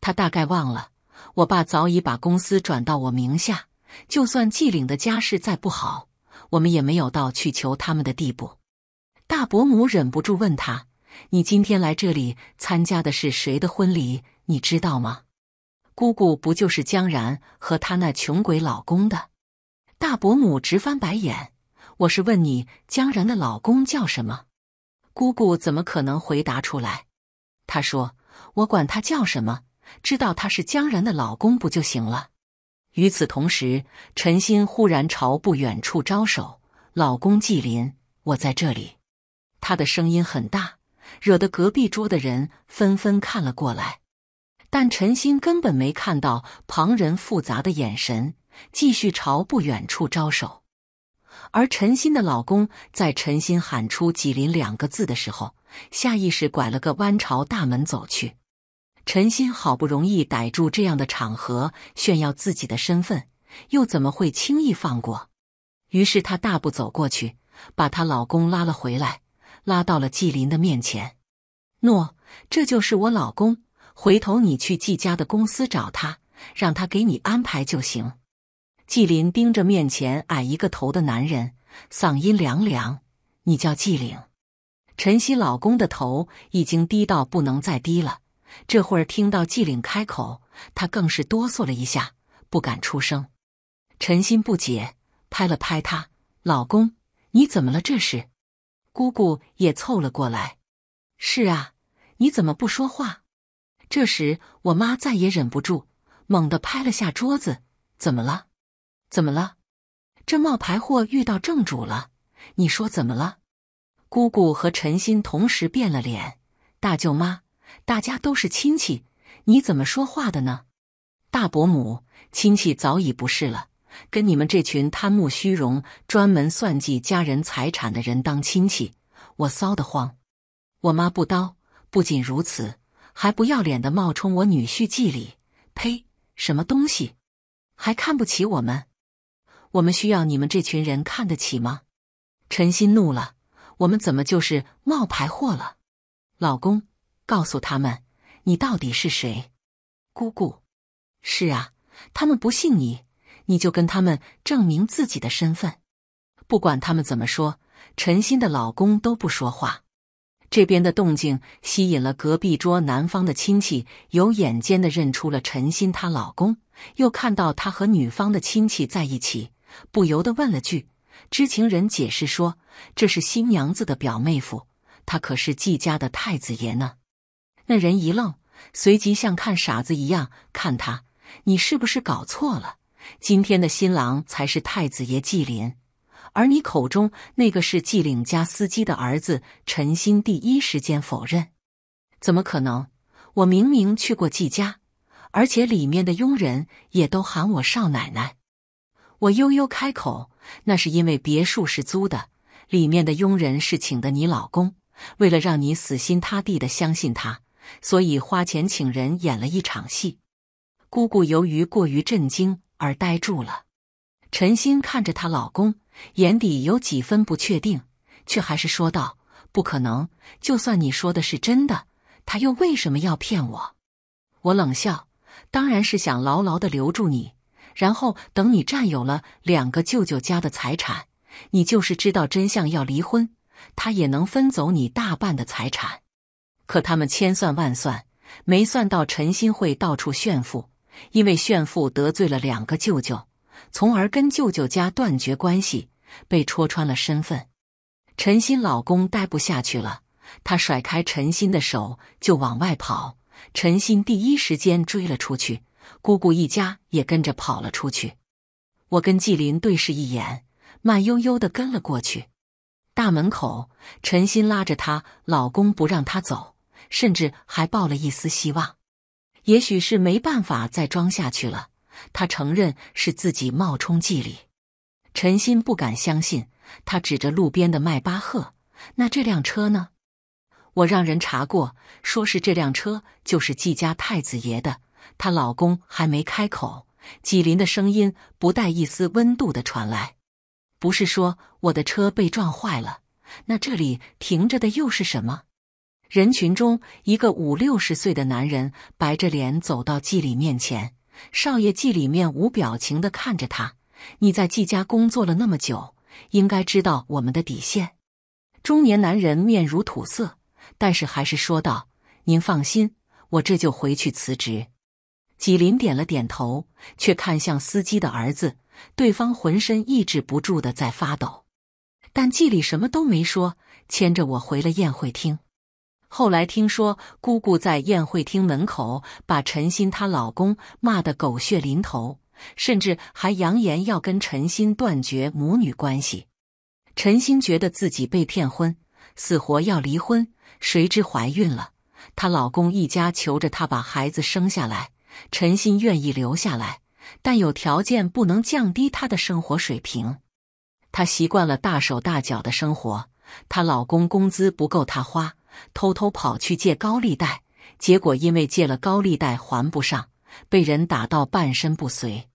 他大概忘了，我爸早已把公司转到我名下。就算季岭的家世再不好，我们也没有到去求他们的地步。大伯母忍不住问他。你今天来这里参加的是谁的婚礼？你知道吗？姑姑不就是江然和他那穷鬼老公的？大伯母直翻白眼。我是问你，江然的老公叫什么？姑姑怎么可能回答出来？她说：“我管他叫什么，知道他是江然的老公不就行了？”与此同时，陈心忽然朝不远处招手：“老公纪林，我在这里。”他的声音很大。惹得隔壁桌的人纷纷看了过来，但陈鑫根本没看到旁人复杂的眼神，继续朝不远处招手。而陈鑫的老公在陈鑫喊出“吉林”两个字的时候，下意识拐了个弯朝大门走去。陈鑫好不容易逮住这样的场合炫耀自己的身份，又怎么会轻易放过？于是她大步走过去，把她老公拉了回来。拉到了纪林的面前，诺，这就是我老公。回头你去纪家的公司找他，让他给你安排就行。纪林盯着面前矮一个头的男人，嗓音凉凉：“你叫纪岭。”陈曦老公的头已经低到不能再低了，这会儿听到纪岭开口，他更是哆嗦了一下，不敢出声。陈心不解，拍了拍他：“老公，你怎么了？这是？”姑姑也凑了过来。是啊，你怎么不说话？这时，我妈再也忍不住，猛地拍了下桌子。怎么了？怎么了？这冒牌货遇到正主了？你说怎么了？姑姑和陈心同时变了脸。大舅妈，大家都是亲戚，你怎么说话的呢？大伯母，亲戚早已不是了。跟你们这群贪慕虚荣、专门算计家人财产的人当亲戚，我臊得慌。我妈不刀，不仅如此，还不要脸的冒充我女婿。祭礼。呸，什么东西？还看不起我们？我们需要你们这群人看得起吗？陈鑫怒了，我们怎么就是冒牌货了？老公，告诉他们，你到底是谁？姑姑。是啊，他们不信你。你就跟他们证明自己的身份，不管他们怎么说，陈新的老公都不说话。这边的动静吸引了隔壁桌男方的亲戚，有眼尖的认出了陈新她老公，又看到他和女方的亲戚在一起，不由得问了句。知情人解释说，这是新娘子的表妹夫，他可是季家的太子爷呢。那人一愣，随即像看傻子一样看他，你是不是搞错了？今天的新郎才是太子爷纪林，而你口中那个是纪领家司机的儿子陈鑫，第一时间否认，怎么可能？我明明去过纪家，而且里面的佣人也都喊我少奶奶。我悠悠开口：“那是因为别墅是租的，里面的佣人是请的你老公，为了让你死心塌地的相信他，所以花钱请人演了一场戏。”姑姑由于过于震惊。而呆住了，陈星看着她老公，眼底有几分不确定，却还是说道：“不可能，就算你说的是真的，他又为什么要骗我？”我冷笑：“当然是想牢牢的留住你，然后等你占有了两个舅舅家的财产，你就是知道真相要离婚，他也能分走你大半的财产。”可他们千算万算，没算到陈心会到处炫富。因为炫富得罪了两个舅舅，从而跟舅舅家断绝关系，被戳穿了身份。陈鑫老公待不下去了，他甩开陈鑫的手就往外跑。陈鑫第一时间追了出去，姑姑一家也跟着跑了出去。我跟纪林对视一眼，慢悠悠的跟了过去。大门口，陈鑫拉着她老公不让她走，甚至还抱了一丝希望。也许是没办法再装下去了，他承认是自己冒充纪里。陈新不敢相信，他指着路边的迈巴赫：“那这辆车呢？我让人查过，说是这辆车就是纪家太子爷的。她老公还没开口，纪林的声音不带一丝温度的传来：不是说我的车被撞坏了？那这里停着的又是什么？”人群中，一个五六十岁的男人白着脸走到季礼面前。少爷，季礼面无表情地看着他。你在季家工作了那么久，应该知道我们的底线。中年男人面如土色，但是还是说道：“您放心，我这就回去辞职。”纪林点了点头，却看向司机的儿子。对方浑身抑制不住的在发抖，但纪礼什么都没说，牵着我回了宴会厅。后来听说姑姑在宴会厅门口把陈心她老公骂得狗血淋头，甚至还扬言要跟陈心断绝母女关系。陈心觉得自己被骗婚，死活要离婚。谁知怀孕了，她老公一家求着她把孩子生下来。陈心愿意留下来，但有条件，不能降低她的生活水平。她习惯了大手大脚的生活，她老公工资不够她花。偷偷跑去借高利贷，结果因为借了高利贷还不上，被人打到半身不遂。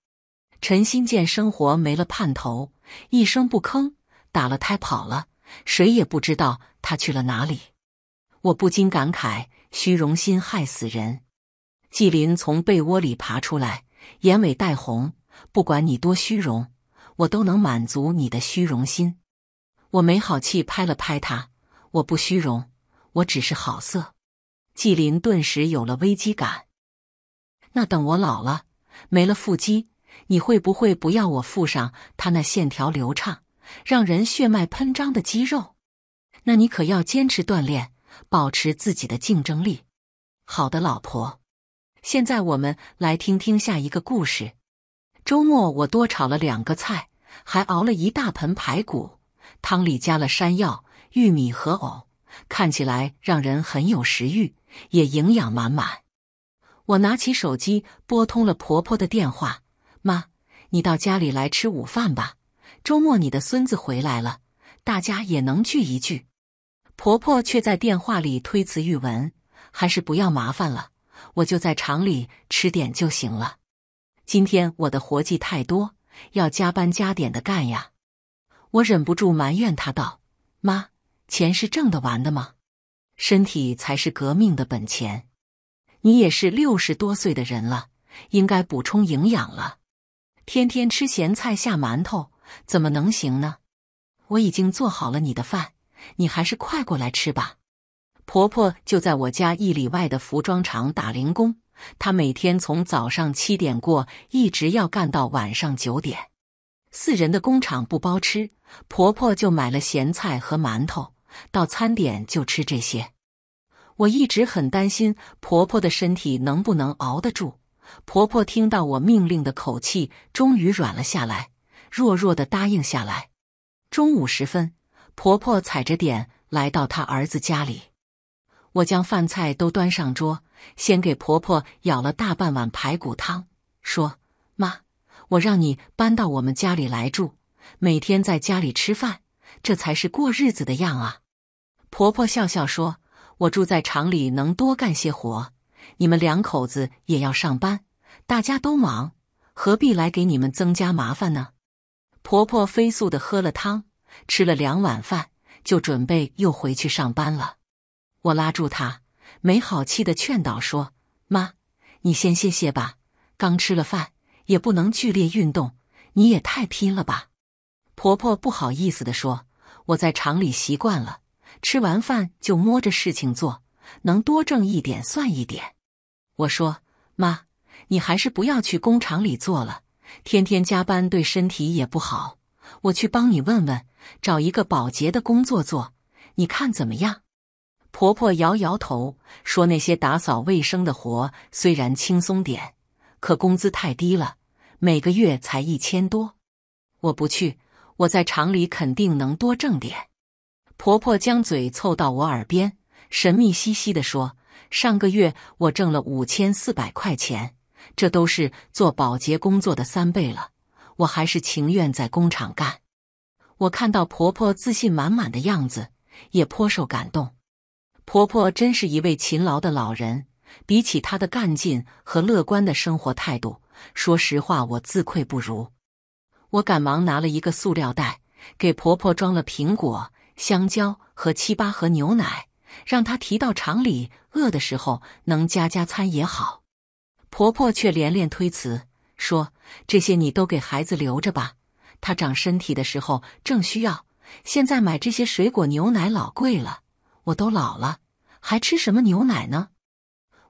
陈新建生活没了盼头，一声不吭，打了胎跑了，谁也不知道他去了哪里。我不禁感慨：虚荣心害死人。纪林从被窝里爬出来，眼尾带红。不管你多虚荣，我都能满足你的虚荣心。我没好气拍了拍他，我不虚荣。我只是好色，纪林顿时有了危机感。那等我老了，没了腹肌，你会不会不要我附上他那线条流畅、让人血脉喷张的肌肉？那你可要坚持锻炼，保持自己的竞争力。好的，老婆。现在我们来听听下一个故事。周末我多炒了两个菜，还熬了一大盆排骨汤，里加了山药、玉米和藕。看起来让人很有食欲，也营养满满。我拿起手机拨通了婆婆的电话：“妈，你到家里来吃午饭吧，周末你的孙子回来了，大家也能聚一聚。”婆婆却在电话里推辞玉文：“还是不要麻烦了，我就在厂里吃点就行了。今天我的活计太多，要加班加点的干呀。”我忍不住埋怨她道：“妈。”钱是挣得完的吗？身体才是革命的本钱。你也是六十多岁的人了，应该补充营养了。天天吃咸菜下馒头怎么能行呢？我已经做好了你的饭，你还是快过来吃吧。婆婆就在我家一里外的服装厂打零工，她每天从早上七点过一直要干到晚上九点。四人的工厂不包吃，婆婆就买了咸菜和馒头。到餐点就吃这些。我一直很担心婆婆的身体能不能熬得住。婆婆听到我命令的口气，终于软了下来，弱弱的答应下来。中午时分，婆婆踩着点来到她儿子家里。我将饭菜都端上桌，先给婆婆舀了大半碗排骨汤，说：“妈，我让你搬到我们家里来住，每天在家里吃饭。”这才是过日子的样啊！婆婆笑笑说：“我住在厂里能多干些活，你们两口子也要上班，大家都忙，何必来给你们增加麻烦呢？”婆婆飞速的喝了汤，吃了两碗饭，就准备又回去上班了。我拉住她，没好气的劝导说：“妈，你先歇歇吧，刚吃了饭也不能剧烈运动，你也太拼了吧。”婆婆不好意思的说。我在厂里习惯了，吃完饭就摸着事情做，能多挣一点算一点。我说：“妈，你还是不要去工厂里做了，天天加班对身体也不好。我去帮你问问，找一个保洁的工作做，你看怎么样？”婆婆摇摇头说：“那些打扫卫生的活虽然轻松点，可工资太低了，每个月才一千多，我不去。”我在厂里肯定能多挣点。婆婆将嘴凑到我耳边，神秘兮兮地说：“上个月我挣了五千四百块钱，这都是做保洁工作的三倍了。我还是情愿在工厂干。”我看到婆婆自信满满的样子，也颇受感动。婆婆真是一位勤劳的老人，比起她的干劲和乐观的生活态度，说实话，我自愧不如。我赶忙拿了一个塑料袋，给婆婆装了苹果、香蕉和七八盒牛奶，让她提到厂里，饿的时候能加加餐也好。婆婆却连连推辞，说：“这些你都给孩子留着吧，他长身体的时候正需要。现在买这些水果、牛奶老贵了，我都老了，还吃什么牛奶呢？”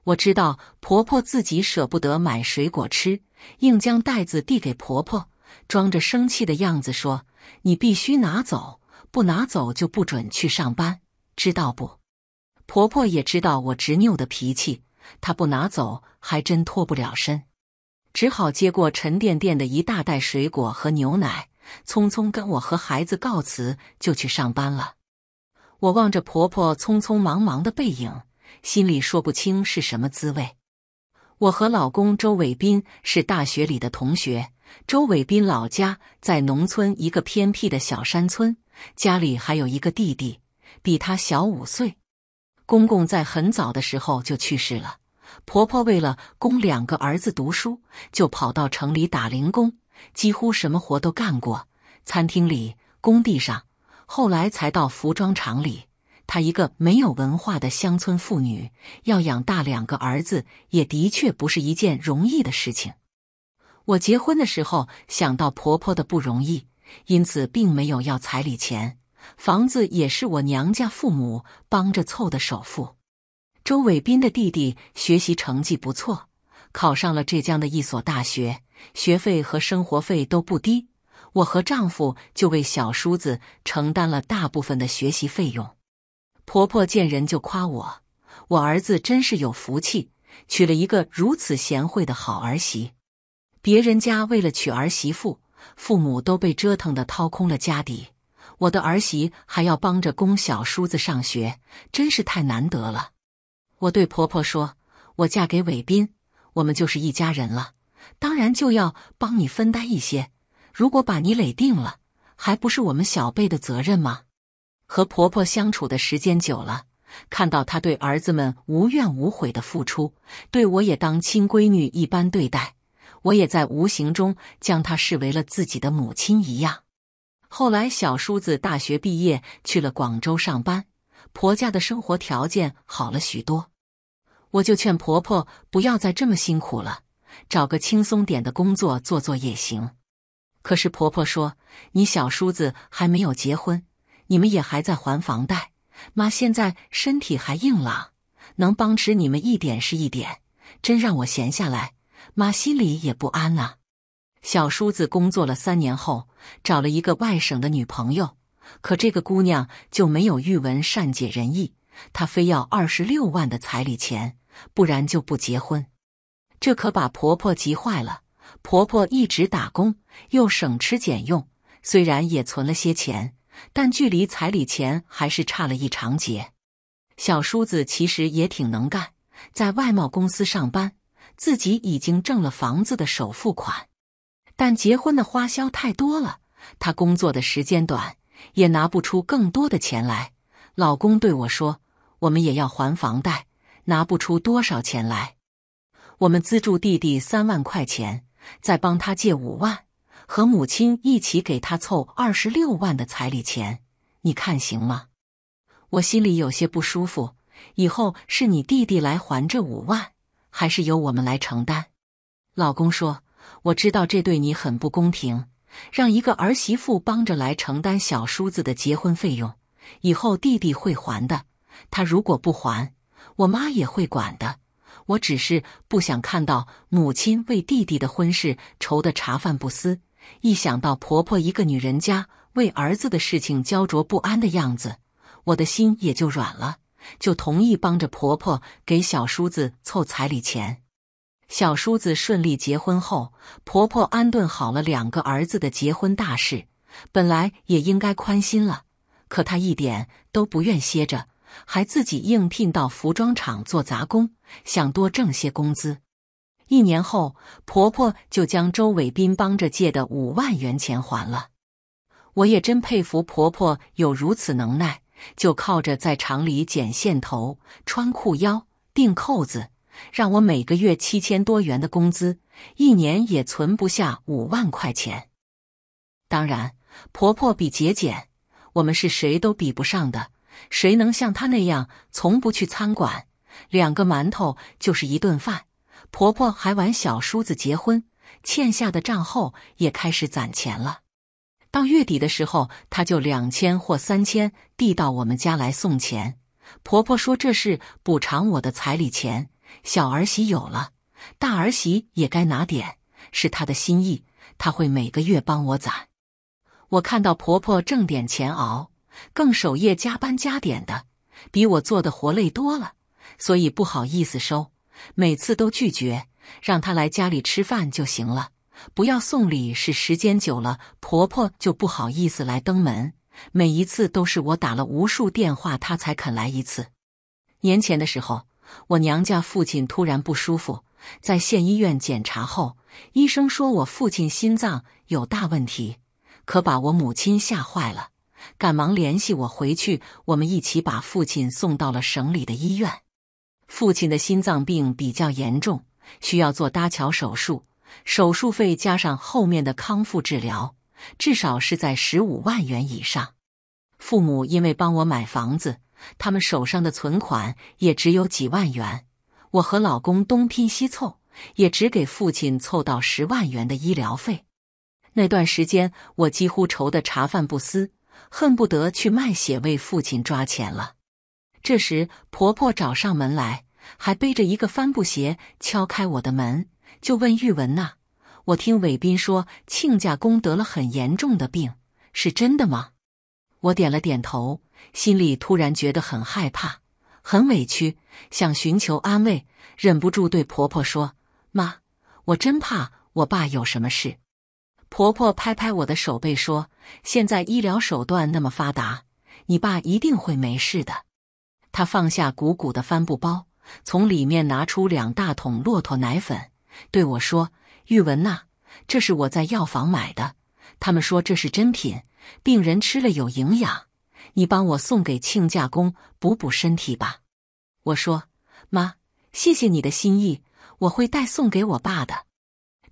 我知道婆婆自己舍不得买水果吃，硬将袋子递给婆婆。装着生气的样子说：“你必须拿走，不拿走就不准去上班，知道不？”婆婆也知道我执拗的脾气，她不拿走还真脱不了身，只好接过沉甸甸的一大袋水果和牛奶，匆匆跟我和孩子告辞，就去上班了。我望着婆婆匆匆忙忙的背影，心里说不清是什么滋味。我和老公周伟斌是大学里的同学。周伟斌老家在农村一个偏僻的小山村，家里还有一个弟弟，比他小五岁。公公在很早的时候就去世了，婆婆为了供两个儿子读书，就跑到城里打零工，几乎什么活都干过：餐厅里、工地上，后来才到服装厂里。她一个没有文化的乡村妇女，要养大两个儿子，也的确不是一件容易的事情。我结婚的时候想到婆婆的不容易，因此并没有要彩礼钱。房子也是我娘家父母帮着凑的首付。周伟斌的弟弟学习成绩不错，考上了浙江的一所大学，学费和生活费都不低。我和丈夫就为小叔子承担了大部分的学习费用。婆婆见人就夸我，我儿子真是有福气，娶了一个如此贤惠的好儿媳。别人家为了娶儿媳妇，父母都被折腾的掏空了家底，我的儿媳还要帮着供小叔子上学，真是太难得了。我对婆婆说：“我嫁给伟斌，我们就是一家人了，当然就要帮你分担一些。如果把你累定了，还不是我们小辈的责任吗？”和婆婆相处的时间久了，看到她对儿子们无怨无悔的付出，对我也当亲闺女一般对待。我也在无形中将她视为了自己的母亲一样。后来小叔子大学毕业去了广州上班，婆家的生活条件好了许多。我就劝婆婆不要再这么辛苦了，找个轻松点的工作做做也行。可是婆婆说：“你小叔子还没有结婚，你们也还在还房贷，妈现在身体还硬朗，能帮持你们一点是一点，真让我闲下来。”妈心里也不安呐。小叔子工作了三年后，找了一个外省的女朋友，可这个姑娘就没有玉文善解人意，她非要二十六万的彩礼钱，不然就不结婚。这可把婆婆急坏了。婆婆一直打工，又省吃俭用，虽然也存了些钱，但距离彩礼钱还是差了一长截。小叔子其实也挺能干，在外贸公司上班。自己已经挣了房子的首付款，但结婚的花销太多了。她工作的时间短，也拿不出更多的钱来。老公对我说：“我们也要还房贷，拿不出多少钱来。我们资助弟弟三万块钱，再帮他借五万，和母亲一起给他凑二十六万的彩礼钱，你看行吗？”我心里有些不舒服。以后是你弟弟来还这五万。还是由我们来承担。老公说：“我知道这对你很不公平，让一个儿媳妇帮着来承担小叔子的结婚费用，以后弟弟会还的。他如果不还，我妈也会管的。我只是不想看到母亲为弟弟的婚事愁得茶饭不思。一想到婆婆一个女人家为儿子的事情焦灼不安的样子，我的心也就软了。”就同意帮着婆婆给小叔子凑彩礼钱。小叔子顺利结婚后，婆婆安顿好了两个儿子的结婚大事，本来也应该宽心了。可她一点都不愿歇着，还自己应聘到服装厂做杂工，想多挣些工资。一年后，婆婆就将周伟斌帮着借的五万元钱还了。我也真佩服婆婆有如此能耐。就靠着在厂里剪线头、穿裤腰、钉扣子，让我每个月七千多元的工资，一年也存不下五万块钱。当然，婆婆比节俭，我们是谁都比不上的。谁能像她那样，从不去餐馆，两个馒头就是一顿饭？婆婆还玩小叔子结婚欠下的账后，也开始攒钱了。到月底的时候，他就两千或三千递到我们家来送钱。婆婆说这是补偿我的彩礼钱，小儿媳有了，大儿媳也该拿点，是她的心意。她会每个月帮我攒。我看到婆婆挣点钱熬，更守夜加班加点的，比我做的活累多了，所以不好意思收，每次都拒绝，让她来家里吃饭就行了。不要送礼，是时间久了，婆婆就不好意思来登门。每一次都是我打了无数电话，她才肯来一次。年前的时候，我娘家父亲突然不舒服，在县医院检查后，医生说我父亲心脏有大问题，可把我母亲吓坏了，赶忙联系我回去，我们一起把父亲送到了省里的医院。父亲的心脏病比较严重，需要做搭桥手术。手术费加上后面的康复治疗，至少是在十五万元以上。父母因为帮我买房子，他们手上的存款也只有几万元。我和老公东拼西凑，也只给父亲凑到十万元的医疗费。那段时间，我几乎愁得茶饭不思，恨不得去卖血为父亲抓钱了。这时，婆婆找上门来，还背着一个帆布鞋，敲开我的门。就问玉文呐，我听伟斌说亲家公得了很严重的病，是真的吗？我点了点头，心里突然觉得很害怕，很委屈，想寻求安慰，忍不住对婆婆说：“妈，我真怕我爸有什么事。”婆婆拍拍我的手背说：“现在医疗手段那么发达，你爸一定会没事的。”她放下鼓鼓的帆布包，从里面拿出两大桶骆驼奶粉。对我说：“玉文呐，这是我在药房买的，他们说这是珍品，病人吃了有营养。你帮我送给亲家公补补身体吧。”我说：“妈，谢谢你的心意，我会带送给我爸的。”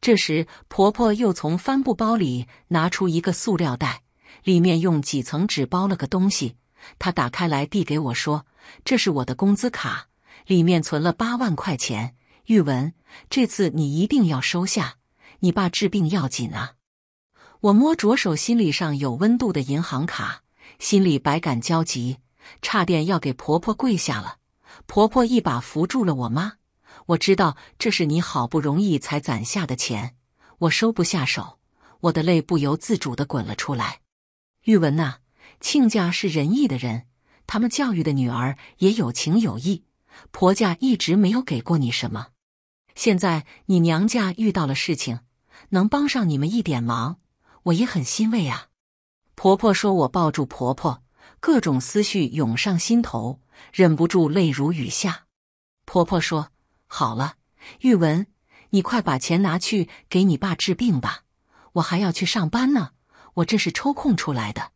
这时，婆婆又从帆布包里拿出一个塑料袋，里面用几层纸包了个东西。她打开来递给我说：“这是我的工资卡，里面存了八万块钱。”玉文，这次你一定要收下，你爸治病要紧啊！我摸着手心里上有温度的银行卡，心里百感交集，差点要给婆婆跪下了。婆婆一把扶住了我妈。我知道这是你好不容易才攒下的钱，我收不下手，我的泪不由自主的滚了出来。玉文呐，亲家是仁义的人，他们教育的女儿也有情有义，婆家一直没有给过你什么。现在你娘家遇到了事情，能帮上你们一点忙，我也很欣慰啊。婆婆说，我抱住婆婆，各种思绪涌上心头，忍不住泪如雨下。婆婆说：“好了，玉文，你快把钱拿去给你爸治病吧，我还要去上班呢。我这是抽空出来的。”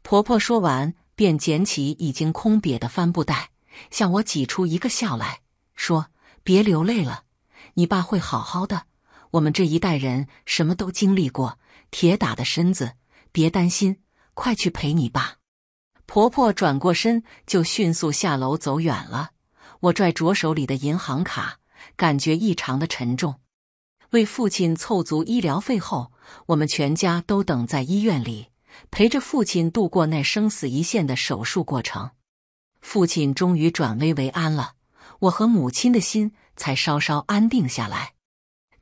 婆婆说完，便捡起已经空瘪的帆布袋，向我挤出一个笑来说：“别流泪了。”你爸会好好的。我们这一代人什么都经历过，铁打的身子，别担心。快去陪你爸。婆婆转过身，就迅速下楼走远了。我拽着手里的银行卡，感觉异常的沉重。为父亲凑足医疗费后，我们全家都等在医院里，陪着父亲度过那生死一线的手术过程。父亲终于转危为安了，我和母亲的心。才稍稍安定下来。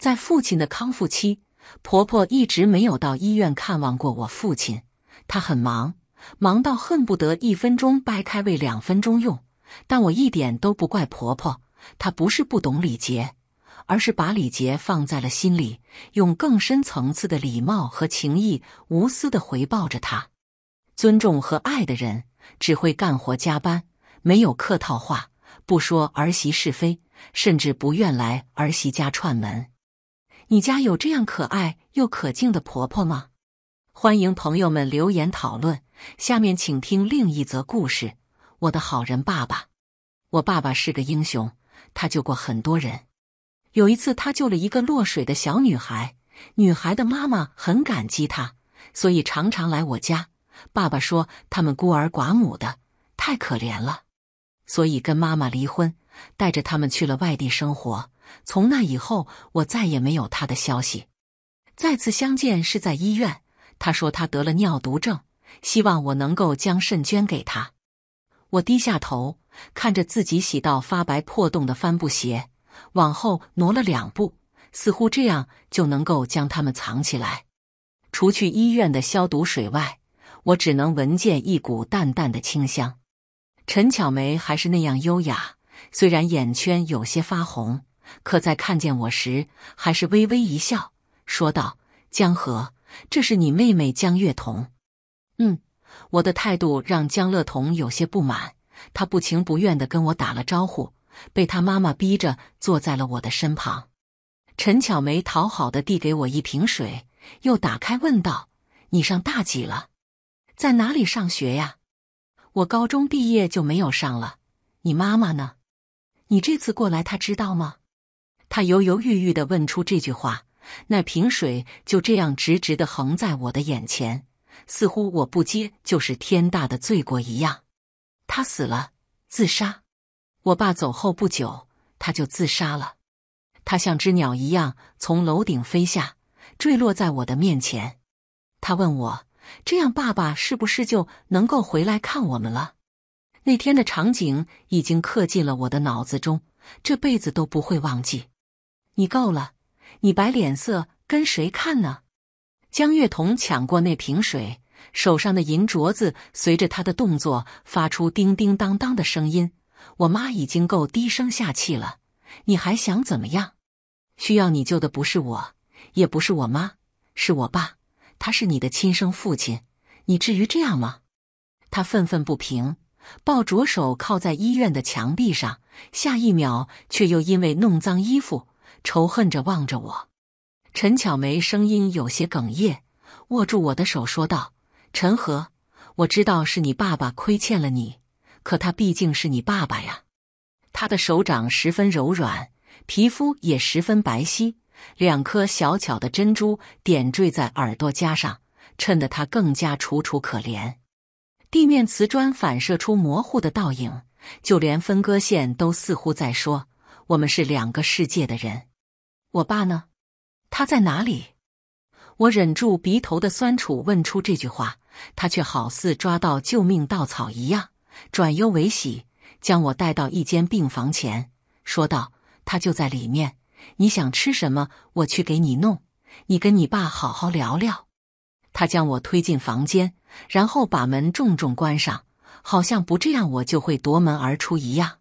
在父亲的康复期，婆婆一直没有到医院看望过我父亲。她很忙，忙到恨不得一分钟掰开为两分钟用。但我一点都不怪婆婆，她不是不懂礼节，而是把礼节放在了心里，用更深层次的礼貌和情谊无私的回报着她。尊重和爱的人只会干活加班，没有客套话。不说儿媳是非，甚至不愿来儿媳家串门。你家有这样可爱又可敬的婆婆吗？欢迎朋友们留言讨论。下面请听另一则故事：我的好人爸爸。我爸爸是个英雄，他救过很多人。有一次，他救了一个落水的小女孩，女孩的妈妈很感激他，所以常常来我家。爸爸说，他们孤儿寡母的，太可怜了。所以跟妈妈离婚，带着他们去了外地生活。从那以后，我再也没有他的消息。再次相见是在医院，他说他得了尿毒症，希望我能够将肾捐给他。我低下头，看着自己洗到发白破洞的帆布鞋，往后挪了两步，似乎这样就能够将它们藏起来。除去医院的消毒水外，我只能闻见一股淡淡的清香。陈巧梅还是那样优雅，虽然眼圈有些发红，可在看见我时，还是微微一笑，说道：“江河，这是你妹妹江月彤。”嗯。”我的态度让江乐彤有些不满，他不情不愿的跟我打了招呼，被他妈妈逼着坐在了我的身旁。陈巧梅讨好的递给我一瓶水，又打开问道：“你上大几了？在哪里上学呀？”我高中毕业就没有上了。你妈妈呢？你这次过来，她知道吗？他犹犹豫豫的问出这句话。那瓶水就这样直直的横在我的眼前，似乎我不接就是天大的罪过一样。他死了，自杀。我爸走后不久，他就自杀了。他像只鸟一样从楼顶飞下，坠落在我的面前。他问我。这样，爸爸是不是就能够回来看我们了？那天的场景已经刻进了我的脑子中，这辈子都不会忘记。你够了，你摆脸色跟谁看呢？江月彤抢过那瓶水，手上的银镯子随着她的动作发出叮叮当当的声音。我妈已经够低声下气了，你还想怎么样？需要你救的不是我，也不是我妈，是我爸。他是你的亲生父亲，你至于这样吗？他愤愤不平，抱着手靠在医院的墙壁上，下一秒却又因为弄脏衣服，仇恨着望着我。陈巧梅声音有些哽咽，握住我的手说道：“陈和，我知道是你爸爸亏欠了你，可他毕竟是你爸爸呀。”他的手掌十分柔软，皮肤也十分白皙。两颗小巧的珍珠点缀在耳朵夹上，衬得她更加楚楚可怜。地面瓷砖反射出模糊的倒影，就连分割线都似乎在说：“我们是两个世界的人。”我爸呢？他在哪里？我忍住鼻头的酸楚，问出这句话。他却好似抓到救命稻草一样，转忧为喜，将我带到一间病房前，说道：“他就在里面。”你想吃什么？我去给你弄。你跟你爸好好聊聊。他将我推进房间，然后把门重重关上，好像不这样我就会夺门而出一样。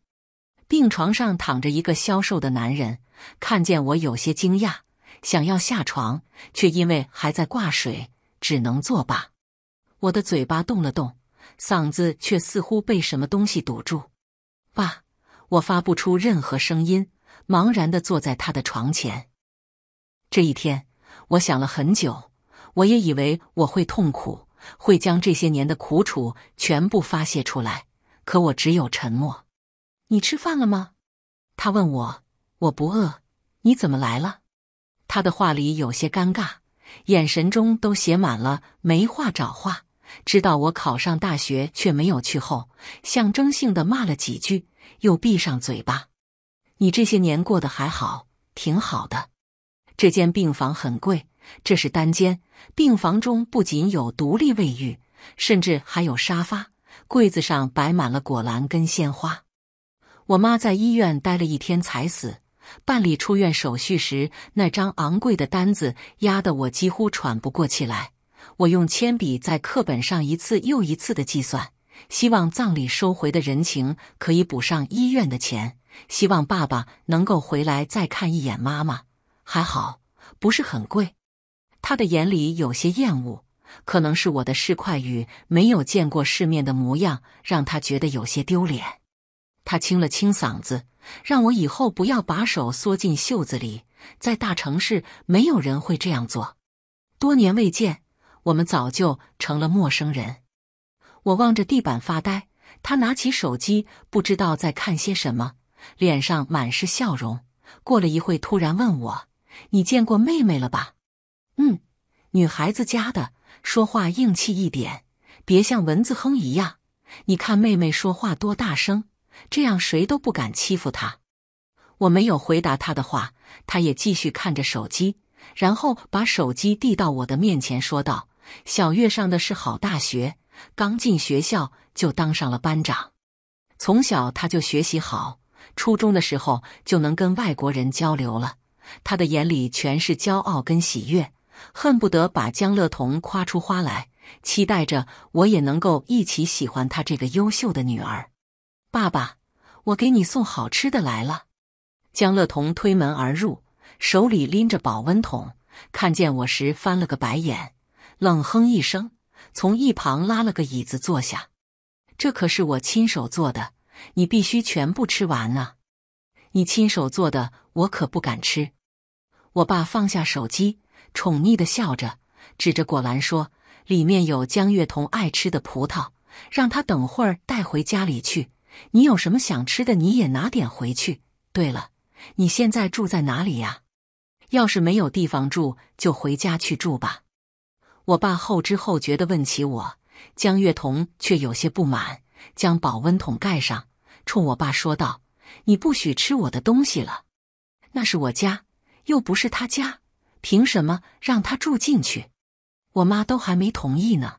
病床上躺着一个消瘦的男人，看见我有些惊讶，想要下床，却因为还在挂水，只能作罢。我的嘴巴动了动，嗓子却似乎被什么东西堵住。爸，我发不出任何声音。茫然地坐在他的床前。这一天，我想了很久。我也以为我会痛苦，会将这些年的苦楚全部发泄出来。可我只有沉默。你吃饭了吗？他问我。我不饿。你怎么来了？他的话里有些尴尬，眼神中都写满了没话找话。知道我考上大学却没有去后，象征性的骂了几句，又闭上嘴巴。你这些年过得还好，挺好的。这间病房很贵，这是单间病房中不仅有独立卫浴，甚至还有沙发。柜子上摆满了果篮跟鲜花。我妈在医院待了一天才死，办理出院手续时，那张昂贵的单子压得我几乎喘不过气来。我用铅笔在课本上一次又一次的计算，希望葬礼收回的人情可以补上医院的钱。希望爸爸能够回来再看一眼妈妈。还好，不是很贵。他的眼里有些厌恶，可能是我的市侩与没有见过世面的模样，让他觉得有些丢脸。他清了清嗓子，让我以后不要把手缩进袖子里。在大城市，没有人会这样做。多年未见，我们早就成了陌生人。我望着地板发呆，他拿起手机，不知道在看些什么。脸上满是笑容。过了一会，突然问我：“你见过妹妹了吧？”“嗯。”“女孩子家的，说话硬气一点，别像蚊子哼一样。你看妹妹说话多大声，这样谁都不敢欺负她。”我没有回答他的话，他也继续看着手机，然后把手机递到我的面前，说道：“小月上的是好大学，刚进学校就当上了班长。从小她就学习好。”初中的时候就能跟外国人交流了，他的眼里全是骄傲跟喜悦，恨不得把江乐彤夸出花来，期待着我也能够一起喜欢他这个优秀的女儿。爸爸，我给你送好吃的来了。江乐彤推门而入，手里拎着保温桶，看见我时翻了个白眼，冷哼一声，从一旁拉了个椅子坐下。这可是我亲手做的。你必须全部吃完啊！你亲手做的，我可不敢吃。我爸放下手机，宠溺的笑着，指着果篮说：“里面有江月童爱吃的葡萄，让他等会儿带回家里去。你有什么想吃的，你也拿点回去。对了，你现在住在哪里呀？要是没有地方住，就回家去住吧。”我爸后知后觉的问起我，江月童却有些不满，将保温桶盖上。冲我爸说道：“你不许吃我的东西了，那是我家，又不是他家，凭什么让他住进去？我妈都还没同意呢。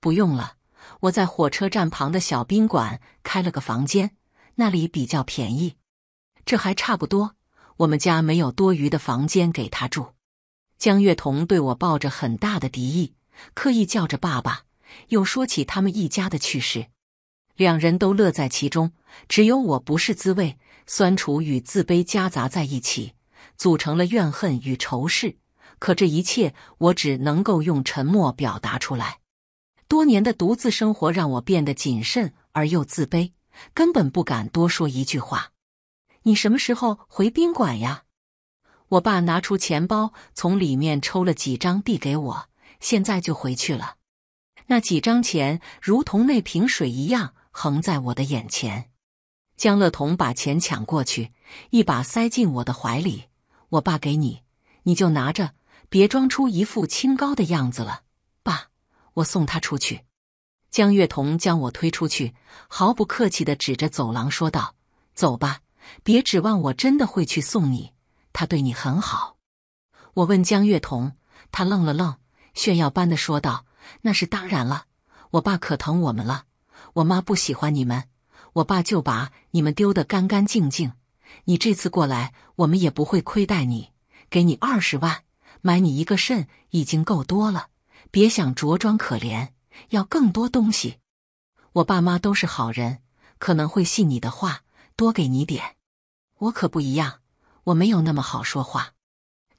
不用了，我在火车站旁的小宾馆开了个房间，那里比较便宜。这还差不多，我们家没有多余的房间给他住。”江月彤对我抱着很大的敌意，刻意叫着爸爸，又说起他们一家的趣事。两人都乐在其中，只有我不是滋味，酸楚与自卑夹杂在一起，组成了怨恨与仇视。可这一切，我只能够用沉默表达出来。多年的独自生活让我变得谨慎而又自卑，根本不敢多说一句话。你什么时候回宾馆呀？我爸拿出钱包，从里面抽了几张递给我，现在就回去了。那几张钱，如同那瓶水一样。横在我的眼前，江乐童把钱抢过去，一把塞进我的怀里。我爸给你，你就拿着，别装出一副清高的样子了。爸，我送他出去。江月童将我推出去，毫不客气的指着走廊说道：“走吧，别指望我真的会去送你。他对你很好。”我问江月童，他愣了愣，炫耀般的说道：“那是当然了，我爸可疼我们了。”我妈不喜欢你们，我爸就把你们丢得干干净净。你这次过来，我们也不会亏待你，给你二十万，买你一个肾已经够多了。别想着装可怜，要更多东西。我爸妈都是好人，可能会信你的话，多给你点。我可不一样，我没有那么好说话。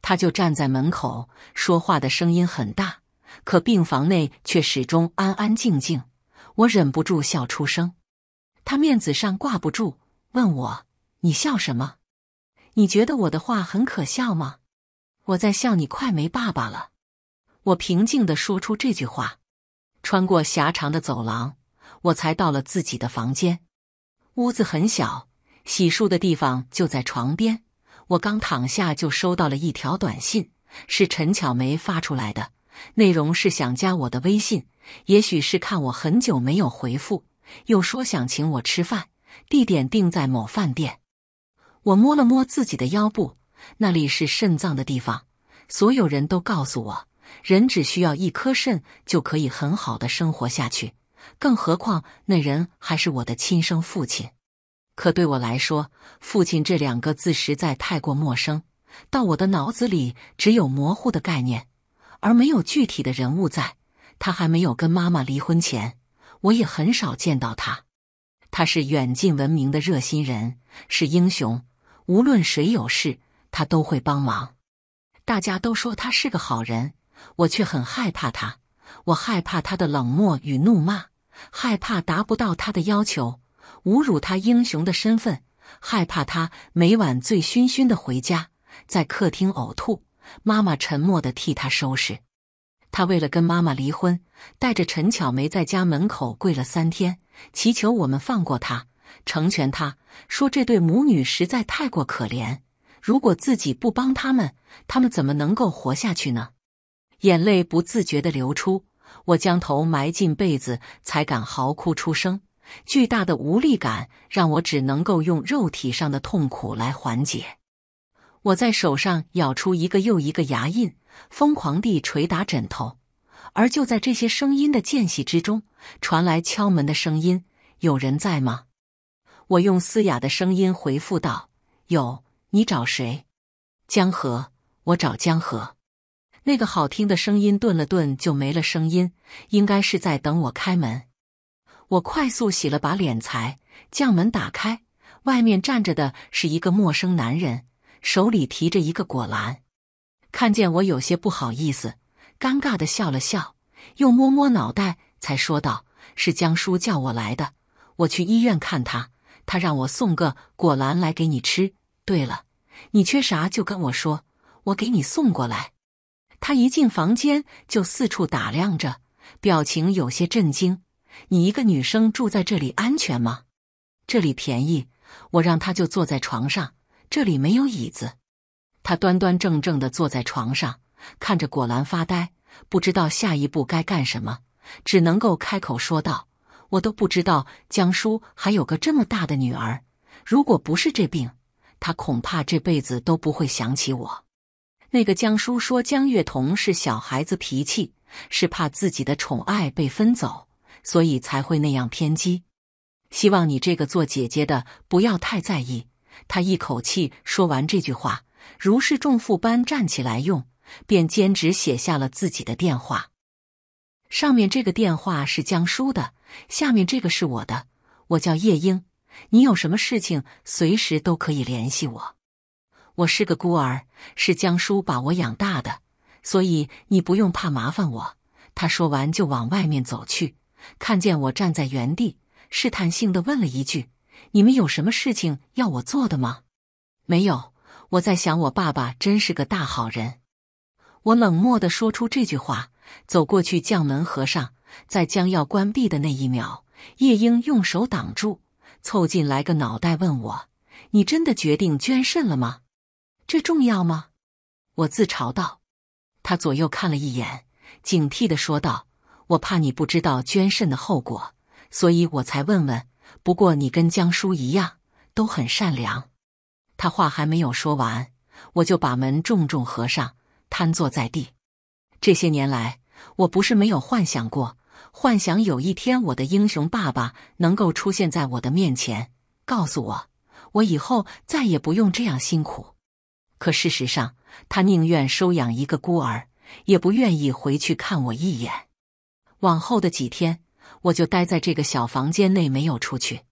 他就站在门口，说话的声音很大，可病房内却始终安安静静。我忍不住笑出声，他面子上挂不住，问我：“你笑什么？你觉得我的话很可笑吗？”我在笑你快没爸爸了。我平静地说出这句话。穿过狭长的走廊，我才到了自己的房间。屋子很小，洗漱的地方就在床边。我刚躺下就收到了一条短信，是陈巧梅发出来的，内容是想加我的微信。也许是看我很久没有回复，又说想请我吃饭，地点定在某饭店。我摸了摸自己的腰部，那里是肾脏的地方。所有人都告诉我，人只需要一颗肾就可以很好的生活下去，更何况那人还是我的亲生父亲。可对我来说，“父亲”这两个字实在太过陌生，到我的脑子里只有模糊的概念，而没有具体的人物在。他还没有跟妈妈离婚前，我也很少见到他。他是远近闻名的热心人，是英雄。无论谁有事，他都会帮忙。大家都说他是个好人，我却很害怕他。我害怕他的冷漠与怒骂，害怕达不到他的要求，侮辱他英雄的身份，害怕他每晚醉醺醺的回家，在客厅呕吐，妈妈沉默的替他收拾。他为了跟妈妈离婚，带着陈巧梅在家门口跪了三天，祈求我们放过他，成全他。说这对母女实在太过可怜，如果自己不帮他们，他们怎么能够活下去呢？眼泪不自觉地流出，我将头埋进被子，才敢嚎哭出声。巨大的无力感让我只能够用肉体上的痛苦来缓解。我在手上咬出一个又一个牙印。疯狂地捶打枕头，而就在这些声音的间隙之中，传来敲门的声音：“有人在吗？”我用嘶哑的声音回复道：“有，你找谁？”“江河，我找江河。”那个好听的声音顿了顿，就没了声音，应该是在等我开门。我快速洗了把脸，才将门打开。外面站着的是一个陌生男人，手里提着一个果篮。看见我有些不好意思，尴尬的笑了笑，又摸摸脑袋，才说道：“是江叔叫我来的，我去医院看他，他让我送个果篮来给你吃。对了，你缺啥就跟我说，我给你送过来。”他一进房间就四处打量着，表情有些震惊：“你一个女生住在这里安全吗？这里便宜，我让他就坐在床上，这里没有椅子。”他端端正正的坐在床上，看着果兰发呆，不知道下一步该干什么，只能够开口说道：“我都不知道江叔还有个这么大的女儿，如果不是这病，他恐怕这辈子都不会想起我。”那个江叔说：“江月彤是小孩子脾气，是怕自己的宠爱被分走，所以才会那样偏激。希望你这个做姐姐的不要太在意。”他一口气说完这句话。如释重负般站起来，用便坚持写下了自己的电话。上面这个电话是江叔的，下面这个是我的。我叫夜莺，你有什么事情随时都可以联系我。我是个孤儿，是江叔把我养大的，所以你不用怕麻烦我。他说完就往外面走去，看见我站在原地，试探性的问了一句：“你们有什么事情要我做的吗？”“没有。”我在想，我爸爸真是个大好人。我冷漠的说出这句话，走过去将门合上，在将要关闭的那一秒，夜莺用手挡住，凑近来个脑袋问我：“你真的决定捐肾了吗？这重要吗？”我自嘲道。他左右看了一眼，警惕的说道：“我怕你不知道捐肾的后果，所以我才问问。不过你跟江叔一样，都很善良。”他话还没有说完，我就把门重重合上，瘫坐在地。这些年来，我不是没有幻想过，幻想有一天我的英雄爸爸能够出现在我的面前，告诉我，我以后再也不用这样辛苦。可事实上，他宁愿收养一个孤儿，也不愿意回去看我一眼。往后的几天，我就待在这个小房间内，没有出去。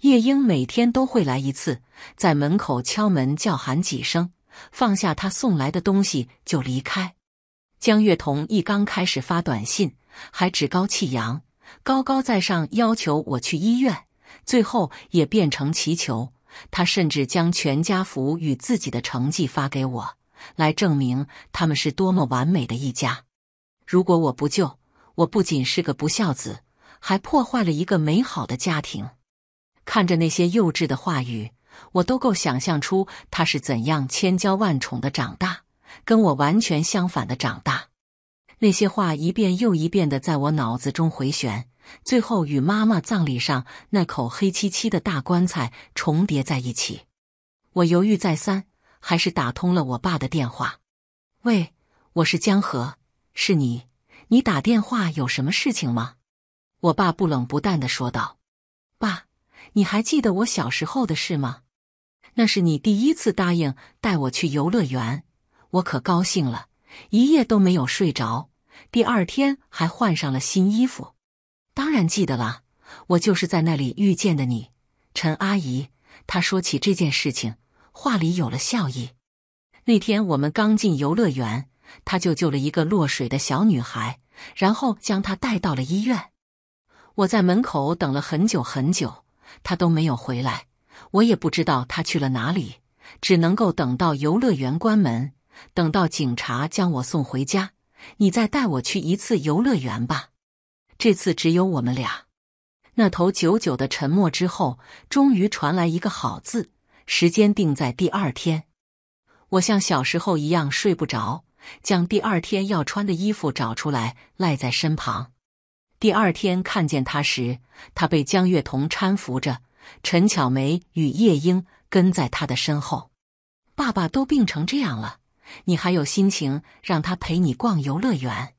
夜莺每天都会来一次，在门口敲门叫喊几声，放下他送来的东西就离开。江月彤一刚开始发短信，还趾高气扬、高高在上，要求我去医院。最后也变成祈求，他甚至将全家福与自己的成绩发给我，来证明他们是多么完美的一家。如果我不救，我不仅是个不孝子，还破坏了一个美好的家庭。看着那些幼稚的话语，我都够想象出他是怎样千娇万宠的长大，跟我完全相反的长大。那些话一遍又一遍的在我脑子中回旋，最后与妈妈葬礼上那口黑漆漆的大棺材重叠在一起。我犹豫再三，还是打通了我爸的电话。“喂，我是江河，是你？你打电话有什么事情吗？”我爸不冷不淡的说道，“爸。”你还记得我小时候的事吗？那是你第一次答应带我去游乐园，我可高兴了，一夜都没有睡着，第二天还换上了新衣服。当然记得啦，我就是在那里遇见的你，陈阿姨。她说起这件事情，话里有了笑意。那天我们刚进游乐园，她就救了一个落水的小女孩，然后将她带到了医院。我在门口等了很久很久。他都没有回来，我也不知道他去了哪里，只能够等到游乐园关门，等到警察将我送回家，你再带我去一次游乐园吧。这次只有我们俩。那头久久的沉默之后，终于传来一个“好”字。时间定在第二天。我像小时候一样睡不着，将第二天要穿的衣服找出来，赖在身旁。第二天看见他时，他被江月童搀扶着，陈巧梅与叶莺跟在他的身后。爸爸都病成这样了，你还有心情让他陪你逛游乐园？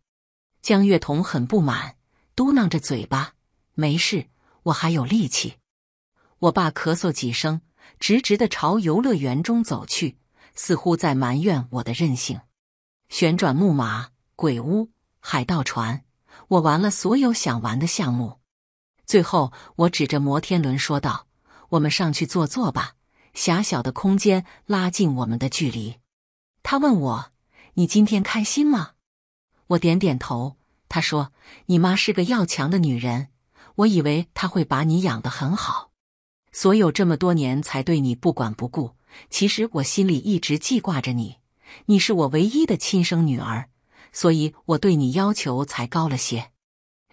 江月童很不满，嘟囔着嘴巴：“没事，我还有力气。”我爸咳嗽几声，直直的朝游乐园中走去，似乎在埋怨我的任性。旋转木马、鬼屋、海盗船。我玩了所有想玩的项目，最后我指着摩天轮说道：“我们上去坐坐吧，狭小的空间拉近我们的距离。”他问我：“你今天开心吗？”我点点头。他说：“你妈是个要强的女人，我以为她会把你养得很好，所有这么多年才对你不管不顾。其实我心里一直记挂着你，你是我唯一的亲生女儿。”所以我对你要求才高了些，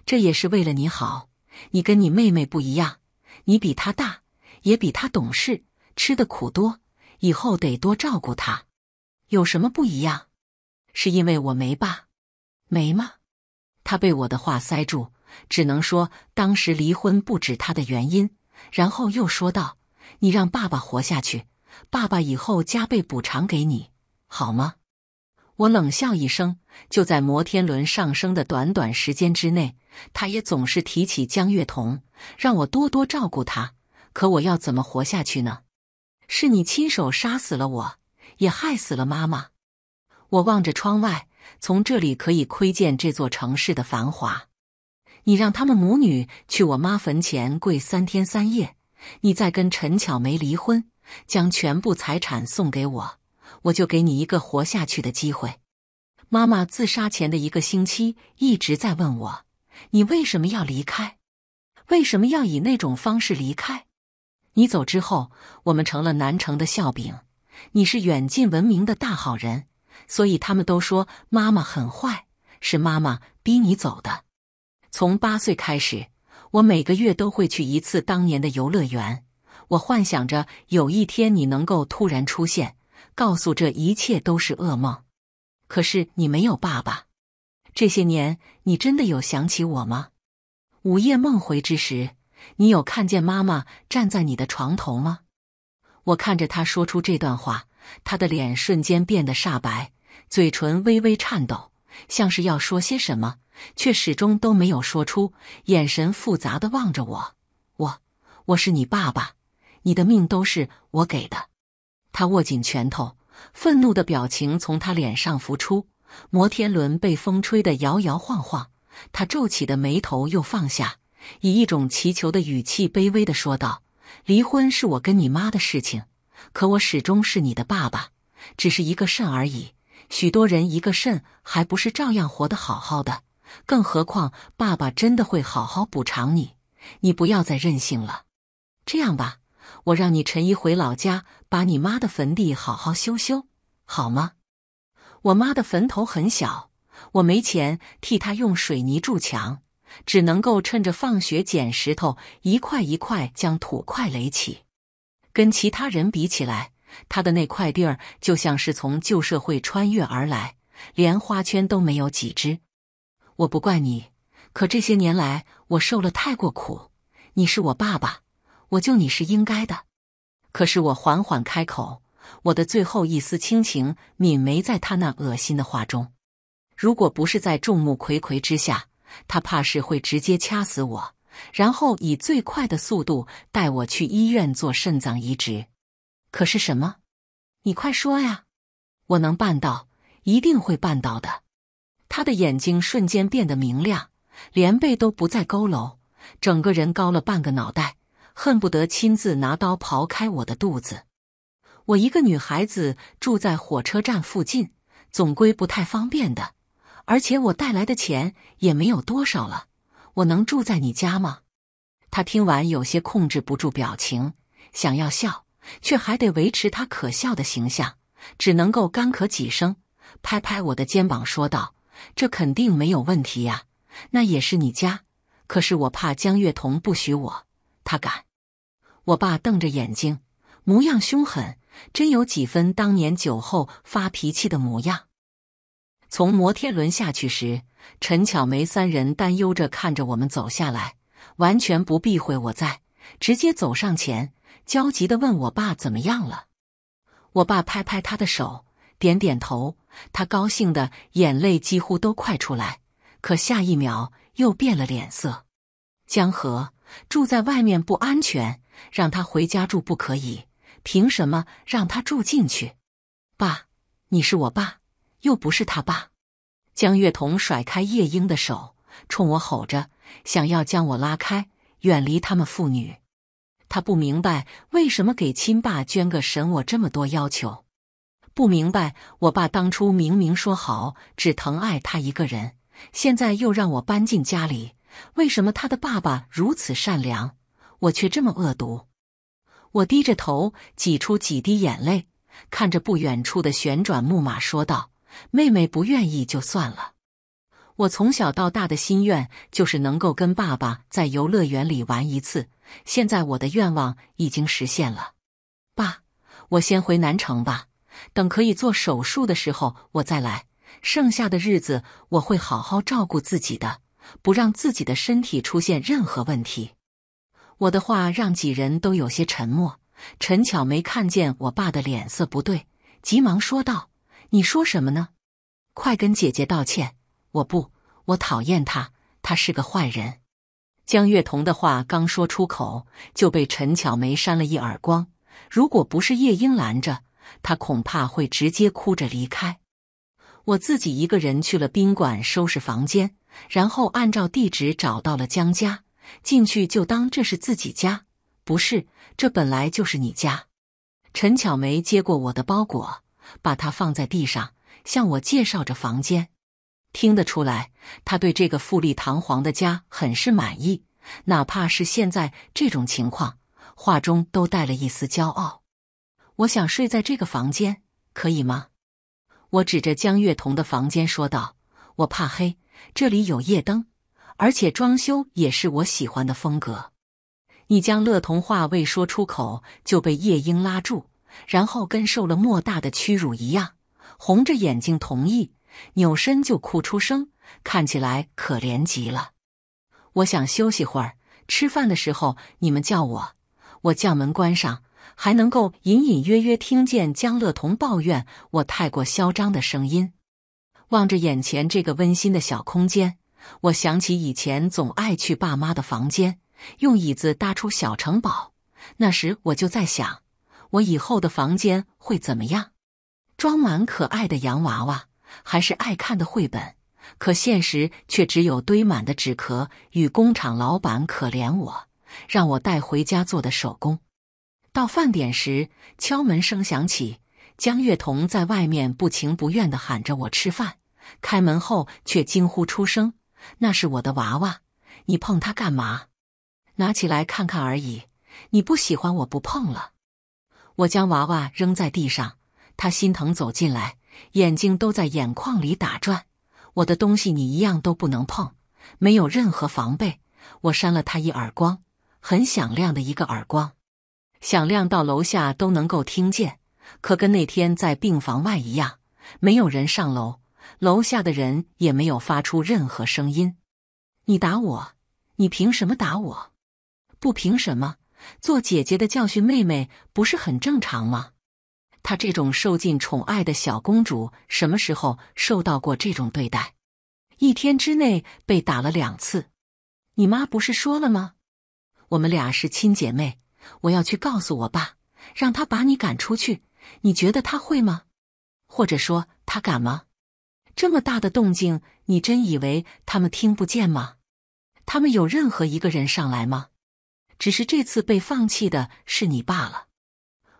这也是为了你好。你跟你妹妹不一样，你比她大，也比她懂事，吃的苦多，以后得多照顾她。有什么不一样？是因为我没爸，没吗？他被我的话塞住，只能说当时离婚不止他的原因。然后又说道：“你让爸爸活下去，爸爸以后加倍补偿给你，好吗？”我冷笑一声，就在摩天轮上升的短短时间之内，他也总是提起江月童，让我多多照顾他。可我要怎么活下去呢？是你亲手杀死了我，也害死了妈妈。我望着窗外，从这里可以窥见这座城市的繁华。你让他们母女去我妈坟前跪三天三夜，你再跟陈巧梅离婚，将全部财产送给我。我就给你一个活下去的机会。妈妈自杀前的一个星期，一直在问我：“你为什么要离开？为什么要以那种方式离开？”你走之后，我们成了南城的笑柄。你是远近闻名的大好人，所以他们都说妈妈很坏，是妈妈逼你走的。从八岁开始，我每个月都会去一次当年的游乐园。我幻想着有一天你能够突然出现。告诉这一切都是噩梦，可是你没有爸爸。这些年，你真的有想起我吗？午夜梦回之时，你有看见妈妈站在你的床头吗？我看着他说出这段话，他的脸瞬间变得煞白，嘴唇微微颤抖，像是要说些什么，却始终都没有说出，眼神复杂的望着我。我，我是你爸爸，你的命都是我给的。他握紧拳头，愤怒的表情从他脸上浮出。摩天轮被风吹得摇摇晃晃，他皱起的眉头又放下，以一种祈求的语气，卑微地说道：“离婚是我跟你妈的事情，可我始终是你的爸爸，只是一个肾而已。许多人一个肾还不是照样活得好好的，更何况爸爸真的会好好补偿你。你不要再任性了。这样吧。”我让你陈姨回老家，把你妈的坟地好好修修，好吗？我妈的坟头很小，我没钱替她用水泥筑墙，只能够趁着放学捡石头，一块一块将土块垒起。跟其他人比起来，他的那块地儿就像是从旧社会穿越而来，连花圈都没有几只。我不怪你，可这些年来我受了太过苦，你是我爸爸。我救你是应该的，可是我缓缓开口，我的最后一丝亲情泯没在他那恶心的话中。如果不是在众目睽睽之下，他怕是会直接掐死我，然后以最快的速度带我去医院做肾脏移植。可是什么？你快说呀！我能办到，一定会办到的。他的眼睛瞬间变得明亮，连背都不再佝偻，整个人高了半个脑袋。恨不得亲自拿刀刨开我的肚子。我一个女孩子住在火车站附近，总归不太方便的。而且我带来的钱也没有多少了，我能住在你家吗？他听完有些控制不住表情，想要笑，却还得维持他可笑的形象，只能够干咳几声，拍拍我的肩膀说道：“这肯定没有问题呀，那也是你家。可是我怕江月彤不许我。”他敢！我爸瞪着眼睛，模样凶狠，真有几分当年酒后发脾气的模样。从摩天轮下去时，陈巧梅三人担忧着看着我们走下来，完全不避讳我在，直接走上前，焦急地问我爸怎么样了。我爸拍拍他的手，点点头，他高兴的眼泪几乎都快出来，可下一秒又变了脸色，江河。住在外面不安全，让他回家住不可以？凭什么让他住进去？爸，你是我爸，又不是他爸。江月彤甩开夜莺的手，冲我吼着，想要将我拉开，远离他们父女。他不明白为什么给亲爸捐个神，我这么多要求，不明白我爸当初明明说好只疼爱他一个人，现在又让我搬进家里。为什么他的爸爸如此善良，我却这么恶毒？我低着头，挤出几滴眼泪，看着不远处的旋转木马，说道：“妹妹不愿意就算了。我从小到大的心愿就是能够跟爸爸在游乐园里玩一次，现在我的愿望已经实现了。爸，我先回南城吧，等可以做手术的时候我再来。剩下的日子我会好好照顾自己的。”不让自己的身体出现任何问题。我的话让几人都有些沉默。陈巧梅看见我爸的脸色不对，急忙说道：“你说什么呢？快跟姐姐道歉！”我不，我讨厌他，他是个坏人。江月彤的话刚说出口，就被陈巧梅扇了一耳光。如果不是夜莺拦着，他恐怕会直接哭着离开。我自己一个人去了宾馆收拾房间。然后按照地址找到了江家，进去就当这是自己家，不是，这本来就是你家。陈巧梅接过我的包裹，把它放在地上，向我介绍着房间。听得出来，他对这个富丽堂皇的家很是满意，哪怕是现在这种情况，话中都带了一丝骄傲。我想睡在这个房间，可以吗？我指着江月彤的房间说道：“我怕黑。”这里有夜灯，而且装修也是我喜欢的风格。你江乐童话未说出口，就被夜莺拉住，然后跟受了莫大的屈辱一样，红着眼睛同意，扭身就哭出声，看起来可怜极了。我想休息会儿，吃饭的时候你们叫我，我将门关上，还能够隐隐约约听见江乐童抱怨我太过嚣张的声音。望着眼前这个温馨的小空间，我想起以前总爱去爸妈的房间，用椅子搭出小城堡。那时我就在想，我以后的房间会怎么样？装满可爱的洋娃娃，还是爱看的绘本？可现实却只有堆满的纸壳与工厂老板可怜我，让我带回家做的手工。到饭点时，敲门声响起，江月彤在外面不情不愿地喊着我吃饭。开门后却惊呼出声：“那是我的娃娃，你碰它干嘛？拿起来看看而已。你不喜欢我不碰了。”我将娃娃扔在地上，他心疼走进来，眼睛都在眼眶里打转。我的东西你一样都不能碰，没有任何防备。我扇了他一耳光，很响亮的一个耳光，响亮到楼下都能够听见。可跟那天在病房外一样，没有人上楼。楼下的人也没有发出任何声音。你打我，你凭什么打我？不凭什么？做姐姐的教训妹妹不是很正常吗？她这种受尽宠爱的小公主，什么时候受到过这种对待？一天之内被打了两次。你妈不是说了吗？我们俩是亲姐妹。我要去告诉我爸，让他把你赶出去。你觉得他会吗？或者说他敢吗？这么大的动静，你真以为他们听不见吗？他们有任何一个人上来吗？只是这次被放弃的是你罢了。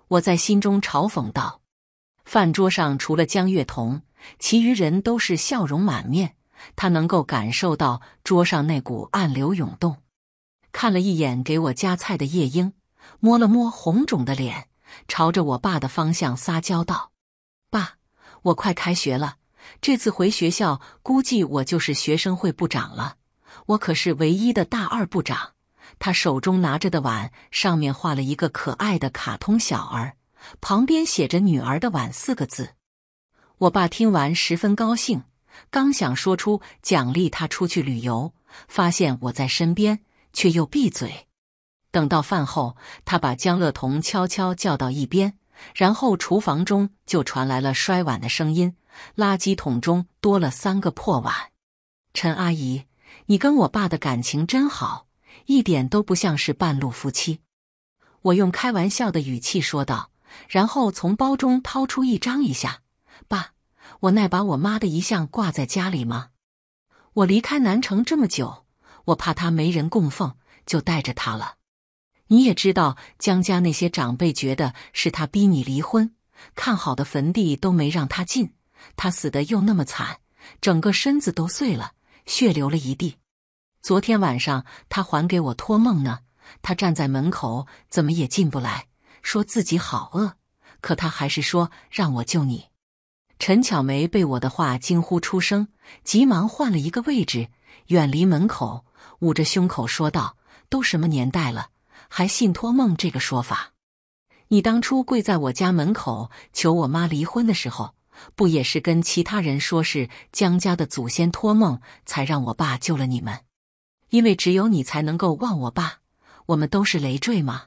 我在心中嘲讽道。饭桌上除了江月彤，其余人都是笑容满面。他能够感受到桌上那股暗流涌动，看了一眼给我夹菜的夜莺，摸了摸红肿的脸，朝着我爸的方向撒娇道：“爸，我快开学了。”这次回学校，估计我就是学生会部长了。我可是唯一的大二部长。他手中拿着的碗上面画了一个可爱的卡通小儿，旁边写着“女儿的碗”四个字。我爸听完十分高兴，刚想说出奖励他出去旅游，发现我在身边，却又闭嘴。等到饭后，他把江乐彤悄悄叫到一边，然后厨房中就传来了摔碗的声音。垃圾桶中多了三个破碗。陈阿姨，你跟我爸的感情真好，一点都不像是半路夫妻。我用开玩笑的语气说道，然后从包中掏出一张一下。爸，我那把我妈的遗像挂在家里吗？我离开南城这么久，我怕他没人供奉，就带着他了。你也知道，江家那些长辈觉得是他逼你离婚，看好的坟地都没让他进。”他死的又那么惨，整个身子都碎了，血流了一地。昨天晚上他还给我托梦呢，他站在门口怎么也进不来，说自己好饿，可他还是说让我救你。陈巧梅被我的话惊呼出声，急忙换了一个位置，远离门口，捂着胸口说道：“都什么年代了，还信托梦这个说法？你当初跪在我家门口求我妈离婚的时候。”不也是跟其他人说，是江家的祖先托梦才让我爸救了你们？因为只有你才能够忘我爸，我们都是累赘吗？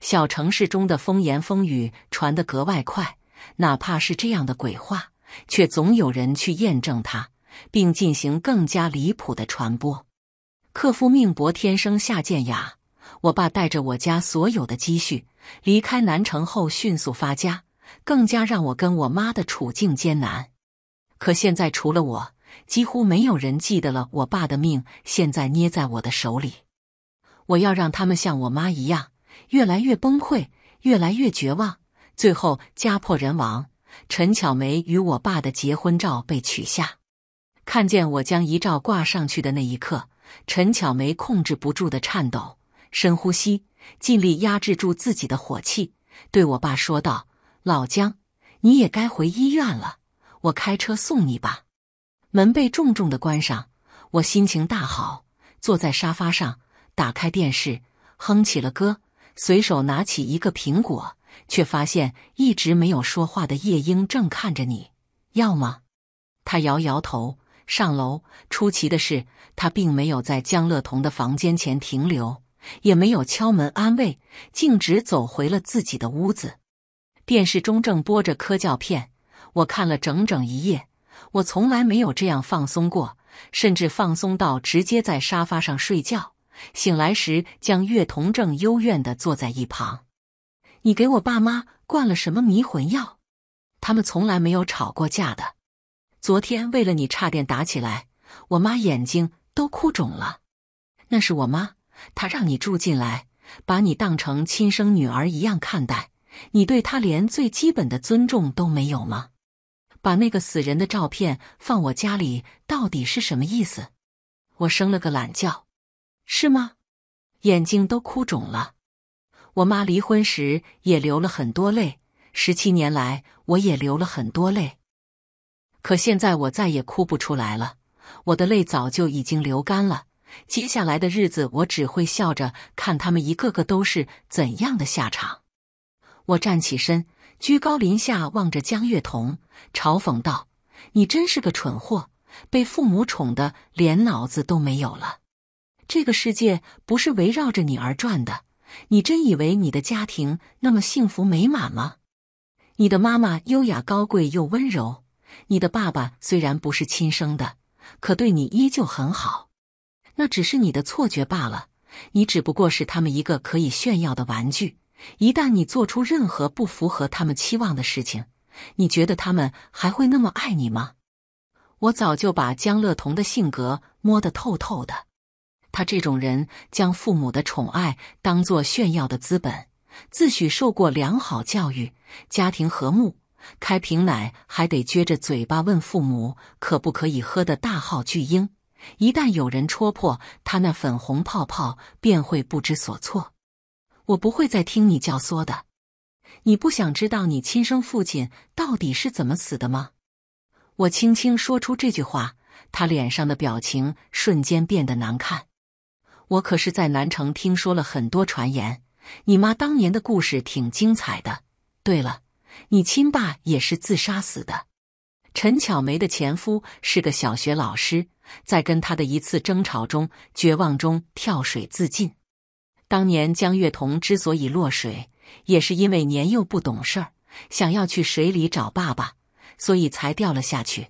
小城市中的风言风语传得格外快，哪怕是这样的鬼话，却总有人去验证它，并进行更加离谱的传播。克夫命薄，天生下贱雅。我爸带着我家所有的积蓄离开南城后，迅速发家。更加让我跟我妈的处境艰难，可现在除了我，几乎没有人记得了。我爸的命现在捏在我的手里，我要让他们像我妈一样，越来越崩溃，越来越绝望，最后家破人亡。陈巧梅与我爸的结婚照被取下，看见我将遗照挂上去的那一刻，陈巧梅控制不住的颤抖，深呼吸，尽力压制住自己的火气，对我爸说道。老姜，你也该回医院了，我开车送你吧。门被重重的关上，我心情大好，坐在沙发上，打开电视，哼起了歌，随手拿起一个苹果，却发现一直没有说话的夜莺正看着你，要吗？他摇摇头，上楼。出奇的是，他并没有在江乐童的房间前停留，也没有敲门安慰，径直走回了自己的屋子。电视中正播着科教片，我看了整整一夜。我从来没有这样放松过，甚至放松到直接在沙发上睡觉。醒来时，江月童正幽怨的坐在一旁。你给我爸妈灌了什么迷魂药？他们从来没有吵过架的。昨天为了你差点打起来，我妈眼睛都哭肿了。那是我妈，她让你住进来，把你当成亲生女儿一样看待。你对他连最基本的尊重都没有吗？把那个死人的照片放我家里，到底是什么意思？我生了个懒觉，是吗？眼睛都哭肿了。我妈离婚时也流了很多泪，十七年来我也流了很多泪，可现在我再也哭不出来了，我的泪早就已经流干了。接下来的日子，我只会笑着看他们一个个都是怎样的下场。我站起身，居高临下望着江月童，嘲讽道：“你真是个蠢货，被父母宠的连脑子都没有了。这个世界不是围绕着你而转的。你真以为你的家庭那么幸福美满吗？你的妈妈优雅高贵又温柔，你的爸爸虽然不是亲生的，可对你依旧很好。那只是你的错觉罢了。你只不过是他们一个可以炫耀的玩具。”一旦你做出任何不符合他们期望的事情，你觉得他们还会那么爱你吗？我早就把江乐童的性格摸得透透的。他这种人将父母的宠爱当做炫耀的资本，自诩受过良好教育，家庭和睦，开瓶奶还得撅着嘴巴问父母可不可以喝的大号巨婴。一旦有人戳破他那粉红泡泡，便会不知所措。我不会再听你教唆的。你不想知道你亲生父亲到底是怎么死的吗？我轻轻说出这句话，他脸上的表情瞬间变得难看。我可是在南城听说了很多传言，你妈当年的故事挺精彩的。对了，你亲爸也是自杀死的。陈巧梅的前夫是个小学老师，在跟他的一次争吵中，绝望中跳水自尽。当年江月童之所以落水，也是因为年幼不懂事儿，想要去水里找爸爸，所以才掉了下去。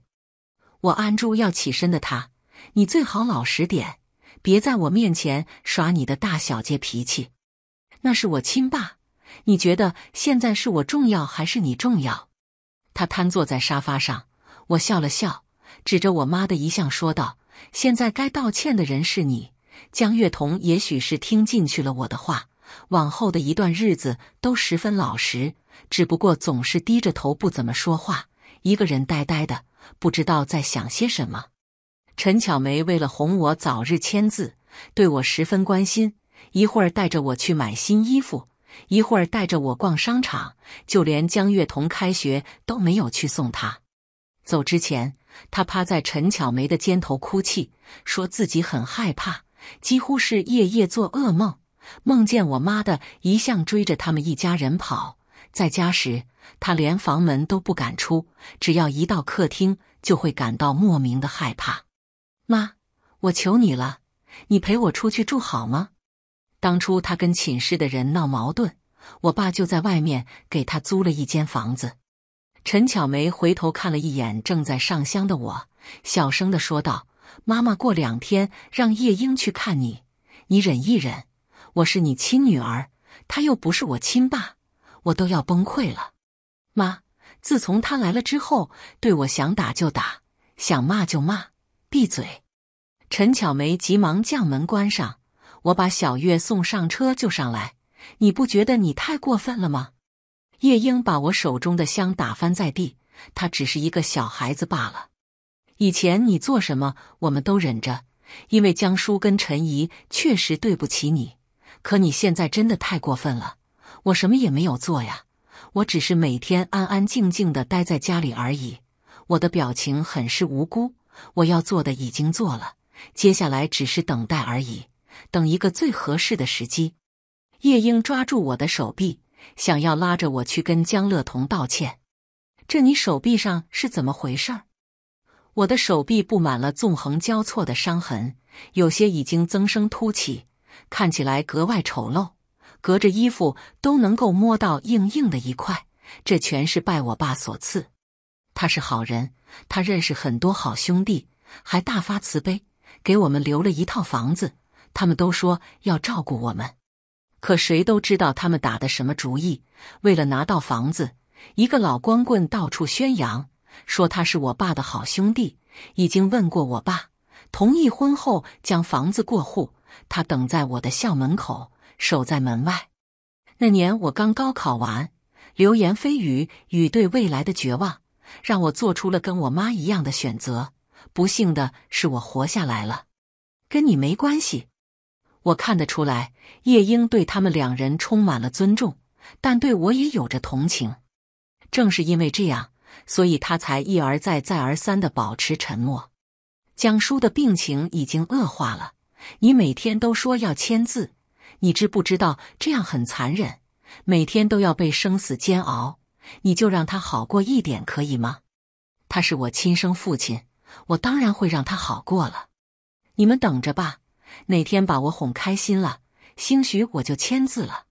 我按住要起身的他，你最好老实点，别在我面前耍你的大小姐脾气。那是我亲爸，你觉得现在是我重要还是你重要？他瘫坐在沙发上，我笑了笑，指着我妈的遗像说道：“现在该道歉的人是你。”江月彤也许是听进去了我的话，往后的一段日子都十分老实，只不过总是低着头不怎么说话，一个人呆呆的，不知道在想些什么。陈巧梅为了哄我早日签字，对我十分关心，一会儿带着我去买新衣服，一会儿带着我逛商场，就连江月彤开学都没有去送她。走之前，他趴在陈巧梅的肩头哭泣，说自己很害怕。几乎是夜夜做噩梦，梦见我妈的一向追着他们一家人跑。在家时，她连房门都不敢出，只要一到客厅，就会感到莫名的害怕。妈，我求你了，你陪我出去住好吗？当初她跟寝室的人闹矛盾，我爸就在外面给她租了一间房子。陈巧梅回头看了一眼正在上香的我，小声的说道。妈妈过两天让夜莺去看你，你忍一忍。我是你亲女儿，她又不是我亲爸，我都要崩溃了。妈，自从他来了之后，对我想打就打，想骂就骂，闭嘴！陈巧梅急忙将门关上，我把小月送上车就上来。你不觉得你太过分了吗？夜莺把我手中的香打翻在地，他只是一个小孩子罢了。以前你做什么，我们都忍着，因为江叔跟陈姨确实对不起你。可你现在真的太过分了，我什么也没有做呀，我只是每天安安静静的待在家里而已，我的表情很是无辜。我要做的已经做了，接下来只是等待而已，等一个最合适的时机。夜莺抓住我的手臂，想要拉着我去跟江乐彤道歉。这你手臂上是怎么回事儿？我的手臂布满了纵横交错的伤痕，有些已经增生凸起，看起来格外丑陋。隔着衣服都能够摸到硬硬的一块。这全是拜我爸所赐。他是好人，他认识很多好兄弟，还大发慈悲给我们留了一套房子。他们都说要照顾我们，可谁都知道他们打的什么主意。为了拿到房子，一个老光棍到处宣扬。说他是我爸的好兄弟，已经问过我爸，同意婚后将房子过户。他等在我的校门口，守在门外。那年我刚高考完，流言蜚语与对未来的绝望，让我做出了跟我妈一样的选择。不幸的是，我活下来了，跟你没关系。我看得出来，叶莺对他们两人充满了尊重，但对我也有着同情。正是因为这样。所以他才一而再、再而三的保持沉默。江叔的病情已经恶化了，你每天都说要签字，你知不知道这样很残忍？每天都要被生死煎熬，你就让他好过一点，可以吗？他是我亲生父亲，我当然会让他好过了。你们等着吧，哪天把我哄开心了，兴许我就签字了。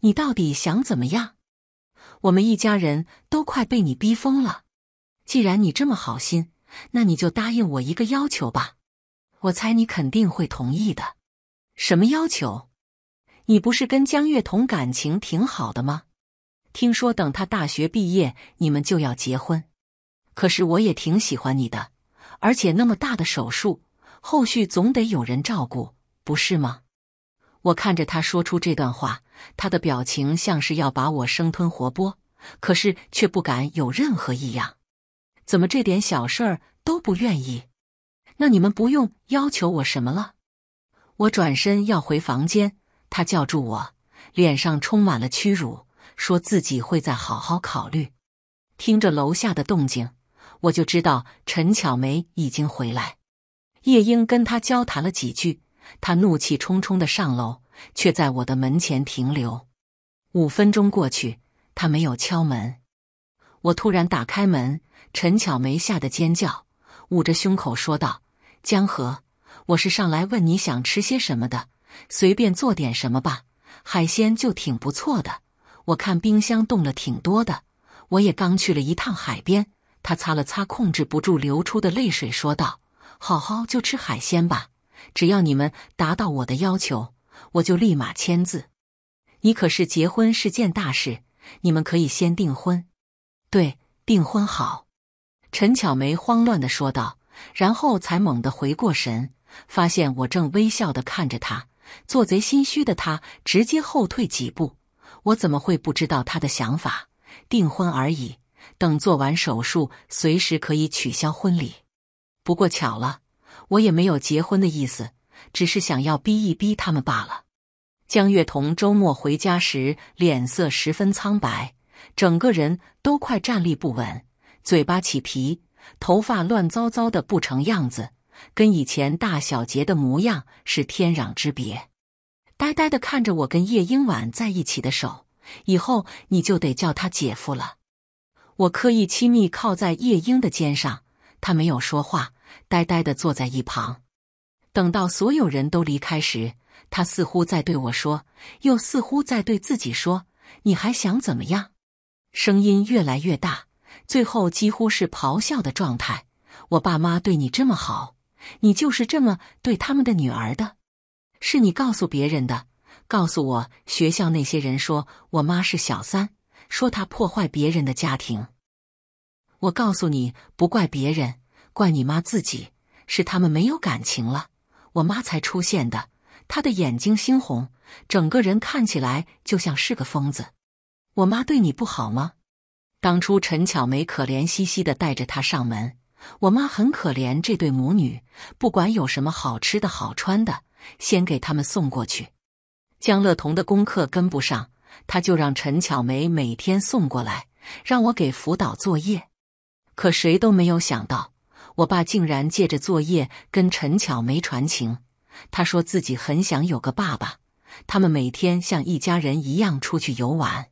你到底想怎么样？我们一家人都快被你逼疯了。既然你这么好心，那你就答应我一个要求吧。我猜你肯定会同意的。什么要求？你不是跟江月同感情挺好的吗？听说等他大学毕业，你们就要结婚。可是我也挺喜欢你的，而且那么大的手术，后续总得有人照顾，不是吗？我看着他说出这段话。他的表情像是要把我生吞活剥，可是却不敢有任何异样。怎么这点小事儿都不愿意？那你们不用要求我什么了。我转身要回房间，他叫住我，脸上充满了屈辱，说自己会再好好考虑。听着楼下的动静，我就知道陈巧梅已经回来。夜莺跟他交谈了几句，他怒气冲冲的上楼。却在我的门前停留。五分钟过去，他没有敲门。我突然打开门，陈巧梅吓得尖叫，捂着胸口说道：“江河，我是上来问你想吃些什么的，随便做点什么吧，海鲜就挺不错的。我看冰箱冻了挺多的，我也刚去了一趟海边。”他擦了擦控制不住流出的泪水，说道：“好好就吃海鲜吧，只要你们达到我的要求。”我就立马签字。你可是结婚是件大事，你们可以先订婚。对，订婚好。陈巧梅慌乱地说道，然后才猛地回过神，发现我正微笑地看着她。做贼心虚的她直接后退几步。我怎么会不知道她的想法？订婚而已，等做完手术，随时可以取消婚礼。不过巧了，我也没有结婚的意思。只是想要逼一逼他们罢了。江月彤周末回家时，脸色十分苍白，整个人都快站立不稳，嘴巴起皮，头发乱糟糟的不成样子，跟以前大小姐的模样是天壤之别。呆呆的看着我跟叶英婉在一起的手，以后你就得叫他姐夫了。我刻意亲密靠在叶英的肩上，他没有说话，呆呆的坐在一旁。等到所有人都离开时，他似乎在对我说，又似乎在对自己说：“你还想怎么样？”声音越来越大，最后几乎是咆哮的状态。我爸妈对你这么好，你就是这么对他们的女儿的？是你告诉别人的？告诉我，学校那些人说我妈是小三，说她破坏别人的家庭。我告诉你，不怪别人，怪你妈自己，是他们没有感情了。我妈才出现的，她的眼睛猩红，整个人看起来就像是个疯子。我妈对你不好吗？当初陈巧梅可怜兮兮的带着她上门，我妈很可怜这对母女，不管有什么好吃的好穿的，先给他们送过去。江乐彤的功课跟不上，她就让陈巧梅每天送过来，让我给辅导作业。可谁都没有想到。我爸竟然借着作业跟陈巧梅传情。他说自己很想有个爸爸。他们每天像一家人一样出去游玩。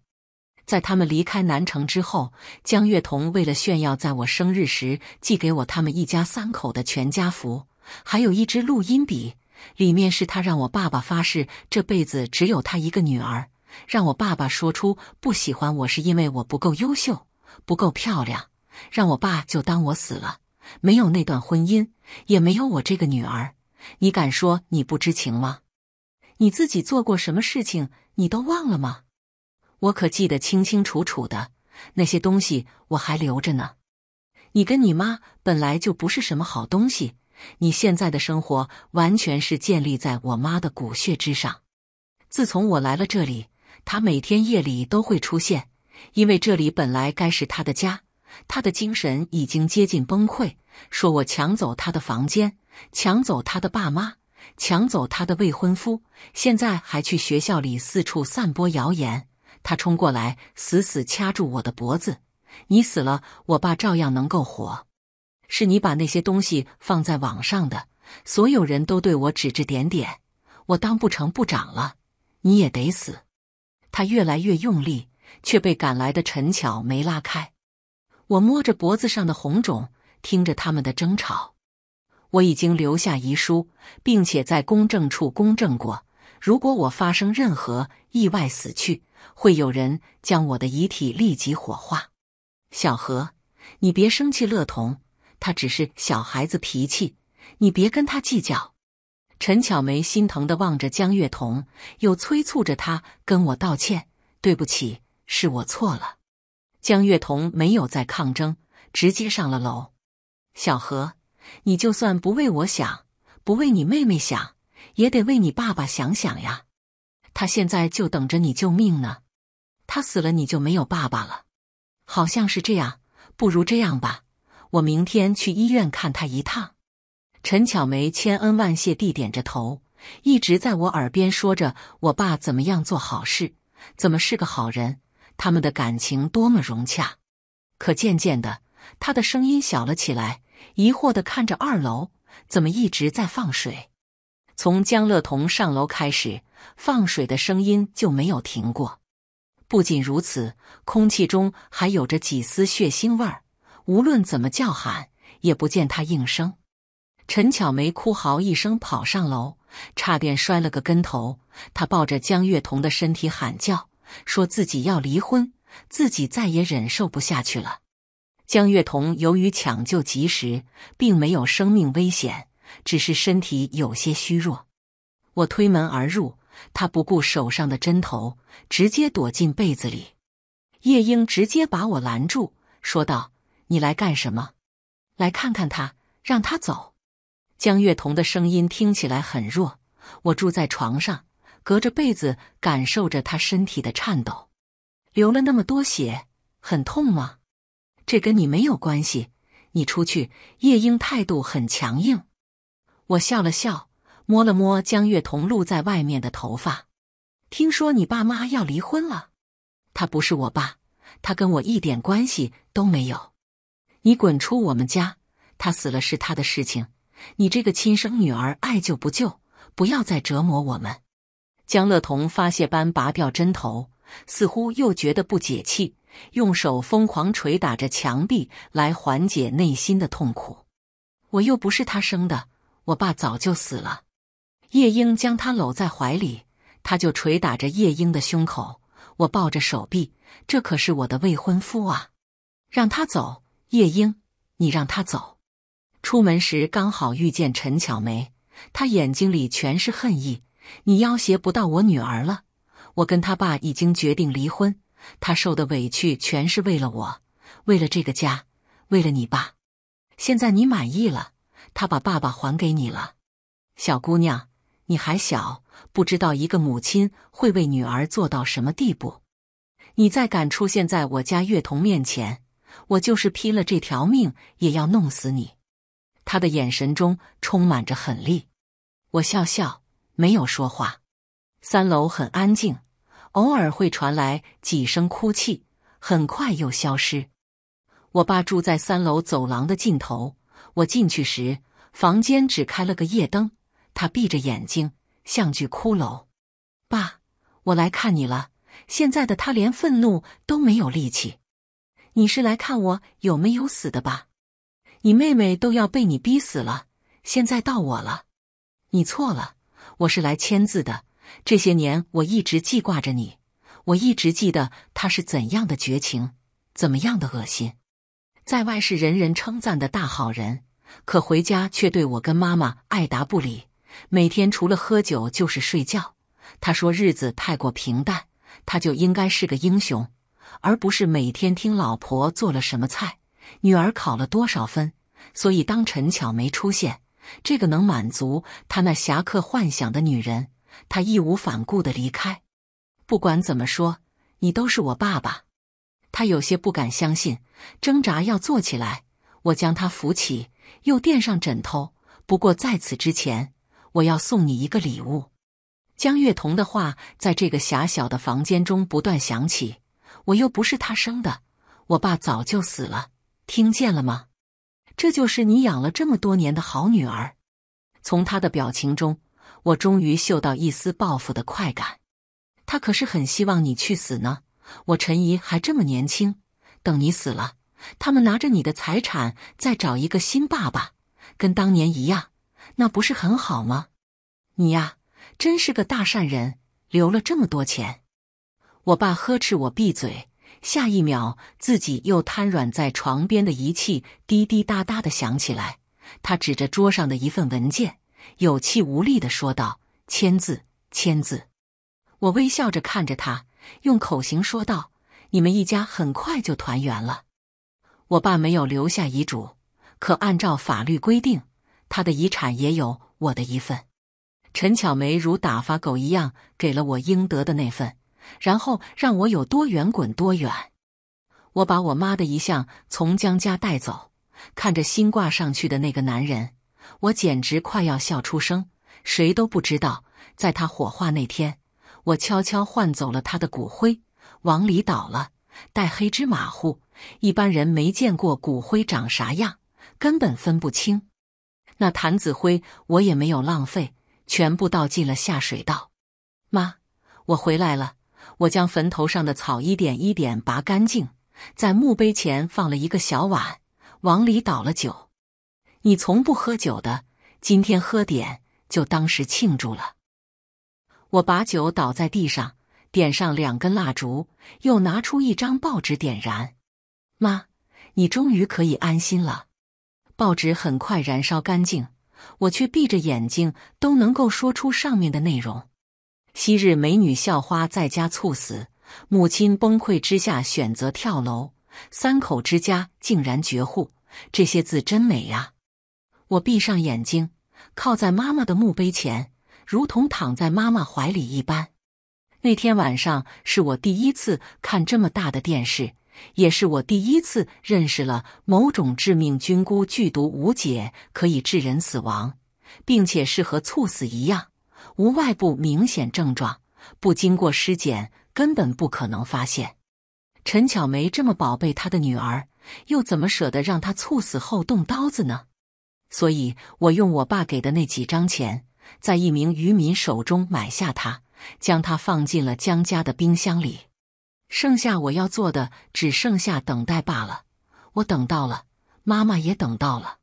在他们离开南城之后，江月彤为了炫耀，在我生日时寄给我他们一家三口的全家福，还有一支录音笔。里面是他让我爸爸发誓这辈子只有他一个女儿，让我爸爸说出不喜欢我是因为我不够优秀、不够漂亮，让我爸就当我死了。没有那段婚姻，也没有我这个女儿，你敢说你不知情吗？你自己做过什么事情，你都忘了吗？我可记得清清楚楚的，那些东西我还留着呢。你跟你妈本来就不是什么好东西，你现在的生活完全是建立在我妈的骨血之上。自从我来了这里，她每天夜里都会出现，因为这里本来该是她的家。他的精神已经接近崩溃，说我抢走他的房间，抢走他的爸妈，抢走他的未婚夫，现在还去学校里四处散播谣言。他冲过来，死死掐住我的脖子。你死了，我爸照样能够活。是你把那些东西放在网上的，所有人都对我指指点点，我当不成部长了，你也得死。他越来越用力，却被赶来的陈巧梅拉开。我摸着脖子上的红肿，听着他们的争吵。我已经留下遗书，并且在公证处公证过。如果我发生任何意外死去，会有人将我的遗体立即火化。小何，你别生气。乐童，他只是小孩子脾气，你别跟他计较。陈巧梅心疼的望着江月童，又催促着他跟我道歉：“对不起，是我错了。”江月彤没有再抗争，直接上了楼。小何，你就算不为我想，不为你妹妹想，也得为你爸爸想想呀。他现在就等着你救命呢。他死了，你就没有爸爸了。好像是这样，不如这样吧，我明天去医院看他一趟。陈巧梅千恩万谢地点着头，一直在我耳边说着我爸怎么样做好事，怎么是个好人。他们的感情多么融洽，可渐渐的，他的声音小了起来，疑惑的看着二楼，怎么一直在放水？从江乐童上楼开始，放水的声音就没有停过。不仅如此，空气中还有着几丝血腥味儿。无论怎么叫喊，也不见他应声。陈巧梅哭嚎一声跑上楼，差点摔了个跟头。她抱着江月彤的身体喊叫。说自己要离婚，自己再也忍受不下去了。江月彤由于抢救及时，并没有生命危险，只是身体有些虚弱。我推门而入，他不顾手上的针头，直接躲进被子里。夜莺直接把我拦住，说道：“你来干什么？来看看他，让他走。”江月彤的声音听起来很弱。我住在床上。隔着被子感受着他身体的颤抖，流了那么多血，很痛吗？这跟你没有关系，你出去。夜莺态度很强硬。我笑了笑，摸了摸江月彤露在外面的头发。听说你爸妈要离婚了？他不是我爸，他跟我一点关系都没有。你滚出我们家！他死了是他的事情，你这个亲生女儿，爱救不救？不要再折磨我们。江乐童发泄般拔掉针头，似乎又觉得不解气，用手疯狂捶打着墙壁来缓解内心的痛苦。我又不是他生的，我爸早就死了。夜莺将他搂在怀里，他就捶打着夜莺的胸口。我抱着手臂，这可是我的未婚夫啊！让他走，夜莺，你让他走。出门时刚好遇见陈巧梅，她眼睛里全是恨意。你要挟不到我女儿了，我跟他爸已经决定离婚。他受的委屈全是为了我，为了这个家，为了你爸。现在你满意了，他把爸爸还给你了。小姑娘，你还小，不知道一个母亲会为女儿做到什么地步。你再敢出现在我家月童面前，我就是拼了这条命也要弄死你。他的眼神中充满着狠戾。我笑笑。没有说话，三楼很安静，偶尔会传来几声哭泣，很快又消失。我爸住在三楼走廊的尽头。我进去时，房间只开了个夜灯，他闭着眼睛，像具骷髅。爸，我来看你了。现在的他连愤怒都没有力气。你是来看我有没有死的吧？你妹妹都要被你逼死了，现在到我了。你错了。我是来签字的。这些年我一直记挂着你，我一直记得他是怎样的绝情，怎么样的恶心。在外是人人称赞的大好人，可回家却对我跟妈妈爱答不理，每天除了喝酒就是睡觉。他说日子太过平淡，他就应该是个英雄，而不是每天听老婆做了什么菜，女儿考了多少分。所以当陈巧没出现。这个能满足他那侠客幻想的女人，他义无反顾的离开。不管怎么说，你都是我爸爸。他有些不敢相信，挣扎要坐起来。我将他扶起，又垫上枕头。不过在此之前，我要送你一个礼物。江月彤的话在这个狭小的房间中不断响起。我又不是他生的，我爸早就死了。听见了吗？这就是你养了这么多年的好女儿，从她的表情中，我终于嗅到一丝报复的快感。她可是很希望你去死呢。我陈姨还这么年轻，等你死了，他们拿着你的财产再找一个新爸爸，跟当年一样，那不是很好吗？你呀，真是个大善人，留了这么多钱。我爸呵斥我闭嘴。下一秒，自己又瘫软在床边的仪器滴滴答答的响起来。他指着桌上的一份文件，有气无力的说道：“签字，签字。”我微笑着看着他，用口型说道：“你们一家很快就团圆了。我爸没有留下遗嘱，可按照法律规定，他的遗产也有我的一份。”陈巧梅如打发狗一样给了我应得的那份。然后让我有多远滚多远，我把我妈的遗像从江家带走，看着新挂上去的那个男人，我简直快要笑出声。谁都不知道，在他火化那天，我悄悄换走了他的骨灰，往里倒了，带黑芝麻糊。一般人没见过骨灰长啥样，根本分不清。那坛子灰我也没有浪费，全部倒进了下水道。妈，我回来了。我将坟头上的草一点一点拔干净，在墓碑前放了一个小碗，往里倒了酒。你从不喝酒的，今天喝点，就当是庆祝了。我把酒倒在地上，点上两根蜡烛，又拿出一张报纸点燃。妈，你终于可以安心了。报纸很快燃烧干净，我却闭着眼睛都能够说出上面的内容。昔日美女校花在家猝死，母亲崩溃之下选择跳楼，三口之家竟然绝户。这些字真美呀！我闭上眼睛，靠在妈妈的墓碑前，如同躺在妈妈怀里一般。那天晚上是我第一次看这么大的电视，也是我第一次认识了某种致命菌菇，剧毒无解，可以致人死亡，并且是和猝死一样。无外部明显症状，不经过尸检根本不可能发现。陈巧梅这么宝贝她的女儿，又怎么舍得让她猝死后动刀子呢？所以，我用我爸给的那几张钱，在一名渔民手中买下她，将她放进了江家的冰箱里。剩下我要做的，只剩下等待罢了。我等到了，妈妈也等到了。